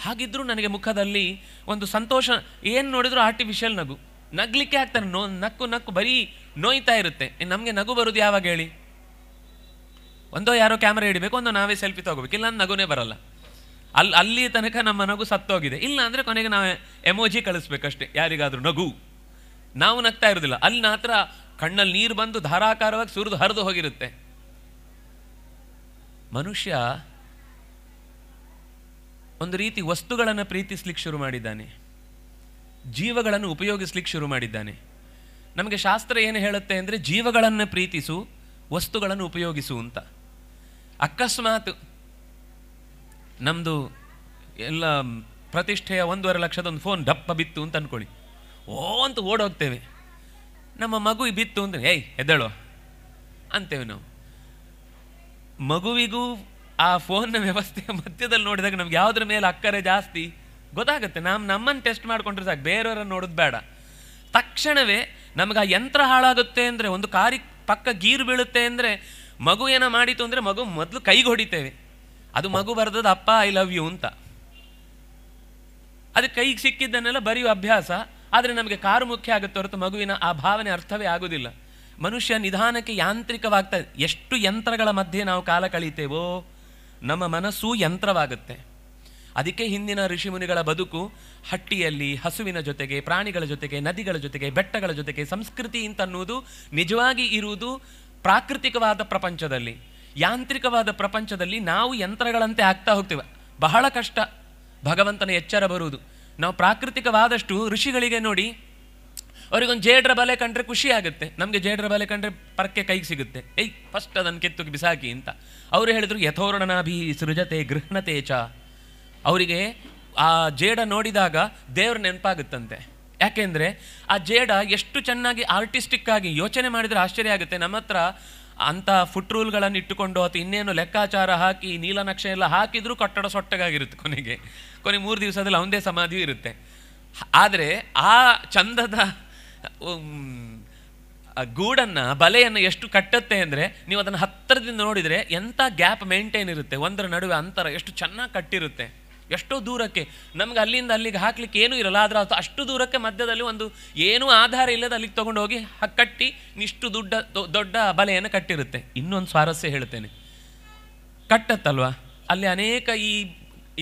ಹಾಗಿದ್ರೂ ನನಗೆ ಮುಖದಲ್ಲಿ ಒಂದು ಸಂತೋಷ ಏನು ನೋಡಿದ್ರು ಆರ್ಟಿಫಿಷಿಯಲ್ ನಗು ನಗ್ಲಿಕ್ಕೆ ಆಗ್ತಾನೆ ನೋ ನಕ್ಕು ನಕ್ಕು ಬರೀ ನೋಯ್ತಾ ಇರುತ್ತೆ ನಮಗೆ ನಗು ಬರೋದು ಯಾವಾಗ ಹೇಳಿ ಒಂದೋ ಯಾರೋ ಕ್ಯಾಮ್ರಾ ಹಿಡಿಬೇಕು ಒಂದೋ ನಾವೇ ಸೆಲ್ಫಿ ತಗೋಬೇಕು ಇಲ್ಲ ನಗುನೇ ಬರಲ್ಲ ಅಲ್ಲಿ ಅಲ್ಲಿ ತನಕ ನಮ್ಮ ನಗು ಸತ್ತೋಗಿದೆ ಇಲ್ಲ ಅಂದರೆ ಕೊನೆಗೆ ನಾವು ಎಮೋಜಿ ಕಳಿಸ್ಬೇಕಷ್ಟೇ ಯಾರಿಗಾದರೂ ನಗು ನಾವು ನಗ್ತಾ ಇರೋದಿಲ್ಲ ಅಲ್ಲಿ ಮಾತ್ರ ಕಣ್ಣಲ್ಲಿ ನೀರು ಬಂದು ಧಾರಾಕಾರವಾಗಿ ಸುರಿದು ಹರಿದು ಹೋಗಿರುತ್ತೆ ಮನುಷ್ಯ ಒಂದು ರೀತಿ ವಸ್ತುಗಳನ್ನು ಪ್ರೀತಿಸ್ಲಿಕ್ಕೆ ಶುರು ಮಾಡಿದ್ದಾನೆ ಜೀವಗಳನ್ನು ಉಪಯೋಗಿಸ್ಲಿಕ್ಕೆ ಶುರು ಮಾಡಿದ್ದಾನೆ ನಮಗೆ ಶಾಸ್ತ್ರ ಏನು ಹೇಳುತ್ತೆ ಅಂದರೆ ಜೀವಗಳನ್ನು ಪ್ರೀತಿಸು ವಸ್ತುಗಳನ್ನು ಉಪಯೋಗಿಸು ಅಂತ ಅಕಸ್ಮಾತ್ ನಮ್ಮದು ಎಲ್ಲ ಪ್ರತಿಷ್ಠೆಯ ಒಂದೂವರೆ ಲಕ್ಷದ ಒಂದು ಫೋನ್ ಡಪ್ಪ ಬಿತ್ತು ಅಂತ ಅಂದ್ಕೊಳ್ಳಿ ಓ ಅಂತ ಓಡೋಗ್ತೇವೆ ಹೋಗ್ತೇವೆ ನಮ್ಮ ಮಗು ಬಿತ್ತು ಅಂದರೆ ಏಯ್ ಎದ್ದಳು ಅಂತೇವೆ ನಾವು ಮಗುವಿಗೂ ಆ ಫೋನ್ನ ವ್ಯವಸ್ಥೆ ಮಧ್ಯದಲ್ಲಿ ನೋಡಿದಾಗ ನಮ್ಗೆ ಯಾವುದ್ರ ಮೇಲೆ ಅಕ್ಕರೆ ಜಾಸ್ತಿ ಗೊತ್ತಾಗುತ್ತೆ ನಾವು ನಮ್ಮನ್ನು ಟೆಸ್ಟ್ ಮಾಡಿಕೊಂಡ್ರೆ ಸಾಕು ಬೇರೆಯವರನ್ನು ನೋಡೋದು ಬೇಡ ತಕ್ಷಣವೇ ನಮ್ಗೆ ಆ ಯಂತ್ರ ಹಾಳಾಗುತ್ತೆ ಅಂದರೆ ಒಂದು ಕಾರಿ ಪಕ್ಕ ಗೀರು ಬೀಳುತ್ತೆ ಅಂದರೆ ಮಗು ಏನೋ ಮಾಡಿತು ಅಂದರೆ ಮಗು ಮೊದಲು ಕೈಗೆ ಹೊಡಿತೇವೆ ಅದು ಮಗು ಬರ್ದದ ಅಪ್ಪ ಐ ಲವ್ ಯು ಅಂತ ಅದು ಕೈಗೆ ಸಿಕ್ಕಿದ್ದನ್ನೆಲ್ಲ ಬರೆಯುವ ಅಭ್ಯಾಸ ಆದರೆ ನಮಗೆ ಕಾರು ಮುಖ್ಯ ಆಗುತ್ತೆ ಹೊರತು ಮಗುವಿನ ಆ ಭಾವನೆ ಅರ್ಥವೇ ಆಗುವುದಿಲ್ಲ ಮನುಷ್ಯ ನಿಧಾನಕ್ಕೆ ಯಾಂತ್ರಿಕವಾಗ್ತಾ ಎಷ್ಟು ಯಂತ್ರಗಳ ಮಧ್ಯೆ ನಾವು ಕಾಲ ಕಳೀತೇವೋ ನಮ್ಮ ಮನಸ್ಸು ಯಂತ್ರವಾಗುತ್ತೆ ಅದಕ್ಕೆ ಹಿಂದಿನ ಮುನಿಗಳ ಬದುಕು ಹಟ್ಟಿಯಲ್ಲಿ ಹಸುವಿನ ಜೊತೆಗೆ ಪ್ರಾಣಿಗಳ ಜೊತೆಗೆ ನದಿಗಳ ಜೊತೆಗೆ ಬೆಟ್ಟಗಳ ಜೊತೆಗೆ ಸಂಸ್ಕೃತಿ ಅಂತನ್ನುವುದು ನಿಜವಾಗಿ ಇರುವುದು ಪ್ರಾಕೃತಿಕವಾದ ಪ್ರಪಂಚದಲ್ಲಿ ಯಾಂತ್ರಿಕವಾದ ಪ್ರಪಂಚದಲ್ಲಿ ನಾವು ಯಂತ್ರಗಳಂತೆ ಆಗ್ತಾ ಹೋಗ್ತೇವೆ ಬಹಳ ಕಷ್ಟ ಭಗವಂತನ ಎಚ್ಚರ ಬರುವುದು ನಾವು ಪ್ರಾಕೃತಿಕವಾದಷ್ಟು ಋಷಿಗಳಿಗೆ ನೋಡಿ ಅವರಿಗೊಂದು ಜೇಡ್ರ ಬಲೆ ಕಂಡ್ರೆ ಖುಷಿ ಆಗುತ್ತೆ ನಮಗೆ ಜೇಡ್ರ ಬಲೆ ಕಂಡ್ರೆ ಪರಕ್ಕೆ ಕೈಗೆ ಸಿಗುತ್ತೆ ಏಯ್ ಫಸ್ಟ್ ಅದನ್ನು ಕೆತ್ತು ಬಿಸಾಕಿ ಅಂತ ಅವರು ಹೇಳಿದ್ರು ಯಥೋರ್ಣನಾಭಿ ಸೃಜತೆ ಗೃಹಣತೆ ಚ ಅವರಿಗೆ ಆ ಜೇಡ ನೋಡಿದಾಗ ದೇವ್ರ ನೆನಪಾಗುತ್ತಂತೆ ಯಾಕೆಂದರೆ ಆ ಜೇಡ ಎಷ್ಟು ಚೆನ್ನಾಗಿ ಆರ್ಟಿಸ್ಟಿಕ್ಕಾಗಿ ಯೋಚನೆ ಮಾಡಿದರೆ ಆಶ್ಚರ್ಯ ಆಗುತ್ತೆ ನಮ್ಮ ಹತ್ರ ಅಂಥ ಫುಟ್ ರೂಲ್ಗಳನ್ನು ಇಟ್ಟುಕೊಂಡು ಅಥವಾ ಇನ್ನೇನು ಲೆಕ್ಕಾಚಾರ ಹಾಕಿ ನೀಲನಕ್ಷೆ ಎಲ್ಲ ಹಾಕಿದರೂ ಕಟ್ಟಡ ಸೊಟ್ಟಗಾಗಿರುತ್ತೆ ಕೊನೆಗೆ ಕೊನೆ ಮೂರು ದಿವಸದಲ್ಲಿ ಅವನದೇ ಸಮಾಧಿಯೂ ಇರುತ್ತೆ ಆದರೆ ಆ ಚಂದದ ಗೂಡನ್ನು ಬಲೆಯನ್ನು ಎಷ್ಟು ಕಟ್ಟತ್ತೆ ಅಂದರೆ ನೀವು ಅದನ್ನು ಹತ್ತಿರದಿಂದ ನೋಡಿದರೆ ಎಂಥ ಗ್ಯಾಪ್ ಮೇಂಟೈನ್ ಇರುತ್ತೆ ಒಂದರ ನಡುವೆ ಅಂತರ ಎಷ್ಟು ಚೆನ್ನಾಗಿ ಕಟ್ಟಿರುತ್ತೆ ಎಷ್ಟೋ ದೂರಕ್ಕೆ ನಮ್ಗೆ ಅಲ್ಲಿಂದ ಅಲ್ಲಿಗೆ ಹಾಕ್ಲಿಕ್ಕೆ ಏನೂ ಇರಲ್ಲ ಆದರೆ ಅದು ಅಷ್ಟು ದೂರಕ್ಕೆ ಮಧ್ಯದಲ್ಲಿ ಒಂದು ಏನೂ ಆಧಾರ ಇಲ್ಲದೆ ಅಲ್ಲಿಗೆ ತೊಗೊಂಡು ಹೋಗಿ ಕಟ್ಟಿ ಇಷ್ಟು ದೊಡ್ಡ ದೊಡ್ಡ ಬಲೆಯನ್ನು ಕಟ್ಟಿರುತ್ತೆ ಇನ್ನೊಂದು ಸ್ವಾರಸ್ಯ ಹೇಳ್ತೇನೆ ಕಟ್ಟತ್ತಲ್ವ ಅಲ್ಲಿ ಅನೇಕ ಈ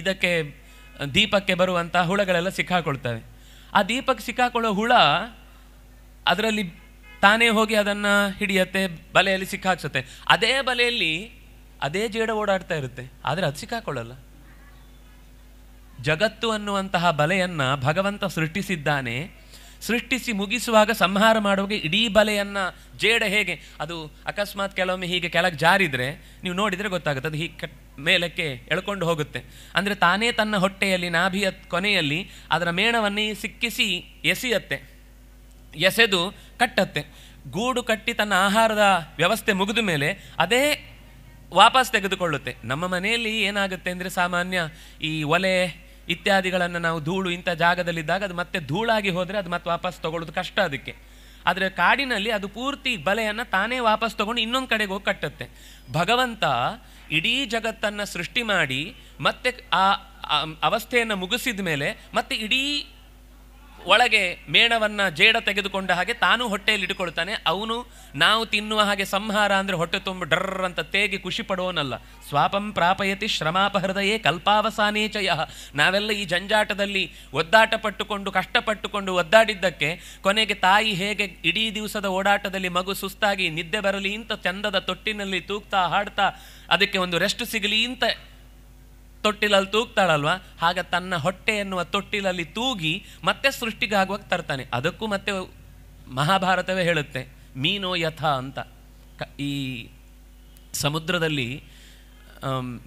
ಇದಕ್ಕೆ ದೀಪಕ್ಕೆ ಬರುವಂಥ ಹುಳಗಳೆಲ್ಲ ಸಿಕ್ಕಾಕೊಳ್ತವೆ ಆ ದೀಪಕ್ಕೆ ಸಿಕ್ಕಾಕೊಳ್ಳೋ ಹುಳ ಅದರಲ್ಲಿ ತಾನೇ ಹೋಗಿ ಅದನ್ನು ಹಿಡಿಯತ್ತೆ ಬಲೆಯಲ್ಲಿ ಸಿಕ್ಕಾಕ್ಸುತ್ತೆ ಅದೇ ಬಲೆಯಲ್ಲಿ ಅದೇ ಜೇಡ ಓಡಾಡ್ತಾ ಇರುತ್ತೆ ಆದರೆ ಅದು ಸಿಕ್ಕಾಕೊಳ್ಳಲ್ಲ ಜಗತ್ತು ಅನ್ನುವಂತಹ ಬಲೆಯನ್ನು ಭಗವಂತ ಸೃಷ್ಟಿಸಿದ್ದಾನೆ ಸೃಷ್ಟಿಸಿ ಮುಗಿಸುವಾಗ ಸಂಹಾರ ಮಾಡುವಾಗ ಇಡೀ ಬಲೆಯನ್ನು ಜೇಡ ಹೇಗೆ ಅದು ಅಕಸ್ಮಾತ್ ಕೆಲವೊಮ್ಮೆ ಹೀಗೆ ಕೆಳಗೆ ಜಾರಿದರೆ ನೀವು ನೋಡಿದರೆ ಗೊತ್ತಾಗುತ್ತೆ ಅದು ಹೀಗೆ ಕಟ್ ಮೇಲಕ್ಕೆ ಎಳ್ಕೊಂಡು ಹೋಗುತ್ತೆ ಅಂದರೆ ತಾನೇ ತನ್ನ ಹೊಟ್ಟೆಯಲ್ಲಿ ನಾಭಿಯ ಕೊನೆಯಲ್ಲಿ ಅದರ ಮೇಣವನ್ನೇ ಸಿಕ್ಕಿಸಿ ಎಸೆಯತ್ತೆ ಎಸೆದು ಕಟ್ಟತ್ತೆ ಗೂಡು ಕಟ್ಟಿ ತನ್ನ ಆಹಾರದ ವ್ಯವಸ್ಥೆ ಮುಗಿದ ಮೇಲೆ ಅದೇ ವಾಪಸ್ ತೆಗೆದುಕೊಳ್ಳುತ್ತೆ ನಮ್ಮ ಮನೆಯಲ್ಲಿ ಏನಾಗುತ್ತೆ ಅಂದರೆ ಸಾಮಾನ್ಯ ಈ ಒಲೆ ಇತ್ಯಾದಿಗಳನ್ನು ನಾವು ಧೂಳು ಇಂಥ ಜಾಗದಲ್ಲಿದ್ದಾಗ ಅದು ಮತ್ತೆ ಧೂಳಾಗಿ ಹೋದರೆ ಅದು ಮತ್ತೆ ವಾಪಸ್ ತೊಗೊಳ್ಳೋದು ಕಷ್ಟ ಅದಕ್ಕೆ ಆದರೆ ಕಾಡಿನಲ್ಲಿ ಅದು ಪೂರ್ತಿ ಬಲೆಯನ್ನು ತಾನೇ ವಾಪಸ್ ತೊಗೊಂಡು ಇನ್ನೊಂದು ಕಡೆಗೆ ಹೋಗಿ ಕಟ್ಟುತ್ತೆ ಭಗವಂತ ಇಡೀ ಜಗತ್ತನ್ನು ಸೃಷ್ಟಿ ಮಾಡಿ ಮತ್ತೆ ಆ ಅವಸ್ಥೆಯನ್ನು ಮುಗಿಸಿದ ಮೇಲೆ ಮತ್ತೆ ಇಡೀ ಒಳಗೆ ಮೇಣವನ್ನು ಜೇಡ ತೆಗೆದುಕೊಂಡ ಹಾಗೆ ತಾನು ಹೊಟ್ಟೆಯಲ್ಲಿ ಇಟ್ಕೊಳ್ತಾನೆ ಅವನು ನಾವು ತಿನ್ನುವ ಹಾಗೆ ಸಂಹಾರ ಅಂದರೆ ಹೊಟ್ಟೆ ತುಂಬ ಡರ್ರ್ ಅಂತ ತೇಗಿ ಖುಷಿ ಪಡೋನಲ್ಲ ಸ್ವಾಪಂ ಪ್ರಾಪಯತಿ ಶ್ರಮಾಪಹೃದಯೇ ಕಲ್ಪಾವಸಾನೇಚಯ ನಾವೆಲ್ಲ ಈ ಜಂಜಾಟದಲ್ಲಿ ಒದ್ದಾಟ ಪಟ್ಟುಕೊಂಡು ಕಷ್ಟಪಟ್ಟುಕೊಂಡು ಒದ್ದಾಡಿದ್ದಕ್ಕೆ ಕೊನೆಗೆ ತಾಯಿ ಹೇಗೆ ಇಡೀ ದಿವಸದ ಓಡಾಟದಲ್ಲಿ ಮಗು ಸುಸ್ತಾಗಿ ನಿದ್ದೆ ಬರಲಿ ಇಂಥ ಚಂದದ ತೊಟ್ಟಿನಲ್ಲಿ ತೂಗ್ತಾ ಹಾಡ್ತಾ ಅದಕ್ಕೆ ಒಂದು ರೆಸ್ಟ್ ಸಿಗಲಿ ಇಂಥ ತೊಟ್ಟಿಲಲ್ಲಿ ತೂಗ್ತಾಳಲ್ವ ಆಗ ತನ್ನ ಹೊಟ್ಟೆ ಎನ್ನುವ ತೊಟ್ಟಿಲಲ್ಲಿ ತೂಗಿ ಮತ್ತೆ ಸೃಷ್ಟಿಗಾಗುವಾಗ ತರ್ತಾನೆ ಅದಕ್ಕೂ ಮತ್ತೆ ಮಹಾಭಾರತವೇ ಹೇಳುತ್ತೆ ಮೀನೋ ಯಥ ಅಂತ ಈ ಸಮುದ್ರದಲ್ಲಿ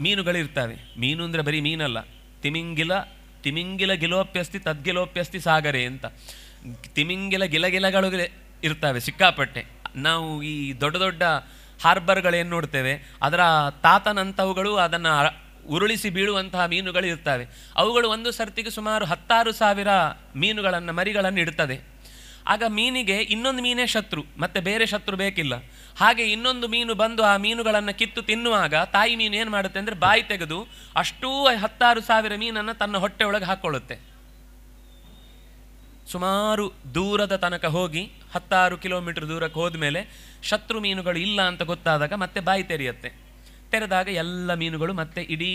ಮೀನುಗಳಿರ್ತವೆ ಮೀನು ಅಂದರೆ ಬರೀ ಮೀನಲ್ಲ ತಿಮಿಂಗಿಲ ತಿಮಿಂಗಿಲ ಗಿಲೋಪ್ಯಸ್ತಿ ತದ್ಗಿಲೋಪ್ಯಸ್ತಿ ಸಾಗರೆ ಅಂತ ತಿಮಿಂಗಿಲ ಗಿಲಗಿಲಗಳು ಇರ್ತವೆ ಸಿಕ್ಕಾಪಟ್ಟೆ ನಾವು ಈ ದೊಡ್ಡ ದೊಡ್ಡ ಹಾರ್ಬರ್ಗಳೇನು ನೋಡ್ತೇವೆ ಅದರ ತಾತನಂಥವುಗಳು ಅದನ್ನು ಉರುಳಿಸಿ ಬೀಳುವಂತಹ ಮೀನುಗಳು ಇರ್ತವೆ ಅವುಗಳು ಒಂದು ಸರ್ತಿಗೆ ಸುಮಾರು ಹತ್ತಾರು ಸಾವಿರ ಮೀನುಗಳನ್ನು ಮರಿಗಳನ್ನು ಇಡ್ತದೆ ಆಗ ಮೀನಿಗೆ ಇನ್ನೊಂದು ಮೀನೇ ಶತ್ರು ಮತ್ತೆ ಬೇರೆ ಶತ್ರು ಬೇಕಿಲ್ಲ ಹಾಗೆ ಇನ್ನೊಂದು ಮೀನು ಬಂದು ಆ ಮೀನುಗಳನ್ನು ಕಿತ್ತು ತಿನ್ನುವಾಗ ತಾಯಿ ಮೀನು ಏನು ಮಾಡುತ್ತೆ ಅಂದರೆ ಬಾಯಿ ತೆಗೆದು ಅಷ್ಟೂ ಹತ್ತಾರು ಸಾವಿರ ಮೀನನ್ನು ತನ್ನ ಹೊಟ್ಟೆ ಒಳಗೆ ಹಾಕ್ಕೊಳ್ಳುತ್ತೆ ಸುಮಾರು ದೂರದ ತನಕ ಹೋಗಿ ಹತ್ತಾರು ಕಿಲೋಮೀಟರ್ ದೂರಕ್ಕೆ ಹೋದ್ಮೇಲೆ ಶತ್ರು ಮೀನುಗಳು ಇಲ್ಲ ಅಂತ ಗೊತ್ತಾದಾಗ ಮತ್ತೆ ಬಾಯಿ ತೆರೆಯುತ್ತೆ ತೆರೆದಾಗ ಎಲ್ಲ ಮೀನುಗಳು ಮತ್ತೆ ಇಡೀ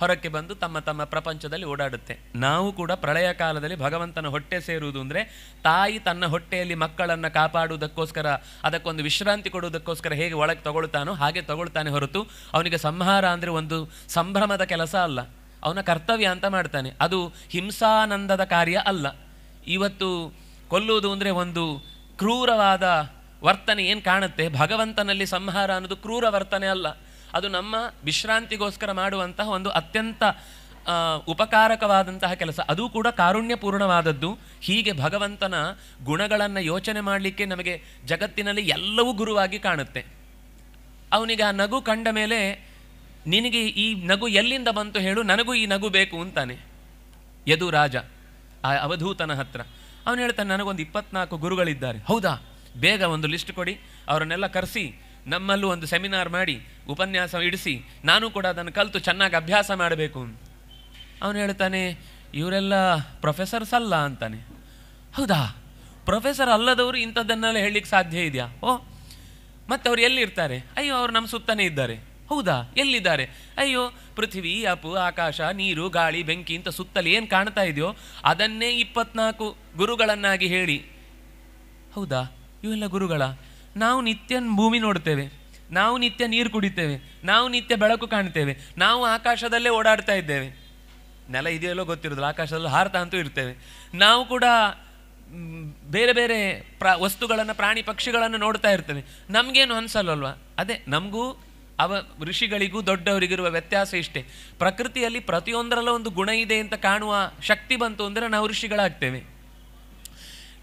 ಹೊರಕ್ಕೆ ಬಂದು ತಮ್ಮ ತಮ್ಮ ಪ್ರಪಂಚದಲ್ಲಿ ಓಡಾಡುತ್ತೆ ನಾವು ಕೂಡ ಪ್ರಳಯ ಕಾಲದಲ್ಲಿ ಭಗವಂತನ ಹೊಟ್ಟೆ ಸೇರುವುದು ಅಂದರೆ ತಾಯಿ ತನ್ನ ಹೊಟ್ಟೆಯಲ್ಲಿ ಮಕ್ಕಳನ್ನು ಕಾಪಾಡುವುದಕ್ಕೋಸ್ಕರ ಅದಕ್ಕೊಂದು ವಿಶ್ರಾಂತಿ ಕೊಡುವುದಕ್ಕೋಸ್ಕರ ಹೇಗೆ ಒಳಗೆ ತಗೊಳ್ತಾನೋ ಹಾಗೆ ತಗೊಳ್ತಾನೆ ಹೊರತು ಅವನಿಗೆ ಸಂಹಾರ ಅಂದರೆ ಒಂದು ಸಂಭ್ರಮದ ಕೆಲಸ ಅಲ್ಲ ಅವನ ಕರ್ತವ್ಯ ಅಂತ ಮಾಡ್ತಾನೆ ಅದು ಹಿಂಸಾನಂದದ ಕಾರ್ಯ ಅಲ್ಲ ಇವತ್ತು ಕೊಲ್ಲುವುದು ಅಂದರೆ ಒಂದು ಕ್ರೂರವಾದ ವರ್ತನೆ ಏನು ಕಾಣುತ್ತೆ ಭಗವಂತನಲ್ಲಿ ಸಂಹಾರ ಅನ್ನೋದು ಕ್ರೂರ ವರ್ತನೆ ಅಲ್ಲ ಅದು ನಮ್ಮ ವಿಶ್ರಾಂತಿಗೋಸ್ಕರ ಮಾಡುವಂತಹ ಒಂದು ಅತ್ಯಂತ ಉಪಕಾರಕವಾದಂತಹ ಕೆಲಸ ಅದು ಕೂಡ ಕಾರುಣ್ಯಪೂರ್ಣವಾದದ್ದು ಹೀಗೆ ಭಗವಂತನ ಗುಣಗಳನ್ನು ಯೋಚನೆ ಮಾಡಲಿಕ್ಕೆ ನಮಗೆ ಜಗತ್ತಿನಲ್ಲಿ ಎಲ್ಲವೂ ಗುರುವಾಗಿ ಕಾಣುತ್ತೆ ಅವನಿಗೆ ಆ ನಗು ಕಂಡ ಮೇಲೆ ನಿನಗೆ ಈ ನಗು ಎಲ್ಲಿಂದ ಬಂತು ಹೇಳು ನನಗೂ ಈ ನಗು ಬೇಕು ಅಂತಾನೆ ಯದು ರಾಜ ಆ ಅವಧೂತನ ಹತ್ರ ಅವನು ಹೇಳ್ತಾನೆ ನನಗೊಂದು ಇಪ್ಪತ್ನಾಲ್ಕು ಗುರುಗಳಿದ್ದಾರೆ ಹೌದಾ ಬೇಗ ಒಂದು ಲಿಸ್ಟ್ ಕೊಡಿ ಅವರನ್ನೆಲ್ಲ ಕರೆಸಿ ನಮ್ಮಲ್ಲೂ ಒಂದು ಸೆಮಿನಾರ್ ಮಾಡಿ ಉಪನ್ಯಾಸ ಇಡಿಸಿ ನಾನು ಕೂಡ ಅದನ್ನು ಕಲಿತು ಚೆನ್ನಾಗಿ ಅಭ್ಯಾಸ ಮಾಡಬೇಕು ಅವನು ಹೇಳ್ತಾನೆ ಇವರೆಲ್ಲ ಪ್ರೊಫೆಸರ್ಸ್ ಅಲ್ಲ ಅಂತಾನೆ ಹೌದಾ ಪ್ರೊಫೆಸರ್ ಅಲ್ಲದವರು ಇಂಥದ್ದನ್ನೆಲ್ಲ ಹೇಳಲಿಕ್ಕೆ ಸಾಧ್ಯ ಇದೆಯಾ ಓ ಮತ್ತೆ ಅವ್ರು ಎಲ್ಲಿರ್ತಾರೆ ಅಯ್ಯೋ ಅವ್ರು ನಮ್ಮ ಸುತ್ತನೇ ಇದ್ದಾರೆ ಹೌದಾ ಎಲ್ಲಿದ್ದಾರೆ ಅಯ್ಯೋ ಪೃಥ್ವಿ ಅಪು ಆಕಾಶ ನೀರು ಗಾಳಿ ಬೆಂಕಿ ಅಂತ ಸುತ್ತಲೇ ಏನು ಕಾಣ್ತಾ ಇದೆಯೋ ಅದನ್ನೇ ಇಪ್ಪತ್ನಾಲ್ಕು ಗುರುಗಳನ್ನಾಗಿ ಹೇಳಿ ಹೌದಾ ಇವೆಲ್ಲ ಗುರುಗಳ ನಾವು ನಿತ್ಯ ಭೂಮಿ ನೋಡ್ತೇವೆ ನಾವು ನಿತ್ಯ ನೀರು ಕುಡಿತೇವೆ ನಾವು ನಿತ್ಯ ಬೆಳಕು ಕಾಣ್ತೇವೆ ನಾವು ಆಕಾಶದಲ್ಲೇ ಓಡಾಡ್ತಾ ಇದ್ದೇವೆ ನೆಲ ಇದೆಯಲ್ಲೋ ಗೊತ್ತಿರೋದಿಲ್ಲ ಆಕಾಶದಲ್ಲೂ ಹಾರತ ಅಂತೂ ಇರ್ತೇವೆ ನಾವು ಕೂಡ ಬೇರೆ ಬೇರೆ ಪ್ರ ವಸ್ತುಗಳನ್ನು ಪ್ರಾಣಿ ಪಕ್ಷಿಗಳನ್ನು ನೋಡ್ತಾ ಇರ್ತೇವೆ ನಮಗೇನು ಅನಿಸಲ್ಲಲ್ವ ಅದೇ ನಮಗೂ ಅವ ಋಷಿಗಳಿಗೂ ದೊಡ್ಡವರಿಗಿರುವ ವ್ಯತ್ಯಾಸ ಇಷ್ಟೇ ಪ್ರಕೃತಿಯಲ್ಲಿ ಪ್ರತಿಯೊಂದರಲ್ಲೂ ಒಂದು ಗುಣ ಇದೆ ಅಂತ ಕಾಣುವ ಶಕ್ತಿ ಬಂತು ಅಂದರೆ ನಾವು ಋಷಿಗಳಾಗ್ತೇವೆ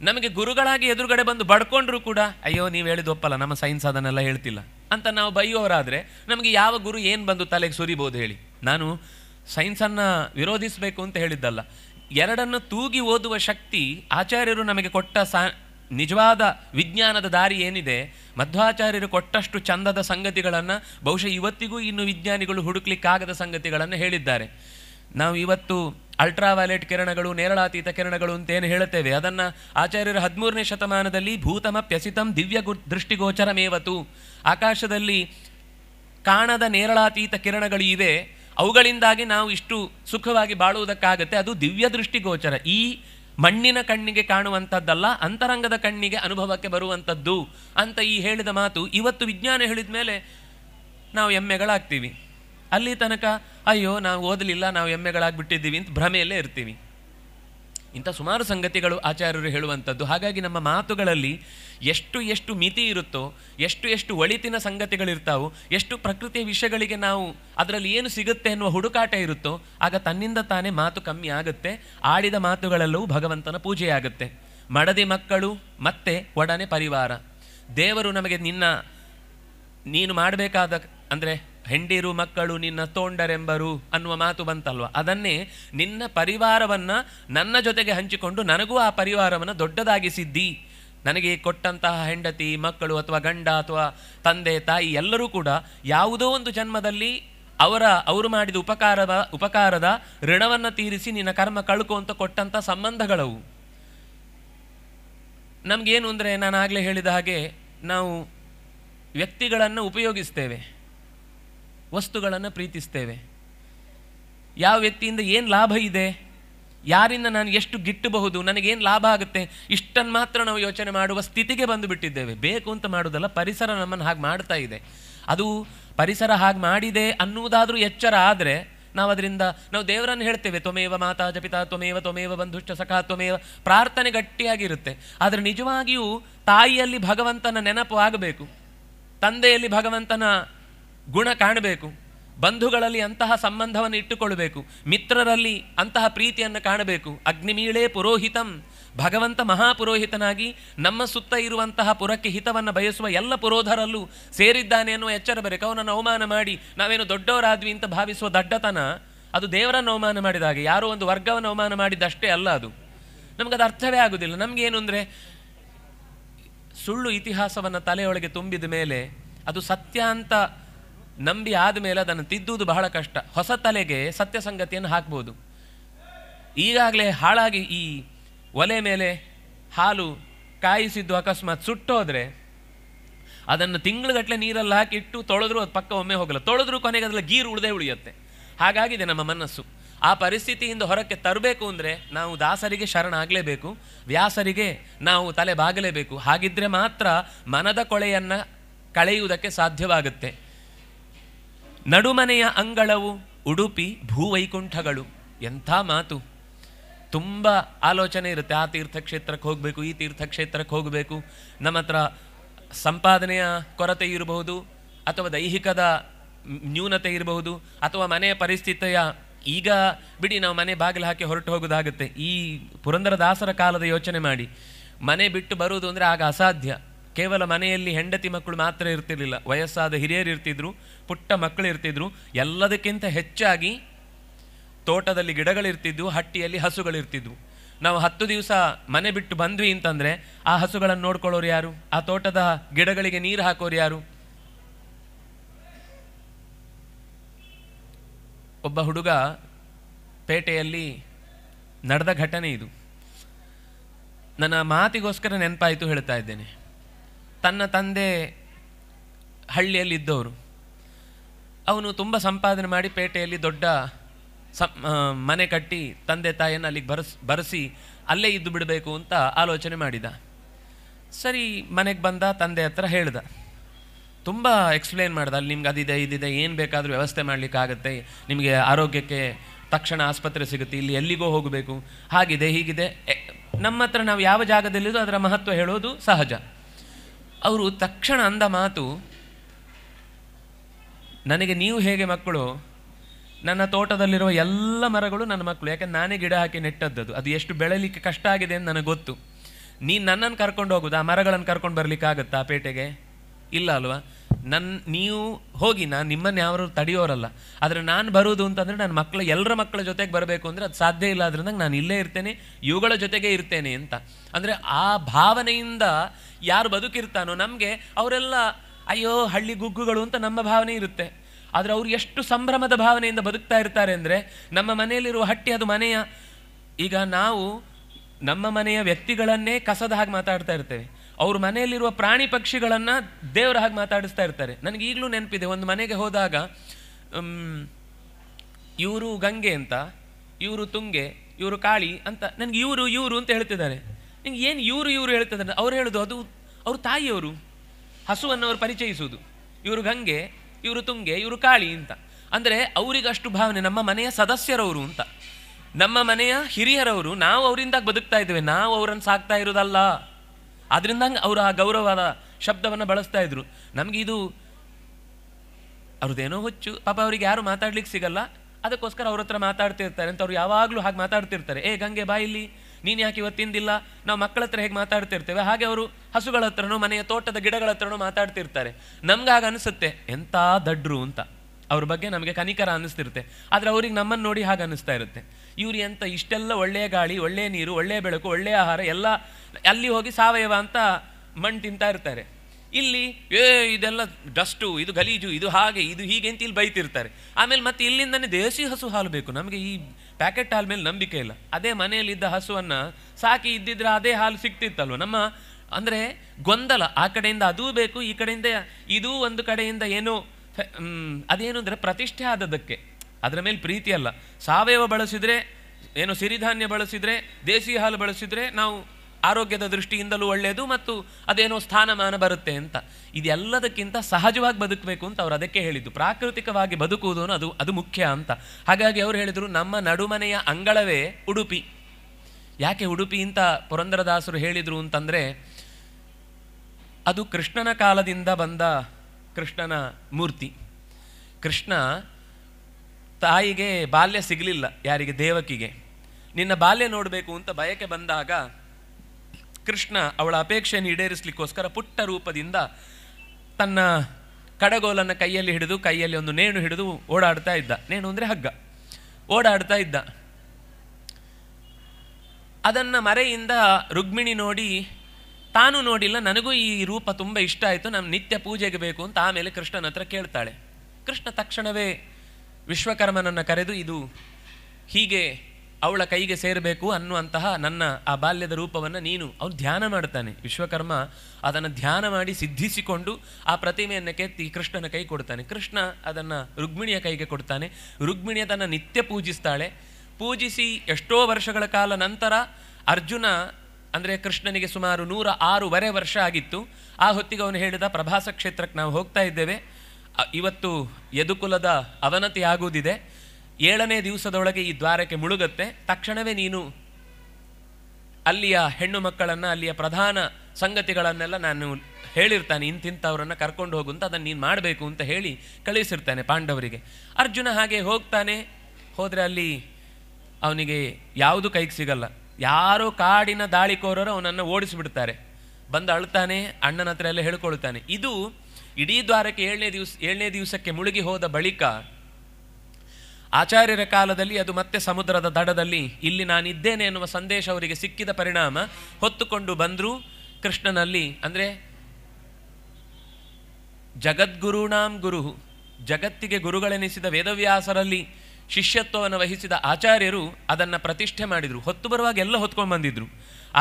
ನಮಗೆ ಗುರುಗಳಾಗಿ ಎದುರುಗಡೆ ಬಂದು ಬಡ್ಕೊಂಡ್ರು ಕೂಡ ಅಯ್ಯೋ ನೀವು ಹೇಳಿದೊಪ್ಪಲ್ಲ ನಮ್ಮ ಸೈನ್ಸ್ ಅದನ್ನೆಲ್ಲ ಹೇಳ್ತಿಲ್ಲ ಅಂತ ನಾವು ಬೈಯೋರಾದರೆ ನಮಗೆ ಯಾವ ಗುರು ಏನು ಬಂದು ತಲೆಗೆ ಸುರಿಬೋದು ಹೇಳಿ ನಾನು ಸೈನ್ಸನ್ನು ವಿರೋಧಿಸಬೇಕು ಅಂತ ಹೇಳಿದ್ದಲ್ಲ ಎರಡನ್ನು ತೂಗಿ ಓದುವ ಶಕ್ತಿ ಆಚಾರ್ಯರು ನಮಗೆ ಕೊಟ್ಟ ಸಾ ನಿಜವಾದ ವಿಜ್ಞಾನದ ದಾರಿ ಏನಿದೆ ಮಧ್ವಾಚಾರ್ಯರು ಕೊಟ್ಟಷ್ಟು ಚಂದದ ಸಂಗತಿಗಳನ್ನು ಬಹುಶಃ ಇವತ್ತಿಗೂ ಇನ್ನು ವಿಜ್ಞಾನಿಗಳು ಹುಡುಕ್ಲಿಕ್ಕಾಗದ ಸಂಗತಿಗಳನ್ನು ಹೇಳಿದ್ದಾರೆ ನಾವು ಇವತ್ತು ಅಲ್ಟ್ರಾವಯೊಲೆಟ್ ಕಿರಣಗಳು ನೇರಳಾತೀತ ಕಿರಣಗಳು ಅಂತ ಏನು ಹೇಳುತ್ತೇವೆ ಅದನ್ನು ಆಚಾರ್ಯರ ಹದಿಮೂರನೇ ಶತಮಾನದಲ್ಲಿ ಭೂತಮ ಪ್ಯಸಿತಂ ದಿವ್ಯ ಗು ದೃಷ್ಟಿಗೋಚರಮೇವತು ಆಕಾಶದಲ್ಲಿ ಕಾಣದ ನೇರಳಾತೀತ ಕಿರಣಗಳು ಇವೆ ಅವುಗಳಿಂದಾಗಿ ನಾವು ಇಷ್ಟು ಸುಖವಾಗಿ ಬಾಳುವುದಕ್ಕಾಗತ್ತೆ ಅದು ದಿವ್ಯ ದೃಷ್ಟಿಗೋಚರ ಈ ಮಣ್ಣಿನ ಕಣ್ಣಿಗೆ ಕಾಣುವಂಥದ್ದಲ್ಲ ಅಂತರಂಗದ ಕಣ್ಣಿಗೆ ಅನುಭವಕ್ಕೆ ಬರುವಂಥದ್ದು ಅಂತ ಈ ಹೇಳಿದ ಮಾತು ಇವತ್ತು ವಿಜ್ಞಾನ ಹೇಳಿದ ಮೇಲೆ ನಾವು ಎಮ್ಮೆಗಳಾಗ್ತೀವಿ ಅಲ್ಲಿ ತನಕ ಅಯ್ಯೋ ನಾವು ಓದಲಿಲ್ಲ ನಾವು ಬಿಟ್ಟಿದ್ದೀವಿ ಅಂತ ಭ್ರಮೆಯಲ್ಲೇ ಇರ್ತೀವಿ ಇಂಥ ಸುಮಾರು ಸಂಗತಿಗಳು ಆಚಾರ್ಯರು ಹೇಳುವಂಥದ್ದು ಹಾಗಾಗಿ ನಮ್ಮ ಮಾತುಗಳಲ್ಲಿ ಎಷ್ಟು ಎಷ್ಟು ಮಿತಿ ಇರುತ್ತೋ ಎಷ್ಟು ಎಷ್ಟು ಒಳಿತಿನ ಸಂಗತಿಗಳಿರ್ತಾವೋ ಎಷ್ಟು ಪ್ರಕೃತಿಯ ವಿಷಯಗಳಿಗೆ ನಾವು ಅದರಲ್ಲಿ ಏನು ಸಿಗುತ್ತೆ ಎನ್ನುವ ಹುಡುಕಾಟ ಇರುತ್ತೋ ಆಗ ತನ್ನಿಂದ ತಾನೇ ಮಾತು ಕಮ್ಮಿ ಆಗುತ್ತೆ ಆಡಿದ ಮಾತುಗಳಲ್ಲೂ ಭಗವಂತನ ಪೂಜೆಯಾಗುತ್ತೆ ಮಡದಿ ಮಕ್ಕಳು ಮತ್ತೆ ಒಡನೆ ಪರಿವಾರ ದೇವರು ನಮಗೆ ನಿನ್ನ ನೀನು ಮಾಡಬೇಕಾದ ಅಂದರೆ ಹೆಂಡಿರು ಮಕ್ಕಳು ನಿನ್ನ ತೋಂಡರೆಂಬರು ಅನ್ನುವ ಮಾತು ಬಂತಲ್ವ ಅದನ್ನೇ ನಿನ್ನ ಪರಿವಾರವನ್ನು ನನ್ನ ಜೊತೆಗೆ ಹಂಚಿಕೊಂಡು ನನಗೂ ಆ ಪರಿವಾರವನ್ನು ದೊಡ್ಡದಾಗಿಸಿದ್ದಿ ನನಗೆ ಕೊಟ್ಟಂತಹ ಹೆಂಡತಿ ಮಕ್ಕಳು ಅಥವಾ ಗಂಡ ಅಥವಾ ತಂದೆ ತಾಯಿ ಎಲ್ಲರೂ ಕೂಡ ಯಾವುದೋ ಒಂದು ಜನ್ಮದಲ್ಲಿ ಅವರ ಅವರು ಮಾಡಿದ ಉಪಕಾರದ ಉಪಕಾರದ ಋಣವನ್ನು ತೀರಿಸಿ ನಿನ್ನ ಕರ್ಮ ಕಳುಕುವಂತ ಅಂತ ಕೊಟ್ಟಂಥ ಸಂಬಂಧಗಳವು ನಮಗೇನು ಅಂದರೆ ನಾನು ಆಗಲೇ ಹೇಳಿದ ಹಾಗೆ ನಾವು ವ್ಯಕ್ತಿಗಳನ್ನು ಉಪಯೋಗಿಸ್ತೇವೆ ವಸ್ತುಗಳನ್ನು ಪ್ರೀತಿಸ್ತೇವೆ ಯಾವ ವ್ಯಕ್ತಿಯಿಂದ ಏನು ಲಾಭ ಇದೆ ಯಾರಿಂದ ನಾನು ಎಷ್ಟು ಗಿಟ್ಟಬಹುದು ನನಗೇನು ಲಾಭ ಆಗುತ್ತೆ ಇಷ್ಟನ್ನು ಮಾತ್ರ ನಾವು ಯೋಚನೆ ಮಾಡುವ ಸ್ಥಿತಿಗೆ ಬಂದುಬಿಟ್ಟಿದ್ದೇವೆ ಬೇಕು ಅಂತ ಮಾಡೋದಲ್ಲ ಪರಿಸರ ನಮ್ಮನ್ನು ಹಾಗೆ ಮಾಡ್ತಾ ಇದೆ ಅದು ಪರಿಸರ ಹಾಗೆ ಮಾಡಿದೆ ಅನ್ನುವುದಾದರೂ ಎಚ್ಚರ ಆದರೆ ನಾವು ಅದರಿಂದ ನಾವು ದೇವರನ್ನು ಹೇಳ್ತೇವೆ ತೊಮೇವ ಮಾತಾ ಜಪಿತ ತೊಮೇವ ತೊಮೇವ ಬಂಧುಷ್ಟ ಸಖ ತೊಮೇವ ಪ್ರಾರ್ಥನೆ ಗಟ್ಟಿಯಾಗಿರುತ್ತೆ ಆದರೆ ನಿಜವಾಗಿಯೂ ತಾಯಿಯಲ್ಲಿ ಭಗವಂತನ ನೆನಪು ಆಗಬೇಕು ತಂದೆಯಲ್ಲಿ ಭಗವಂತನ ಗುಣ ಕಾಣಬೇಕು ಬಂಧುಗಳಲ್ಲಿ ಅಂತಹ ಸಂಬಂಧವನ್ನು ಇಟ್ಟುಕೊಳ್ಳಬೇಕು ಮಿತ್ರರಲ್ಲಿ ಅಂತಹ ಪ್ರೀತಿಯನ್ನು ಕಾಣಬೇಕು ಅಗ್ನಿಮೀಳೆ ಪುರೋಹಿತಂ ಭಗವಂತ ಮಹಾಪುರೋಹಿತನಾಗಿ ನಮ್ಮ ಸುತ್ತ ಇರುವಂತಹ ಪುರಕ್ಕೆ ಹಿತವನ್ನು ಬಯಸುವ ಎಲ್ಲ ಪುರೋಧರಲ್ಲೂ ಸೇರಿದ್ದಾನೆ ಅನ್ನುವ ಎಚ್ಚರ ಬರಬೇಕು ಅವನನ್ನು ಅವಮಾನ ಮಾಡಿ ನಾವೇನು ದೊಡ್ಡವರಾದ್ವಿ ಅಂತ ಭಾವಿಸುವ ದಡ್ಡತನ ಅದು ದೇವರನ್ನು ಅವಮಾನ ಮಾಡಿದಾಗ ಹಾಗೆ ಯಾರೋ ಒಂದು ವರ್ಗವನ್ನು ಅವಮಾನ ಮಾಡಿದಷ್ಟೇ ಅಲ್ಲ ಅದು ನಮಗದು ಅರ್ಥವೇ ಆಗುವುದಿಲ್ಲ ನಮಗೇನು ಅಂದರೆ ಸುಳ್ಳು ಇತಿಹಾಸವನ್ನು ತಲೆಯೊಳಗೆ ತುಂಬಿದ ಮೇಲೆ ಅದು ಸತ್ಯ ಅಂತ ನಂಬಿ ಆದಮೇಲೆ ಅದನ್ನು ತಿದ್ದುವುದು ಬಹಳ ಕಷ್ಟ ಹೊಸ ತಲೆಗೆ ಸತ್ಯ ಸಂಗತಿಯನ್ನು ಹಾಕ್ಬೋದು ಈಗಾಗಲೇ ಹಾಳಾಗಿ ಈ ಒಲೆ ಮೇಲೆ ಹಾಲು ಕಾಯಿಸಿದ್ದು ಅಕಸ್ಮಾತ್ ಸುಟ್ಟೋದ್ರೆ ಅದನ್ನು ತಿಂಗಳುಗಟ್ಟಲೆ ನೀರಲ್ಲಿ ಇಟ್ಟು ತೊಳೆದ್ರೂ ಅದು ಪಕ್ಕ ಒಮ್ಮೆ ಹೋಗಲ್ಲ ತೊಳೆದ್ರೂ ಕೊನೆಗೆ ಅದರಲ್ಲಿ ಗೀರು ಉಳಿದೇ ಉಳಿಯುತ್ತೆ ಹಾಗಾಗಿದೆ ನಮ್ಮ ಮನಸ್ಸು ಆ ಪರಿಸ್ಥಿತಿಯಿಂದ ಹೊರಕ್ಕೆ ತರಬೇಕು ಅಂದರೆ ನಾವು ದಾಸರಿಗೆ ಶರಣಾಗಲೇಬೇಕು ವ್ಯಾಸರಿಗೆ ನಾವು ತಲೆ ಬಾಗಲೇಬೇಕು ಹಾಗಿದ್ರೆ ಮಾತ್ರ ಮನದ ಕೊಳೆಯನ್ನು ಕಳೆಯುವುದಕ್ಕೆ ಸಾಧ್ಯವಾಗುತ್ತೆ ನಡುಮನೆಯ ಅಂಗಳವು ಉಡುಪಿ ಭೂವೈಕುಂಠಗಳು ಎಂಥ ಮಾತು ತುಂಬ ಆಲೋಚನೆ ಇರುತ್ತೆ ಆ ತೀರ್ಥಕ್ಷೇತ್ರಕ್ಕೆ ಹೋಗಬೇಕು ಈ ತೀರ್ಥಕ್ಷೇತ್ರಕ್ಕೆ ಹೋಗಬೇಕು ನಮ್ಮ ಹತ್ರ ಸಂಪಾದನೆಯ ಕೊರತೆ ಇರಬಹುದು ಅಥವಾ ದೈಹಿಕದ ನ್ಯೂನತೆ ಇರಬಹುದು ಅಥವಾ ಮನೆಯ ಪರಿಸ್ಥಿತಿಯ ಈಗ ಬಿಡಿ ನಾವು ಮನೆ ಬಾಗಿಲು ಹಾಕಿ ಹೊರಟು ಹೋಗೋದಾಗುತ್ತೆ ಈ ಪುರಂದರದಾಸರ ಕಾಲದ ಯೋಚನೆ ಮಾಡಿ ಮನೆ ಬಿಟ್ಟು ಬರುವುದು ಅಂದರೆ ಆಗ ಅಸಾಧ್ಯ ಕೇವಲ ಮನೆಯಲ್ಲಿ ಹೆಂಡತಿ ಮಕ್ಕಳು ಮಾತ್ರ ಇರ್ತಿರ್ಲಿಲ್ಲ ವಯಸ್ಸಾದ ಹಿರಿಯರು ಇರ್ತಿದ್ರು ಪುಟ್ಟ ಮಕ್ಕಳು ಇರ್ತಿದ್ರು ಎಲ್ಲದಕ್ಕಿಂತ ಹೆಚ್ಚಾಗಿ ತೋಟದಲ್ಲಿ ಗಿಡಗಳಿರ್ತಿದ್ವು ಹಟ್ಟಿಯಲ್ಲಿ ಹಸುಗಳಿರ್ತಿದ್ವು ನಾವು ಹತ್ತು ದಿವಸ ಮನೆ ಬಿಟ್ಟು ಬಂದ್ವಿ ಅಂತಂದರೆ ಆ ಹಸುಗಳನ್ನು ನೋಡ್ಕೊಳ್ಳೋರು ಯಾರು ಆ ತೋಟದ ಗಿಡಗಳಿಗೆ ನೀರು ಹಾಕೋರು ಯಾರು ಒಬ್ಬ ಹುಡುಗ ಪೇಟೆಯಲ್ಲಿ ನಡೆದ ಘಟನೆ ಇದು ನನ್ನ ಮಾತಿಗೋಸ್ಕರ ನೆನಪಾಯಿತು ಹೇಳ್ತಾ ಇದ್ದೇನೆ ತನ್ನ ತಂದೆ ಹಳ್ಳಿಯಲ್ಲಿ ಇದ್ದವರು ಅವನು ತುಂಬ ಸಂಪಾದನೆ ಮಾಡಿ ಪೇಟೆಯಲ್ಲಿ ದೊಡ್ಡ ಮನೆ ಕಟ್ಟಿ ತಂದೆ ತಾಯಿಯನ್ನು ಅಲ್ಲಿಗೆ ಬರೆಸ್ ಬರೆಸಿ ಅಲ್ಲೇ ಇದ್ದು ಬಿಡಬೇಕು ಅಂತ ಆಲೋಚನೆ ಮಾಡಿದ ಸರಿ ಮನೆಗೆ ಬಂದ ತಂದೆ ಹತ್ರ ಹೇಳ್ದ ತುಂಬ ಎಕ್ಸ್ಪ್ಲೇನ್ ಮಾಡ್ದ ಅಲ್ಲಿ ನಿಮ್ಗೆ ಅದಿದೆ ಇದಿದೆ ಏನು ಬೇಕಾದರೂ ವ್ಯವಸ್ಥೆ ಮಾಡಲಿಕ್ಕಾಗತ್ತೆ ನಿಮಗೆ ಆರೋಗ್ಯಕ್ಕೆ ತಕ್ಷಣ ಆಸ್ಪತ್ರೆ ಸಿಗುತ್ತೆ ಇಲ್ಲಿ ಎಲ್ಲಿಗೋ ಹೋಗಬೇಕು ಹಾಗಿದೆ ಹೀಗಿದೆ ನಮ್ಮ ಹತ್ರ ನಾವು ಯಾವ ಜಾಗದಲ್ಲಿದ್ದು ಅದರ ಮಹತ್ವ ಹೇಳೋದು ಸಹಜ ಅವರು ತಕ್ಷಣ ಅಂದ ಮಾತು ನನಗೆ ನೀವು ಹೇಗೆ ಮಕ್ಕಳು ನನ್ನ ತೋಟದಲ್ಲಿರುವ ಎಲ್ಲ ಮರಗಳು ನನ್ನ ಮಕ್ಕಳು ಯಾಕೆಂದ್ರೆ ನಾನೇ ಗಿಡ ಹಾಕಿ ನೆಟ್ಟದ್ದು ಅದು ಎಷ್ಟು ಬೆಳಲಿಕ್ಕೆ ಕಷ್ಟ ಆಗಿದೆ ಅಂತ ನನಗೆ ಗೊತ್ತು ನೀನು ನನ್ನನ್ನು ಕರ್ಕೊಂಡು ಹೋಗೋದು ಆ ಮರಗಳನ್ನು ಕರ್ಕೊಂಡು ಆ ಪೇಟೆಗೆ ಇಲ್ಲ ಅಲ್ವಾ ನನ್ನ ನೀವು ಹೋಗಿ ನಾನು ನಿಮ್ಮನ್ನು ಯಾರು ತಡೆಯೋರಲ್ಲ ಆದರೆ ನಾನು ಬರೋದು ಅಂತಂದರೆ ನನ್ನ ಮಕ್ಕಳು ಎಲ್ಲರ ಮಕ್ಕಳ ಜೊತೆಗೆ ಬರಬೇಕು ಅಂದರೆ ಅದು ಸಾಧ್ಯ ಇಲ್ಲ ಅದರಿಂದ ನಾನು ಇಲ್ಲೇ ಇರ್ತೇನೆ ಇವುಗಳ ಜೊತೆಗೆ ಇರ್ತೇನೆ ಅಂತ ಅಂದರೆ ಆ ಭಾವನೆಯಿಂದ ಯಾರು ಬದುಕಿರ್ತಾನೋ ನಮಗೆ ಅವರೆಲ್ಲ ಅಯ್ಯೋ ಹಳ್ಳಿ ಗುಗ್ಗುಗಳು ಅಂತ ನಮ್ಮ ಭಾವನೆ ಇರುತ್ತೆ ಆದರೆ ಅವರು ಎಷ್ಟು ಸಂಭ್ರಮದ ಭಾವನೆಯಿಂದ ಬದುಕ್ತಾ ಇರ್ತಾರೆ ಅಂದರೆ ನಮ್ಮ ಮನೆಯಲ್ಲಿರುವ ಹಟ್ಟಿ ಅದು ಮನೆಯ ಈಗ ನಾವು ನಮ್ಮ ಮನೆಯ ವ್ಯಕ್ತಿಗಳನ್ನೇ ಕಸದ ಹಾಗೆ ಮಾತಾಡ್ತಾ ಇರ್ತೇವೆ ಅವ್ರ ಮನೆಯಲ್ಲಿರುವ ಪ್ರಾಣಿ ಪಕ್ಷಿಗಳನ್ನು ದೇವರ ಹಾಗೆ ಮಾತಾಡಿಸ್ತಾ ಇರ್ತಾರೆ ನನಗೆ ಈಗಲೂ ನೆನಪಿದೆ ಒಂದು ಮನೆಗೆ ಹೋದಾಗ ಇವರು ಗಂಗೆ ಅಂತ ಇವರು ತುಂಗೆ ಇವರು ಕಾಳಿ ಅಂತ ನನಗೆ ಇವರು ಇವರು ಅಂತ ಹೇಳ್ತಿದ್ದಾರೆ ನಿಮ್ಗೆ ಏನು ಇವರು ಇವರು ಹೇಳ್ತಿದ್ದಾರೆ ಅವ್ರು ಹೇಳೋದು ಅದು ಅವ್ರ ತಾಯಿಯವರು ಹಸುವನ್ನು ಅವರು ಪರಿಚಯಿಸುವುದು ಇವರು ಗಂಗೆ ಇವರು ತುಂಗೆ ಇವರು ಕಾಳಿ ಅಂತ ಅಂದರೆ ಅವರಿಗಷ್ಟು ಭಾವನೆ ನಮ್ಮ ಮನೆಯ ಸದಸ್ಯರವರು ಅಂತ ನಮ್ಮ ಮನೆಯ ಹಿರಿಯರವರು ನಾವು ಅವರಿಂದ ಬದುಕ್ತಾ ಇದ್ದೇವೆ ನಾವು ಅವರನ್ನು ಸಾಕ್ತಾ ಇರೋದಲ್ಲ ಆದ್ದರಿಂದ ಅವರು ಆ ಗೌರವದ ಶಬ್ದವನ್ನು ಬಳಸ್ತಾ ಇದ್ರು ನಮಗೆ ಇದು ಅವ್ರದ್ದೇನೋ ಹುಚ್ಚು ಪಾಪ ಅವರಿಗೆ ಯಾರು ಮಾತಾಡ್ಲಿಕ್ಕೆ ಸಿಗಲ್ಲ ಅದಕ್ಕೋಸ್ಕರ ಅವ್ರ ಹತ್ರ ಮಾತಾಡ್ತಿರ್ತಾರೆ ಅಂತ ಅವ್ರು ಯಾವಾಗಲೂ ಹಾಗೆ ಮಾತಾಡ್ತಿರ್ತಾರೆ ಏ ಗಂಗೆ ಬಾ ಇಲ್ಲಿ ನೀನು ಯಾಕೆ ಇವತ್ತಿಂದಿಲ್ಲ ನಾವು ಮಕ್ಕಳ ಹತ್ರ ಹೇಗೆ ಮಾತಾಡ್ತಿರ್ತೇವೆ ಹಾಗೆ ಅವರು ಹಸುಗಳ ಹತ್ರನೋ ಮನೆಯ ತೋಟದ ಗಿಡಗಳ ಹತ್ರನೂ ಮಾತಾಡ್ತಿರ್ತಾರೆ ನಮ್ಗೆ ಹಾಗೆ ಅನಿಸುತ್ತೆ ಎಂಥ ದಡ್ರು ಅಂತ ಅವ್ರ ಬಗ್ಗೆ ನಮಗೆ ಕನಿಕರ ಅನ್ನಿಸ್ತಿರುತ್ತೆ ಆದರೆ ಅವ್ರಿಗೆ ನಮ್ಮನ್ನು ನೋಡಿ ಹಾಗೆ ಅನ್ನಿಸ್ತಾ ಇರುತ್ತೆ ಇವ್ರಿ ಅಂತ ಇಷ್ಟೆಲ್ಲ ಒಳ್ಳೆಯ ಗಾಳಿ ಒಳ್ಳೆಯ ನೀರು ಒಳ್ಳೆಯ ಬೆಳಕು ಒಳ್ಳೆಯ ಆಹಾರ ಎಲ್ಲ ಅಲ್ಲಿ ಹೋಗಿ ಸಾವಯವ ಅಂತ ಮಣ್ಣು ತಿಂತಾ ಇರ್ತಾರೆ ಇಲ್ಲಿ ಏ ಇದೆಲ್ಲ ಡಸ್ಟು ಇದು ಗಲೀಜು ಇದು ಹಾಗೆ ಇದು ಹೀಗೆ ಅಂತ ಇಲ್ಲಿ ಬೈತಿರ್ತಾರೆ ಆಮೇಲೆ ಮತ್ತೆ ಇಲ್ಲಿಂದನೇ ದೇಸಿ ಹಸು ಹಾಲು ಬೇಕು ನಮಗೆ ಈ ಪ್ಯಾಕೆಟ್ ಹಾಲು ಮೇಲೆ ನಂಬಿಕೆ ಇಲ್ಲ ಅದೇ ಮನೆಯಲ್ಲಿದ್ದ ಹಸುವನ್ನು ಸಾಕಿ ಇದ್ದಿದ್ರೆ ಅದೇ ಹಾಲು ಸಿಗ್ತಿತ್ತಲ್ವ ನಮ್ಮ ಅಂದರೆ ಗೊಂದಲ ಆ ಕಡೆಯಿಂದ ಅದೂ ಬೇಕು ಈ ಕಡೆಯಿಂದ ಇದೂ ಒಂದು ಕಡೆಯಿಂದ ಏನು ಅದೇನು ಅಂದರೆ ಪ್ರತಿಷ್ಠೆ ಆದದಕ್ಕೆ ಅದರ ಮೇಲೆ ಪ್ರೀತಿ ಅಲ್ಲ ಸಾವಯವ ಬಳಸಿದರೆ ಏನು ಸಿರಿಧಾನ್ಯ ಬಳಸಿದರೆ ದೇಸಿ ಹಾಲು ಬಳಸಿದರೆ ನಾವು ಆರೋಗ್ಯದ ದೃಷ್ಟಿಯಿಂದಲೂ ಒಳ್ಳೆಯದು ಮತ್ತು ಅದೇನೋ ಸ್ಥಾನಮಾನ ಬರುತ್ತೆ ಅಂತ ಇದೆಲ್ಲದಕ್ಕಿಂತ ಸಹಜವಾಗಿ ಬದುಕಬೇಕು ಅಂತ ಅವರು ಅದಕ್ಕೆ ಹೇಳಿದ್ದು ಪ್ರಾಕೃತಿಕವಾಗಿ ಬದುಕುವುದು ಅದು ಅದು ಮುಖ್ಯ ಅಂತ ಹಾಗಾಗಿ ಅವರು ಹೇಳಿದರು ನಮ್ಮ ನಡುಮನೆಯ ಅಂಗಳವೇ ಉಡುಪಿ ಯಾಕೆ ಉಡುಪಿ ಅಂತ ಪುರಂದರದಾಸರು ಹೇಳಿದರು ಅಂತಂದರೆ ಅದು ಕೃಷ್ಣನ ಕಾಲದಿಂದ ಬಂದ ಕೃಷ್ಣನ ಮೂರ್ತಿ ಕೃಷ್ಣ ತಾಯಿಗೆ ಬಾಲ್ಯ ಸಿಗಲಿಲ್ಲ ಯಾರಿಗೆ ದೇವಕಿಗೆ ನಿನ್ನ ಬಾಲ್ಯ ನೋಡಬೇಕು ಅಂತ ಬಯಕೆ ಬಂದಾಗ ಕೃಷ್ಣ ಅವಳ ಅಪೇಕ್ಷೆಯನ್ನು ಈಡೇರಿಸಲಿಕ್ಕೋಸ್ಕರ ಪುಟ್ಟ ರೂಪದಿಂದ ತನ್ನ ಕಡಗೋಲನ್ನು ಕೈಯಲ್ಲಿ ಹಿಡಿದು ಕೈಯಲ್ಲಿ ಒಂದು ನೇಣು ಹಿಡಿದು ಓಡಾಡ್ತಾ ಇದ್ದ ನೇಣು ಅಂದರೆ ಹಗ್ಗ ಓಡಾಡ್ತಾ ಇದ್ದ ಅದನ್ನು ಮರೆಯಿಂದ ರುಗ್ಮಿಣಿ ನೋಡಿ ತಾನು ನೋಡಿಲ್ಲ ನನಗೂ ಈ ರೂಪ ತುಂಬ ಇಷ್ಟ ಆಯಿತು ನಾನು ನಿತ್ಯ ಪೂಜೆಗೆ ಬೇಕು ಅಂತ ಆಮೇಲೆ ಕೃಷ್ಣನ ಹತ್ರ ಕೇಳ್ತಾಳೆ ಕೃಷ್ಣ ತಕ್ಷಣವೇ ವಿಶ್ವಕರ್ಮನನ್ನು ಕರೆದು ಇದು ಹೀಗೆ ಅವಳ ಕೈಗೆ ಸೇರಬೇಕು ಅನ್ನುವಂತಹ ನನ್ನ ಆ ಬಾಲ್ಯದ ರೂಪವನ್ನು ನೀನು ಅವನು ಧ್ಯಾನ ಮಾಡ್ತಾನೆ ವಿಶ್ವಕರ್ಮ ಅದನ್ನು ಧ್ಯಾನ ಮಾಡಿ ಸಿದ್ಧಿಸಿಕೊಂಡು ಆ ಪ್ರತಿಮೆಯನ್ನು ಕೆತ್ತಿ ಕೃಷ್ಣನ ಕೈ ಕೊಡ್ತಾನೆ ಕೃಷ್ಣ ಅದನ್ನು ರುಗ್ಮಿಣಿಯ ಕೈಗೆ ಕೊಡ್ತಾನೆ ರುಗ್ಮಿಣಿ ಅದನ್ನು ನಿತ್ಯ ಪೂಜಿಸ್ತಾಳೆ ಪೂಜಿಸಿ ಎಷ್ಟೋ ವರ್ಷಗಳ ಕಾಲ ನಂತರ ಅರ್ಜುನ ಅಂದರೆ ಕೃಷ್ಣನಿಗೆ ಸುಮಾರು ನೂರ ಆರೂವರೆ ವರ್ಷ ಆಗಿತ್ತು ಆ ಹೊತ್ತಿಗೆ ಅವನು ಹೇಳಿದ ಪ್ರಭಾಸ ಕ್ಷೇತ್ರಕ್ಕೆ ನಾವು ಹೋಗ್ತಾ ಇದ್ದೇವೆ ಇವತ್ತು ಯದುಕುಲದ ಅವನತಿ ಆಗುವುದಿದೆ ಏಳನೇ ದಿವಸದೊಳಗೆ ಈ ದ್ವಾರಕ್ಕೆ ಮುಳುಗತ್ತೆ ತಕ್ಷಣವೇ ನೀನು ಅಲ್ಲಿಯ ಹೆಣ್ಣು ಮಕ್ಕಳನ್ನು ಅಲ್ಲಿಯ ಪ್ರಧಾನ ಸಂಗತಿಗಳನ್ನೆಲ್ಲ ನಾನು ಹೇಳಿರ್ತಾನೆ ಇಂತಿಂಥವ್ರನ್ನು ಕರ್ಕೊಂಡು ಹೋಗು ಅಂತ ಅದನ್ನು ನೀನು ಮಾಡಬೇಕು ಅಂತ ಹೇಳಿ ಕಳಿಸಿರ್ತಾನೆ ಪಾಂಡವರಿಗೆ ಅರ್ಜುನ ಹಾಗೆ ಹೋಗ್ತಾನೆ ಹೋದರೆ ಅಲ್ಲಿ ಅವನಿಗೆ ಯಾವುದು ಕೈಗೆ ಸಿಗಲ್ಲ ಯಾರೋ ಕಾಡಿನ ದಾಳಿಕೋರರು ಅವನನ್ನು ಓಡಿಸಿಬಿಡ್ತಾರೆ ಬಂದು ಅಳ್ತಾನೆ ಅಣ್ಣನ ಹತ್ರ ಎಲ್ಲ ಹೇಳ್ಕೊಳ್ತಾನೆ ಇದು ಇಡೀ ದ್ವಾರಕ್ಕೆ ಏಳನೇ ದಿವಸ ಏಳನೇ ದಿವಸಕ್ಕೆ ಮುಳುಗಿ ಹೋದ ಬಳಿಕ ಆಚಾರ್ಯರ ಕಾಲದಲ್ಲಿ ಅದು ಮತ್ತೆ ಸಮುದ್ರದ ದಡದಲ್ಲಿ ಇಲ್ಲಿ ನಾನಿದ್ದೇನೆ ಎನ್ನುವ ಸಂದೇಶ ಅವರಿಗೆ ಸಿಕ್ಕಿದ ಪರಿಣಾಮ ಹೊತ್ತುಕೊಂಡು ಬಂದರೂ ಕೃಷ್ಣನಲ್ಲಿ ಅಂದರೆ ಜಗದ್ಗುರುಣಾಂ ಗುರು ಜಗತ್ತಿಗೆ ಗುರುಗಳೆನಿಸಿದ ವೇದವ್ಯಾಸರಲ್ಲಿ ಶಿಷ್ಯತ್ವವನ್ನು ವಹಿಸಿದ ಆಚಾರ್ಯರು ಅದನ್ನು ಪ್ರತಿಷ್ಠೆ ಮಾಡಿದರು ಹೊತ್ತು ಬರುವಾಗ ಎಲ್ಲ ಹೊತ್ಕೊಂಡು ಬಂದಿದ್ರು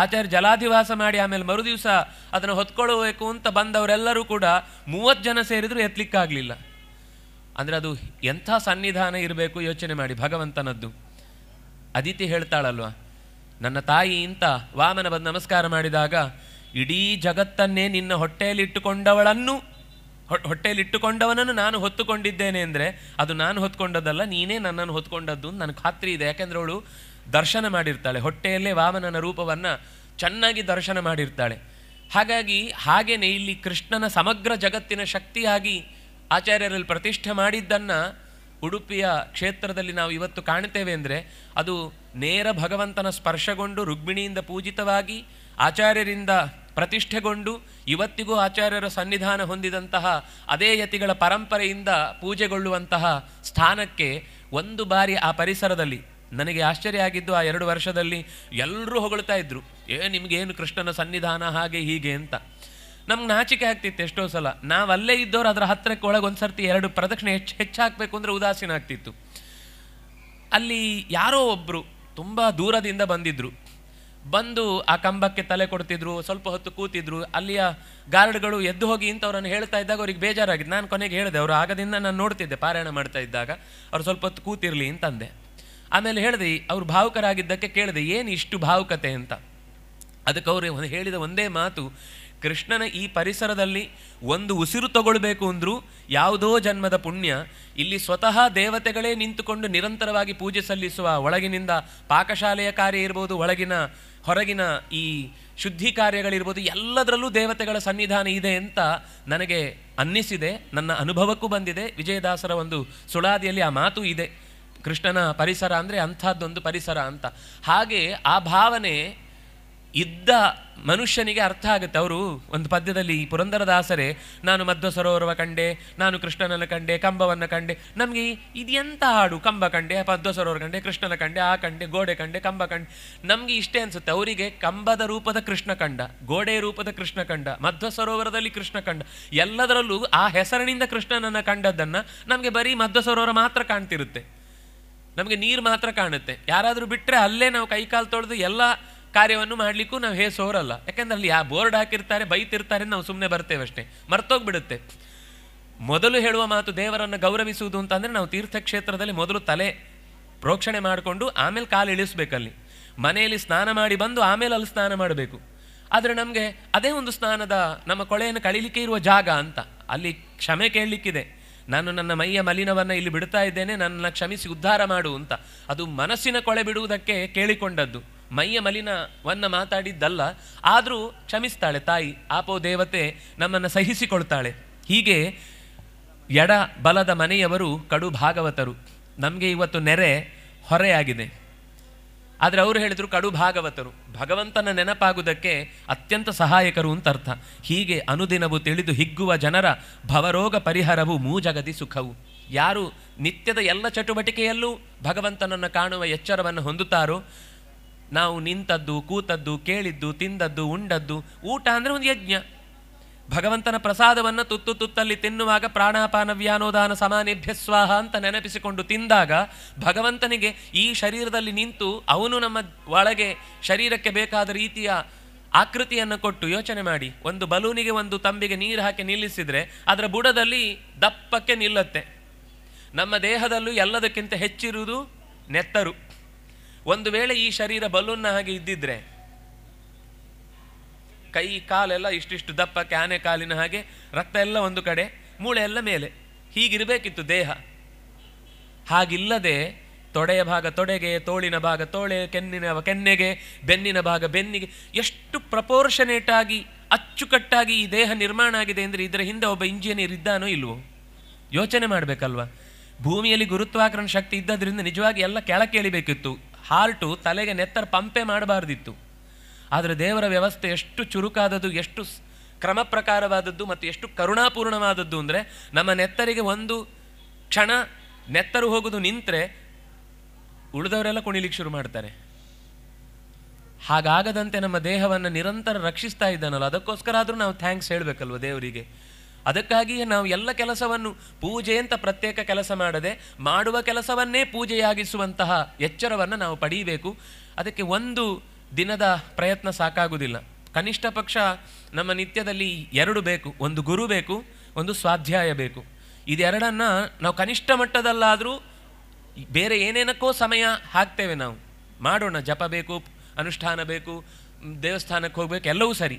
ಆಚಾರ್ಯ ಜಲಾಧಿವಾಸ ಮಾಡಿ ಆಮೇಲೆ ಮರುದಿವಸ ಅದನ್ನು ಹೊತ್ಕೊಳ್ಳಬೇಕು ಅಂತ ಬಂದವರೆಲ್ಲರೂ ಕೂಡ ಮೂವತ್ತು ಜನ ಸೇರಿದ್ರು ಎತ್ತಲಿಕ್ಕಾಗಲಿಲ್ಲ ಅಂದರೆ ಅದು ಎಂಥ ಸನ್ನಿಧಾನ ಇರಬೇಕು ಯೋಚನೆ ಮಾಡಿ ಭಗವಂತನದ್ದು ಅದಿತಿ ಹೇಳ್ತಾಳಲ್ವ ನನ್ನ ತಾಯಿ ಇಂತ ವಾಮನ ಬಂದು ನಮಸ್ಕಾರ ಮಾಡಿದಾಗ ಇಡೀ ಜಗತ್ತನ್ನೇ ನಿನ್ನ ಹೊಟ್ಟೆಯಲ್ಲಿಟ್ಟುಕೊಂಡವಳನ್ನು ಹೊಟ್ಟೆಯಲ್ಲಿಟ್ಟುಕೊಂಡವನನ್ನು ನಾನು ಹೊತ್ತುಕೊಂಡಿದ್ದೇನೆ ಅಂದರೆ ಅದು ನಾನು ಹೊತ್ಕೊಂಡದ್ದಲ್ಲ ನೀನೇ ನನ್ನನ್ನು ಹೊತ್ಕೊಂಡದ್ದು ನನಗೆ ಖಾತ್ರಿ ಇದೆ ಯಾಕೆಂದ್ರೆ ಅವಳು ದರ್ಶನ ಮಾಡಿರ್ತಾಳೆ ಹೊಟ್ಟೆಯಲ್ಲೇ ವಾಮನನ ರೂಪವನ್ನು ಚೆನ್ನಾಗಿ ದರ್ಶನ ಮಾಡಿರ್ತಾಳೆ ಹಾಗಾಗಿ ಹಾಗೆಯೇ ಇಲ್ಲಿ ಕೃಷ್ಣನ ಸಮಗ್ರ ಜಗತ್ತಿನ ಶಕ್ತಿಯಾಗಿ ಆಚಾರ್ಯರಲ್ಲಿ ಪ್ರತಿಷ್ಠೆ ಮಾಡಿದ್ದನ್ನು ಉಡುಪಿಯ ಕ್ಷೇತ್ರದಲ್ಲಿ ನಾವು ಇವತ್ತು ಕಾಣ್ತೇವೆ ಅಂದರೆ ಅದು ನೇರ ಭಗವಂತನ ಸ್ಪರ್ಶಗೊಂಡು ರುಗ್ಮಿಣಿಯಿಂದ ಪೂಜಿತವಾಗಿ ಆಚಾರ್ಯರಿಂದ ಪ್ರತಿಷ್ಠೆಗೊಂಡು ಇವತ್ತಿಗೂ ಆಚಾರ್ಯರ ಸನ್ನಿಧಾನ ಹೊಂದಿದಂತಹ ಅದೇ ಯತಿಗಳ ಪರಂಪರೆಯಿಂದ ಪೂಜೆಗೊಳ್ಳುವಂತಹ ಸ್ಥಾನಕ್ಕೆ ಒಂದು ಬಾರಿ ಆ ಪರಿಸರದಲ್ಲಿ ನನಗೆ ಆಶ್ಚರ್ಯ ಆಗಿದ್ದು ಆ ಎರಡು ವರ್ಷದಲ್ಲಿ ಎಲ್ಲರೂ ಹೊಗಳ್ತಾ ಇದ್ದರು ಏ ನಿಮಗೇನು ಕೃಷ್ಣನ ಸನ್ನಿಧಾನ ಹಾಗೆ ಹೀಗೆ ಅಂತ ನಮ್ಗೆ ನಾಚಿಕೆ ಆಗ್ತಿತ್ತು ಎಷ್ಟೋ ಸಲ ನಾವು ಅಲ್ಲೇ ಇದ್ದವ್ರು ಅದರ ಹತ್ತಿರಕ್ಕೆ ಒಂದು ಸರ್ತಿ ಎರಡು ಪ್ರದಕ್ಷಿಣೆ ಹೆಚ್ಚು ಹೆಚ್ಚಾಗಬೇಕು ಅಂದರೆ ಉದಾಸೀನ ಆಗ್ತಿತ್ತು ಅಲ್ಲಿ ಯಾರೋ ಒಬ್ಬರು ತುಂಬ ದೂರದಿಂದ ಬಂದಿದ್ದರು ಬಂದು ಆ ಕಂಬಕ್ಕೆ ತಲೆ ಕೊಡ್ತಿದ್ರು ಸ್ವಲ್ಪ ಹೊತ್ತು ಕೂತಿದ್ರು ಅಲ್ಲಿಯ ಗಾರ್ಡ್ಗಳು ಎದ್ದು ಹೋಗಿ ಅಂತ ಅವ್ರನ್ನು ಹೇಳ್ತಾ ಇದ್ದಾಗ ಅವ್ರಿಗೆ ಬೇಜಾರಾಗಿದ್ದು ನಾನು ಕೊನೆಗೆ ಹೇಳಿದೆ ಅವರು ಆಗದಿಂದ ನಾನು ನೋಡ್ತಿದ್ದೆ ಪಾರಾಯಣ ಮಾಡ್ತಾ ಇದ್ದಾಗ ಅವ್ರು ಸ್ವಲ್ಪ ಹೊತ್ತು ಕೂತಿರಲಿ ಅಂತಂದೆ ಆಮೇಲೆ ಹೇಳಿದೆ ಅವರು ಭಾವುಕರಾಗಿದ್ದಕ್ಕೆ ಕೇಳಿದೆ ಏನು ಇಷ್ಟು ಭಾವುಕತೆ ಅಂತ ಅದಕ್ಕೆ ಅವರು ಹೇಳಿದ ಒಂದೇ ಮಾತು ಕೃಷ್ಣನ ಈ ಪರಿಸರದಲ್ಲಿ ಒಂದು ಉಸಿರು ತಗೊಳ್ಬೇಕು ಅಂದರೂ ಯಾವುದೋ ಜನ್ಮದ ಪುಣ್ಯ ಇಲ್ಲಿ ಸ್ವತಃ ದೇವತೆಗಳೇ ನಿಂತುಕೊಂಡು ನಿರಂತರವಾಗಿ ಪೂಜೆ ಸಲ್ಲಿಸುವ ಒಳಗಿನಿಂದ ಪಾಕಶಾಲೆಯ ಕಾರ್ಯ ಇರ್ಬೋದು ಒಳಗಿನ ಹೊರಗಿನ ಈ ಶುದ್ಧಿ ಕಾರ್ಯಗಳಿರ್ಬೋದು ಎಲ್ಲದರಲ್ಲೂ ದೇವತೆಗಳ ಸನ್ನಿಧಾನ ಇದೆ ಅಂತ ನನಗೆ ಅನ್ನಿಸಿದೆ ನನ್ನ ಅನುಭವಕ್ಕೂ ಬಂದಿದೆ ವಿಜಯದಾಸರ ಒಂದು ಸುಳಾದಿಯಲ್ಲಿ ಆ ಮಾತು ಇದೆ ಕೃಷ್ಣನ ಪರಿಸರ ಅಂದರೆ ಅಂಥದ್ದೊಂದು ಪರಿಸರ ಅಂತ ಹಾಗೆ ಆ ಭಾವನೆ ಇದ್ದ ಮನುಷ್ಯನಿಗೆ ಅರ್ಥ ಆಗುತ್ತೆ ಅವರು ಒಂದು ಪದ್ಯದಲ್ಲಿ ಈ ಪುರಂದರದಾಸರೇ ನಾನು ಮಧ್ವ ಸರೋವರವ ಕಂಡೆ ನಾನು ಕೃಷ್ಣನನ್ನು ಕಂಡೆ ಕಂಬವನ್ನು ಕಂಡೆ ನಮಗೆ ಎಂಥ ಹಾಡು ಕಂಬ ಕಂಡೆ ಮಧ್ವ ಸರೋವರ ಕಂಡೆ ಕೃಷ್ಣನ ಕಂಡೆ ಆ ಕಂಡೆ ಗೋಡೆ ಕಂಡೆ ಕಂಬ ಕಂಡೆ ನಮಗೆ ಇಷ್ಟೇ ಅನಿಸುತ್ತೆ ಅವರಿಗೆ ಕಂಬದ ರೂಪದ ಕೃಷ್ಣ ಕಂಡ ಗೋಡೆ ರೂಪದ ಕೃಷ್ಣ ಕಂಡ ಮಧ್ವ ಸರೋವರದಲ್ಲಿ ಕೃಷ್ಣ ಕಂಡ ಎಲ್ಲದರಲ್ಲೂ ಆ ಹೆಸರಿನಿಂದ ಕೃಷ್ಣನನ್ನು ಕಂಡದ್ದನ್ನು ನಮಗೆ ಬರೀ ಮಧ್ವ ಸರೋವರ ಮಾತ್ರ ಕಾಣ್ತಿರುತ್ತೆ ನಮಗೆ ನೀರು ಮಾತ್ರ ಕಾಣುತ್ತೆ ಯಾರಾದರೂ ಬಿಟ್ಟರೆ ಅಲ್ಲೇ ನಾವು ಕೈಕಾಲು ತೊಳೆದು ಎಲ್ಲ ಕಾರ್ಯವನ್ನು ಮಾಡಲಿಕ್ಕೂ ನಾವು ಹೇ ಸೋರಲ್ಲ ಯಾಕೆಂದ್ರೆ ಅಲ್ಲಿ ಆ ಬೋರ್ಡ್ ಹಾಕಿರ್ತಾರೆ ಬೈತಿರ್ತಾರೆ ನಾವು ಸುಮ್ಮನೆ ಬರ್ತೇವೆ ಅಷ್ಟೇ ಮರ್ತೋಗ್ಬಿಡುತ್ತೆ ಮೊದಲು ಹೇಳುವ ಮಾತು ದೇವರನ್ನು ಗೌರವಿಸುವುದು ಅಂತಂದರೆ ನಾವು ತೀರ್ಥಕ್ಷೇತ್ರದಲ್ಲಿ ಮೊದಲು ತಲೆ ಪ್ರೋಕ್ಷಣೆ ಮಾಡಿಕೊಂಡು ಆಮೇಲೆ ಕಾಲು ಇಳಿಸ್ಬೇಕಲ್ಲಿ ಮನೆಯಲ್ಲಿ ಸ್ನಾನ ಮಾಡಿ ಬಂದು ಆಮೇಲೆ ಅಲ್ಲಿ ಸ್ನಾನ ಮಾಡಬೇಕು ಆದರೆ ನಮಗೆ ಅದೇ ಒಂದು ಸ್ನಾನದ ನಮ್ಮ ಕೊಳೆಯನ್ನು ಕಳೀಲಿಕ್ಕೆ ಇರುವ ಜಾಗ ಅಂತ ಅಲ್ಲಿ ಕ್ಷಮೆ ಕೇಳಲಿಕ್ಕಿದೆ ನಾನು ನನ್ನ ಮೈಯ ಮಲಿನವನ್ನು ಇಲ್ಲಿ ಬಿಡ್ತಾ ಇದ್ದೇನೆ ನನ್ನನ್ನು ಕ್ಷಮಿಸಿ ಉದ್ಧಾರ ಮಾಡು ಅಂತ ಅದು ಮನಸ್ಸಿನ ಕೊಳೆ ಬಿಡುವುದಕ್ಕೆ ಕೇಳಿಕೊಂಡದ್ದು ಮೈಯ ಮಲಿನವನ್ನು ಮಾತಾಡಿದ್ದಲ್ಲ ಆದರೂ ಕ್ಷಮಿಸ್ತಾಳೆ ತಾಯಿ ಆಪೋ ದೇವತೆ ನಮ್ಮನ್ನು ಸಹಿಸಿಕೊಳ್ತಾಳೆ ಹೀಗೆ ಎಡ ಬಲದ ಮನೆಯವರು ಕಡು ಭಾಗವತರು ನಮಗೆ ಇವತ್ತು ನೆರೆ ಹೊರೆಯಾಗಿದೆ ಆದರೆ ಅವರು ಹೇಳಿದರು ಕಡು ಭಾಗವತರು ಭಗವಂತನ ನೆನಪಾಗುವುದಕ್ಕೆ ಅತ್ಯಂತ ಸಹಾಯಕರು ಅಂತ ಅರ್ಥ ಹೀಗೆ ಅನುದಿನವು ತಿಳಿದು ಹಿಗ್ಗುವ ಜನರ ಭವರೋಗ ಪರಿಹಾರವು ಮೂಜಗದಿ ಸುಖವು ಯಾರು ನಿತ್ಯದ ಎಲ್ಲ ಚಟುವಟಿಕೆಯಲ್ಲೂ ಭಗವಂತನನ್ನು ಕಾಣುವ ಎಚ್ಚರವನ್ನು ಹೊಂದುತ್ತಾರೋ ನಾವು ನಿಂತದ್ದು ಕೂತದ್ದು ಕೇಳಿದ್ದು ತಿಂದದ್ದು ಉಂಡದ್ದು ಊಟ ಅಂದರೆ ಒಂದು ಯಜ್ಞ ಭಗವಂತನ ಪ್ರಸಾದವನ್ನು ತುತ್ತು ತುತ್ತಲ್ಲಿ ತಿನ್ನುವಾಗ ಪ್ರಾಣಾಪಾನ ವ್ಯಾನೋದಾನ ಸಮಾನೇಭ್ಯ ಸ್ವಾಹ ಅಂತ ನೆನಪಿಸಿಕೊಂಡು ತಿಂದಾಗ ಭಗವಂತನಿಗೆ ಈ ಶರೀರದಲ್ಲಿ ನಿಂತು ಅವನು ನಮ್ಮ ಒಳಗೆ ಶರೀರಕ್ಕೆ ಬೇಕಾದ ರೀತಿಯ ಆಕೃತಿಯನ್ನು ಕೊಟ್ಟು ಯೋಚನೆ ಮಾಡಿ ಒಂದು ಬಲೂನಿಗೆ ಒಂದು ತಂಬಿಗೆ ನೀರು ಹಾಕಿ ನಿಲ್ಲಿಸಿದರೆ ಅದರ ಬುಡದಲ್ಲಿ ದಪ್ಪಕ್ಕೆ ನಿಲ್ಲುತ್ತೆ ನಮ್ಮ ದೇಹದಲ್ಲೂ ಎಲ್ಲದಕ್ಕಿಂತ ಹೆಚ್ಚಿರುವುದು ನೆತ್ತರು ಒಂದು ವೇಳೆ ಈ ಶರೀರ ಬಲೂನ್ನ ಹಾಗೆ ಇದ್ದಿದ್ರೆ ಕೈ ಕಾಲೆಲ್ಲ ಇಷ್ಟಿಷ್ಟು ದಪ್ಪಕ್ಕೆ ಆನೆ ಕಾಲಿನ ಹಾಗೆ ರಕ್ತ ಎಲ್ಲ ಒಂದು ಕಡೆ ಮೂಳೆ ಎಲ್ಲ ಮೇಲೆ ಹೀಗಿರಬೇಕಿತ್ತು ದೇಹ ಹಾಗಿಲ್ಲದೆ ತೊಡೆಯ ಭಾಗ ತೊಡೆಗೆ ತೋಳಿನ ಭಾಗ ತೋಳೆ ಕೆನ್ನಿನ ಕೆನ್ನೆಗೆ ಬೆನ್ನಿನ ಭಾಗ ಬೆನ್ನಿಗೆ ಎಷ್ಟು ಪ್ರಪೋರ್ಷನೇಟಾಗಿ ಅಚ್ಚುಕಟ್ಟಾಗಿ ಈ ದೇಹ ನಿರ್ಮಾಣ ಆಗಿದೆ ಅಂದರೆ ಇದರ ಹಿಂದೆ ಒಬ್ಬ ಇಂಜಿನಿಯರ್ ಇದ್ದಾನೋ ಇಲ್ವೋ ಯೋಚನೆ ಮಾಡಬೇಕಲ್ವ ಭೂಮಿಯಲ್ಲಿ ಗುರುತ್ವಾಕರ್ಷಣ ಶಕ್ತಿ ಇದ್ದದ್ರಿಂದ ನಿಜವಾಗಿ ಎಲ್ಲ ಕೆಳಕ್ಕೆ ಎಳಿಬೇಕಿತ್ತು ಹಾರ್ಟು ತಲೆಗೆ ನೆತ್ತರ ಪಂಪೆ ಮಾಡಬಾರ್ದಿತ್ತು ಆದರೆ ದೇವರ ವ್ಯವಸ್ಥೆ ಎಷ್ಟು ಚುರುಕಾದದ್ದು ಎಷ್ಟು ಕ್ರಮ ಪ್ರಕಾರವಾದದ್ದು ಮತ್ತು ಎಷ್ಟು ಕರುಣಾಪೂರ್ಣವಾದದ್ದು ಅಂದರೆ ನಮ್ಮ ನೆತ್ತರಿಗೆ ಒಂದು ಕ್ಷಣ ನೆತ್ತರು ಹೋಗೋದು ನಿಂತರೆ ಉಳಿದವರೆಲ್ಲ ಕುಣಿಲಿಕ್ಕೆ ಶುರು ಮಾಡ್ತಾರೆ ಹಾಗಾಗದಂತೆ ನಮ್ಮ ದೇಹವನ್ನು ನಿರಂತರ ರಕ್ಷಿಸ್ತಾ ಇದ್ದಾನಲ್ಲ ಅದಕ್ಕೋಸ್ಕರ ಆದರೂ ನಾವು ಥ್ಯಾಂಕ್ಸ್ ಹೇಳಬೇಕಲ್ವ ದೇವರಿಗೆ ಅದಕ್ಕಾಗಿಯೇ ನಾವು ಎಲ್ಲ ಕೆಲಸವನ್ನು ಪೂಜೆ ಅಂತ ಪ್ರತ್ಯೇಕ ಕೆಲಸ ಮಾಡದೆ ಮಾಡುವ ಕೆಲಸವನ್ನೇ ಪೂಜೆಯಾಗಿಸುವಂತಹ ಎಚ್ಚರವನ್ನು ನಾವು ಪಡೀಬೇಕು ಅದಕ್ಕೆ ಒಂದು ದಿನದ ಪ್ರಯತ್ನ ಸಾಕಾಗುವುದಿಲ್ಲ ಕನಿಷ್ಠ ಪಕ್ಷ ನಮ್ಮ ನಿತ್ಯದಲ್ಲಿ ಎರಡು ಬೇಕು ಒಂದು ಗುರು ಬೇಕು ಒಂದು ಸ್ವಾಧ್ಯಾಯ ಬೇಕು ಇದೆರಡನ್ನು ನಾವು ಕನಿಷ್ಠ ಮಟ್ಟದಲ್ಲಾದರೂ ಬೇರೆ ಏನೇನಕ್ಕೋ ಸಮಯ ಹಾಕ್ತೇವೆ ನಾವು ಮಾಡೋಣ ಜಪ ಬೇಕು ಅನುಷ್ಠಾನ ಬೇಕು ದೇವಸ್ಥಾನಕ್ಕೆ ಹೋಗಬೇಕು ಎಲ್ಲವೂ ಸರಿ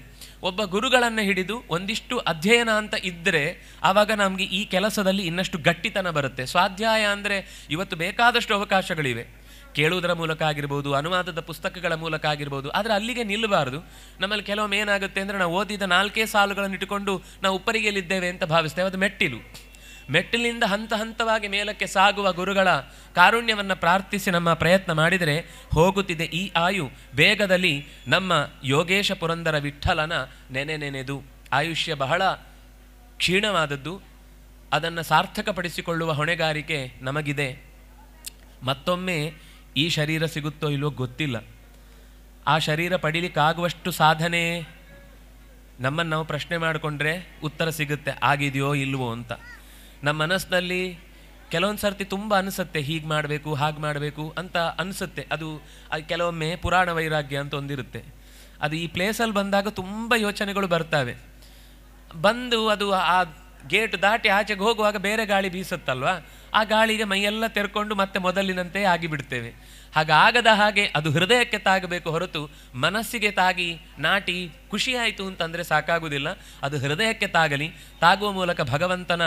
ಒಬ್ಬ ಗುರುಗಳನ್ನು ಹಿಡಿದು ಒಂದಿಷ್ಟು ಅಧ್ಯಯನ ಅಂತ ಇದ್ದರೆ ಆವಾಗ ನಮಗೆ ಈ ಕೆಲಸದಲ್ಲಿ ಇನ್ನಷ್ಟು ಗಟ್ಟಿತನ ಬರುತ್ತೆ ಸ್ವಾಧ್ಯಾಯ ಅಂದರೆ ಇವತ್ತು ಬೇಕಾದಷ್ಟು ಅವಕಾಶಗಳಿವೆ ಕೇಳುವುದರ ಮೂಲಕ ಆಗಿರ್ಬೋದು ಅನುವಾದದ ಪುಸ್ತಕಗಳ ಮೂಲಕ ಆಗಿರ್ಬೋದು ಆದರೆ ಅಲ್ಲಿಗೆ ನಿಲ್ಲಬಾರದು ನಮ್ಮಲ್ಲಿ ಕೆಲವೊಮ್ಮೆ ಏನಾಗುತ್ತೆ ಅಂದರೆ ನಾವು ಓದಿದ ನಾಲ್ಕೇ ಸಾಲುಗಳನ್ನು ಇಟ್ಟುಕೊಂಡು ನಾವು ಉಪ್ಪರಿಗೆಯಲ್ಲಿದ್ದೇವೆ ಅಂತ ಭಾವಿಸ್ತೇವೆ ಅದು ಮೆಟ್ಟಿಲು ಮೆಟ್ಟಿಲಿಂದ ಹಂತ ಹಂತವಾಗಿ ಮೇಲಕ್ಕೆ ಸಾಗುವ ಗುರುಗಳ ಕಾರುಣ್ಯವನ್ನು ಪ್ರಾರ್ಥಿಸಿ ನಮ್ಮ ಪ್ರಯತ್ನ ಮಾಡಿದರೆ ಹೋಗುತ್ತಿದೆ ಈ ಆಯು ವೇಗದಲ್ಲಿ ನಮ್ಮ ಯೋಗೇಶ ಪುರಂದರ ವಿಠಲನ ನೆನೆ ನೆನೆದು ಆಯುಷ್ಯ ಬಹಳ ಕ್ಷೀಣವಾದದ್ದು ಅದನ್ನು ಸಾರ್ಥಕಪಡಿಸಿಕೊಳ್ಳುವ ಹೊಣೆಗಾರಿಕೆ ನಮಗಿದೆ ಮತ್ತೊಮ್ಮೆ ಈ ಶರೀರ ಸಿಗುತ್ತೋ ಇಲ್ವೋ ಗೊತ್ತಿಲ್ಲ ಆ ಶರೀರ ಪಡೀಲಿಕ್ಕಾಗುವಷ್ಟು ಸಾಧನೆ ನಮ್ಮನ್ನು ನಾವು ಪ್ರಶ್ನೆ ಮಾಡಿಕೊಂಡ್ರೆ ಉತ್ತರ ಸಿಗುತ್ತೆ ಆಗಿದೆಯೋ ಇಲ್ವೋ ಅಂತ ನಮ್ಮ ಮನಸ್ಸಿನಲ್ಲಿ ಕೆಲವೊಂದು ಸರ್ತಿ ತುಂಬ ಅನಿಸುತ್ತೆ ಹೀಗೆ ಮಾಡಬೇಕು ಹಾಗೆ ಮಾಡಬೇಕು ಅಂತ ಅನಿಸುತ್ತೆ ಅದು ಕೆಲವೊಮ್ಮೆ ಪುರಾಣ ವೈರಾಗ್ಯ ಅಂತ ಒಂದಿರುತ್ತೆ ಅದು ಈ ಪ್ಲೇಸಲ್ಲಿ ಬಂದಾಗ ತುಂಬ ಯೋಚನೆಗಳು ಬರ್ತವೆ ಬಂದು ಅದು ಆ ಗೇಟ್ ದಾಟಿ ಆಚೆಗೆ ಹೋಗುವಾಗ ಬೇರೆ ಗಾಳಿ ಬೀಸುತ್ತಲ್ವಾ ಆ ಗಾಳಿಗೆ ಮೈಯೆಲ್ಲ ತೆರ್ಕೊಂಡು ಮತ್ತೆ ಮೊದಲಿನಂತೆ ಆಗಿಬಿಡ್ತೇವೆ ಹಾಗಾಗದ ಹಾಗೆ ಅದು ಹೃದಯಕ್ಕೆ ತಾಗಬೇಕು ಹೊರತು ಮನಸ್ಸಿಗೆ ತಾಗಿ ನಾಟಿ ಖುಷಿಯಾಯಿತು ಅಂತಂದರೆ ಸಾಕಾಗುವುದಿಲ್ಲ ಅದು ಹೃದಯಕ್ಕೆ ತಾಗಲಿ ತಾಗುವ ಮೂಲಕ ಭಗವಂತನ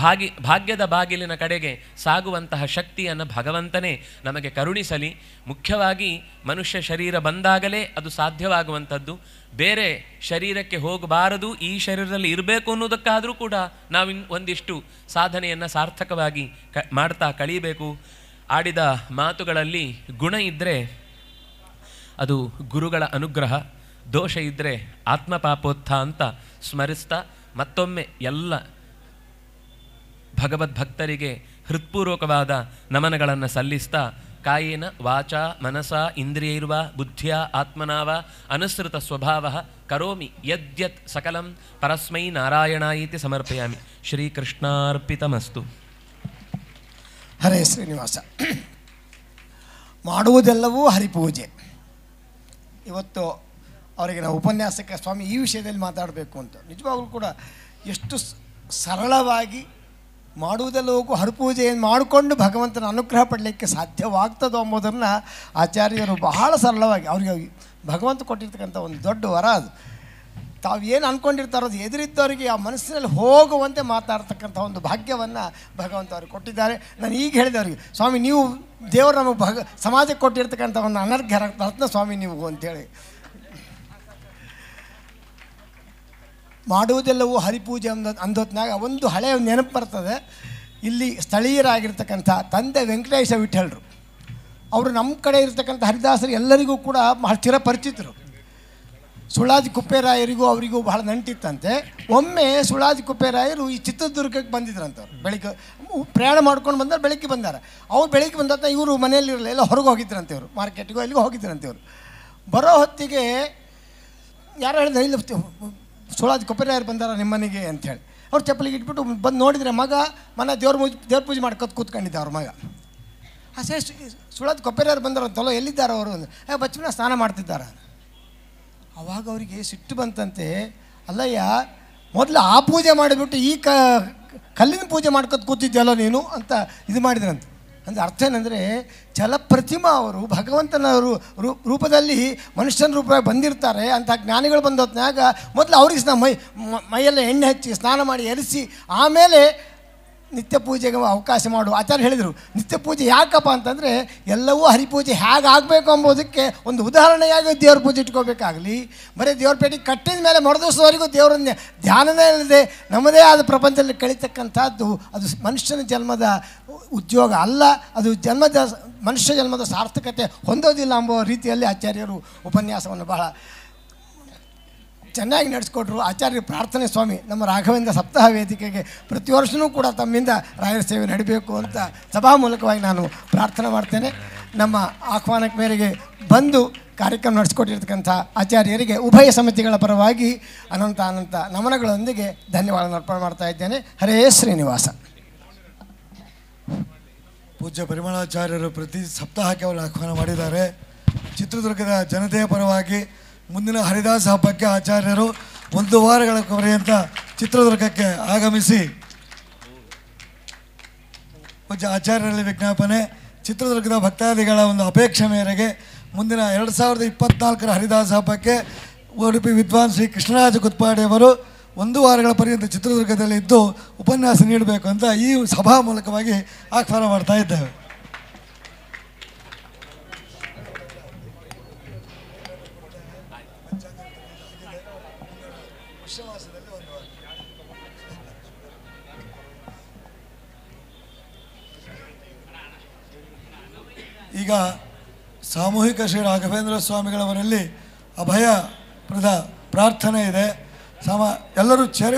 ಭಾಗಿ ಭಾಗ್ಯದ ಬಾಗಿಲಿನ ಕಡೆಗೆ ಸಾಗುವಂತಹ ಶಕ್ತಿಯನ್ನು ಭಗವಂತನೇ ನಮಗೆ ಕರುಣಿಸಲಿ ಮುಖ್ಯವಾಗಿ ಮನುಷ್ಯ ಶರೀರ ಬಂದಾಗಲೇ ಅದು ಸಾಧ್ಯವಾಗುವಂಥದ್ದು ಬೇರೆ ಶರೀರಕ್ಕೆ ಹೋಗಬಾರದು ಈ ಶರೀರದಲ್ಲಿ ಇರಬೇಕು ಅನ್ನೋದಕ್ಕಾದರೂ ಕೂಡ ನಾವು ಒಂದಿಷ್ಟು ಸಾಧನೆಯನ್ನು ಸಾರ್ಥಕವಾಗಿ ಕ ಮಾಡ್ತಾ ಕಳೀಬೇಕು ಆಡಿದ ಮಾತುಗಳಲ್ಲಿ ಗುಣ ಇದ್ದರೆ ಅದು ಗುರುಗಳ ಅನುಗ್ರಹ ದೋಷ ಇದ್ದರೆ ಆತ್ಮಪಾಪೋತ್ಥ ಅಂತ ಸ್ಮರಿಸ್ತಾ ಮತ್ತೊಮ್ಮೆ ಎಲ್ಲ ಭಗವದ್ಭಕ್ತರಿಗೆ ಹೃತ್ಪೂರ್ವಕವಾದ ನಮನಗಳನ್ನು ಸಲ್ಲಿಸ್ತಾ ಕಾಯೇನ ವಾಚ ಮನಸ ಇಂದ್ರಿಯೈರ್ವ ಬುದ್ಧಿಯ ಆತ್ಮನಾವ ಅನುಸೃತ ಸ್ವಭಾವ ಕರೋಮಿ ಯದ್ಯತ್ ಸಕಲಂ ಪರಸ್ಮೈ ನಾರಾಯಣ ಇತಿ ಸಮರ್ಪಯಾಮಿ ಶ್ರೀಕೃಷ್ಣಾರ್ಪಿತಮಸ್ತು ಹರೇ ಶ್ರೀನಿವಾಸ ಮಾಡುವುದೆಲ್ಲವೂ ಹರಿಪೂಜೆ ಇವತ್ತು ಅವರಿಗೆ ನಾವು ಉಪನ್ಯಾಸಕ್ಕೆ ಸ್ವಾಮಿ ಈ ವಿಷಯದಲ್ಲಿ ಮಾತಾಡಬೇಕು ಅಂತ ನಿಜವಾಗಲೂ ಕೂಡ ಎಷ್ಟು ಸರಳವಾಗಿ ಮಾಡುವುದಲ್ಲೂ ಹೋಗು ಹರಪೂಜೆಯನ್ನು ಮಾಡಿಕೊಂಡು ಭಗವಂತನ ಅನುಗ್ರಹ ಪಡಲಿಕ್ಕೆ ಸಾಧ್ಯವಾಗ್ತದೋ ಅಂಬೋದನ್ನು ಆಚಾರ್ಯರು ಬಹಳ ಸರಳವಾಗಿ ಅವರಿಗೆ ಭಗವಂತ ಕೊಟ್ಟಿರ್ತಕ್ಕಂಥ ಒಂದು ದೊಡ್ಡ ವರ ಅದು ತಾವು ಏನು ಅಂದ್ಕೊಂಡಿರ್ತಾರೋ ಅದು ಎದುರಿದ್ದವರಿಗೆ ಆ ಮನಸ್ಸಿನಲ್ಲಿ ಹೋಗುವಂತೆ ಮಾತಾಡ್ತಕ್ಕಂಥ ಒಂದು ಭಾಗ್ಯವನ್ನು ಭಗವಂತ ಅವರು ಕೊಟ್ಟಿದ್ದಾರೆ ನಾನು ಈಗ ಹೇಳಿದೆ ಅವರಿಗೆ ಸ್ವಾಮಿ ನೀವು ದೇವರು ನಮಗೆ ಭಗ ಸಮಾಜಕ್ಕೆ ಕೊಟ್ಟಿರ್ತಕ್ಕಂಥ ಒಂದು ಅನರ್ಘ್ಯ ರತ್ನ ಸ್ವಾಮಿ ನೀವು ಅಂತೇಳಿ ಮಾಡುವುದೆಲ್ಲವೂ ಹರಿಪೂಜೆ ಅಂದ ಅಂದೊತ್ನಾಗ ಒಂದು ಹಳೆಯ ನೆನಪು ಬರ್ತದೆ ಇಲ್ಲಿ ಸ್ಥಳೀಯರಾಗಿರ್ತಕ್ಕಂಥ ತಂದೆ ವೆಂಕಟೇಶ ವಿಠಲ್ರು ಅವರು ನಮ್ಮ ಕಡೆ ಇರ್ತಕ್ಕಂಥ ಹರಿದಾಸರು ಎಲ್ಲರಿಗೂ ಕೂಡ ಚಿರ ಪರಿಚಿತರು ಸುಳಾಜಿ ಕುಪ್ಪೇರಾಯರಿಗೂ ಅವರಿಗೂ ಬಹಳ ನಂಟಿತ್ತಂತೆ ಒಮ್ಮೆ ಸುಳಾಜಿ ಕುಪ್ಪೇರಾಯರು ಈ ಚಿತ್ರದುರ್ಗಕ್ಕೆ ಬಂದಿದ್ರಂತ ಅವ್ರು ಬೆಳಿಗ್ಗೆ ಪ್ರಯಾಣ ಮಾಡ್ಕೊಂಡು ಬಂದ್ರೆ ಬೆಳಿಗ್ಗೆ ಬಂದಾರ ಅವ್ರು ಬೆಳಿಗ್ಗೆ ಬಂದ ಇವರು ಮನೆಯಲ್ಲಿರಲಿಲ್ಲ ಎಲ್ಲ ಹೊರಗೆ ಹೋಗಿದ್ರಂತೆ ಇವರು ಮಾರ್ಕೆಟಿಗೂ ಎಲ್ಲಿಗೂ ಹೋಗಿದ್ರಂತೆ ಇವರು ಬರೋ ಹೊತ್ತಿಗೆ ಯಾರು ಹೇಳಿದ್ರೆ ಇಲ್ಲಿ ಸುಳಾಜ್ ಕೊಪ್ಪಿರಾಯರು ಬಂದಾರ ನಿಮ್ಮನೆಗೆ ಅಂಥೇಳಿ ಅವ್ರು ಚಪ್ಪಲಿಗೆ ಇಟ್ಬಿಟ್ಟು ಬಂದು ನೋಡಿದರೆ ಮಗ ಮನೆ ದೇವ್ರ ಮುಜ್ ದೇವ್ರ ಪೂಜೆ ಮಾಡ್ಕೊತ ಕೂತ್ಕೊಂಡಿದ್ದ ಅವ್ರ ಮಗ ಅಷ್ಟೇ ಸುಳಾಜ್ ಕೊಪ್ಪೆರಾಯರು ಬಂದಾರ ತಲೋ ಎಲ್ಲಿದ್ದಾರೆ ಅವರು ಏ ಬಚ್ಚನ ಸ್ನಾನ ಮಾಡ್ತಿದ್ದಾರೆ ಅವಾಗ ಅವರಿಗೆ ಸಿಟ್ಟು ಬಂತಂತೆ ಅಲ್ಲಯ್ಯ ಮೊದಲು ಆ ಪೂಜೆ ಮಾಡಿಬಿಟ್ಟು ಈ ಕ ಕಲ್ಲಿನ ಪೂಜೆ ಮಾಡ್ಕೊತ ಕೂತಿದ್ಯಲ್ಲೋ ನೀನು ಅಂತ ಇದು ಮಾಡಿದ್ರಂತೆ ಅಂದರೆ ಅರ್ಥ ಏನಂದರೆ ಜಲಪ್ರತಿಮ ಅವರು ಭಗವಂತನ ರೂಪದಲ್ಲಿ ಮನುಷ್ಯನ ರೂಪವಾಗಿ ಬಂದಿರ್ತಾರೆ ಅಂತ ಜ್ಞಾನಿಗಳು ಬಂದ ಹೊತ್ತಿನಾಗ ಮೊದಲು ಅವ್ರಿಗೆ ಸ್ನಾ ಮೈ ಮೈಯೆಲ್ಲ ಎಣ್ಣೆ ಹಚ್ಚಿ ಸ್ನಾನ ಮಾಡಿ ಎರಿಸಿ ಆಮೇಲೆ ನಿತ್ಯ ಪೂಜೆಗೆ ಅವಕಾಶ ಮಾಡು ಆಚಾರ್ಯ ಹೇಳಿದರು ನಿತ್ಯ ಪೂಜೆ ಯಾಕಪ್ಪ ಅಂತಂದರೆ ಎಲ್ಲವೂ ಹರಿಪೂಜೆ ಆಗಬೇಕು ಎಂಬುದಕ್ಕೆ ಒಂದು ಉದಾಹರಣೆಯಾಗಿ ದೇವ್ರ ಪೂಜೆ ಇಟ್ಕೋಬೇಕಾಗಲಿ ಬರೀ ದೇವ್ರ ಪೇಟೆ ಕಟ್ಟಿದ ಮೇಲೆ ಮರುದಿವಸವರೆಗೂ ದೇವರನ್ನ ಧ್ಯಾನನೇ ಇಲ್ಲದೆ ನಮ್ಮದೇ ಆದ ಪ್ರಪಂಚದಲ್ಲಿ ಕಳೀತಕ್ಕಂಥದ್ದು ಅದು ಮನುಷ್ಯನ ಜನ್ಮದ ಉದ್ಯೋಗ ಅಲ್ಲ ಅದು ಜನ್ಮದ ಮನುಷ್ಯ ಜನ್ಮದ ಸಾರ್ಥಕತೆ ಹೊಂದೋದಿಲ್ಲ ಎಂಬ ರೀತಿಯಲ್ಲಿ ಆಚಾರ್ಯರು ಉಪನ್ಯಾಸವನ್ನು ಬಹಳ ಚೆನ್ನಾಗಿ ನಡೆಸ್ಕೊಟ್ರು ಆಚಾರ್ಯ ಪ್ರಾರ್ಥನೆ ಸ್ವಾಮಿ ನಮ್ಮ ರಾಘವೇಂದ್ರ ಸಪ್ತಾಹ ವೇದಿಕೆಗೆ ಪ್ರತಿ ವರ್ಷವೂ ಕೂಡ ತಮ್ಮಿಂದ ರಾಯರ ಸೇವೆ ನಡೀಬೇಕು ಅಂತ ಸಭಾ ಮೂಲಕವಾಗಿ ನಾನು ಪ್ರಾರ್ಥನೆ ಮಾಡ್ತೇನೆ ನಮ್ಮ ಆಹ್ವಾನಕ್ಕೆ ಮೇರೆಗೆ ಬಂದು ಕಾರ್ಯಕ್ರಮ ನಡೆಸ್ಕೊಟ್ಟಿರ್ತಕ್ಕಂಥ ಆಚಾರ್ಯರಿಗೆ ಉಭಯ ಸಮಿತಿಗಳ ಪರವಾಗಿ ಅನಂತ ಅನಂತ ನಮನಗಳೊಂದಿಗೆ ಧನ್ಯವಾದ ಅರ್ಪಣೆ ಮಾಡ್ತಾ ಇದ್ದೇನೆ ಹರೇ ಶ್ರೀನಿವಾಸ ಪೂಜ್ಯ ಪರಿಮಳಾಚಾರ್ಯರು ಪ್ರತಿ ಸಪ್ತಾಹಕ್ಕೆ ಅವರು ಆಹ್ವಾನ ಮಾಡಿದ್ದಾರೆ ಚಿತ್ರದುರ್ಗದ ಜನತೆಯ ಪರವಾಗಿ ಮುಂದಿನ ಹರಿದಾಸ ಹಬ್ಬಕ್ಕೆ ಆಚಾರ್ಯರು ಒಂದು ವಾರಗಳ ಪರ್ಯಂತ ಚಿತ್ರದುರ್ಗಕ್ಕೆ ಆಗಮಿಸಿ ಆಚಾರ್ಯರಲ್ಲಿ ವಿಜ್ಞಾಪನೆ ಚಿತ್ರದುರ್ಗದ ಭಕ್ತಾದಿಗಳ ಒಂದು ಅಪೇಕ್ಷೆ ಮೇರೆಗೆ ಮುಂದಿನ ಎರಡು ಸಾವಿರದ ಇಪ್ಪತ್ನಾಲ್ಕರ ಹರಿದಾಸ ಹಬ್ಬಕ್ಕೆ ಉಡುಪಿ ವಿದ್ವಾನ್ ಶ್ರೀ ಕೃಷ್ಣರಾಜ ಕುತ್ಪಾಡಿಯವರು ಒಂದು ವಾರಗಳ ಪರ್ಯಂತ ಚಿತ್ರದುರ್ಗದಲ್ಲಿ ಇದ್ದು ಉಪನ್ಯಾಸ ನೀಡಬೇಕು ಅಂತ ಈ ಸಭಾ ಮೂಲಕವಾಗಿ ಆಹ್ವಾನ ಮಾಡ್ತಾ ಇದ್ದೇವೆ ಈಗ ಸಾಮೂಹಿಕ ಶ್ರೀ ರಾಘವೇಂದ್ರ ಸ್ವಾಮಿಗಳವರಲ್ಲಿ ಅಭಯ ಪ್ರದ ಪ್ರಾರ್ಥನೆ ಇದೆ ಸಮ ಎಲ್ಲರೂ ಚೇರಿ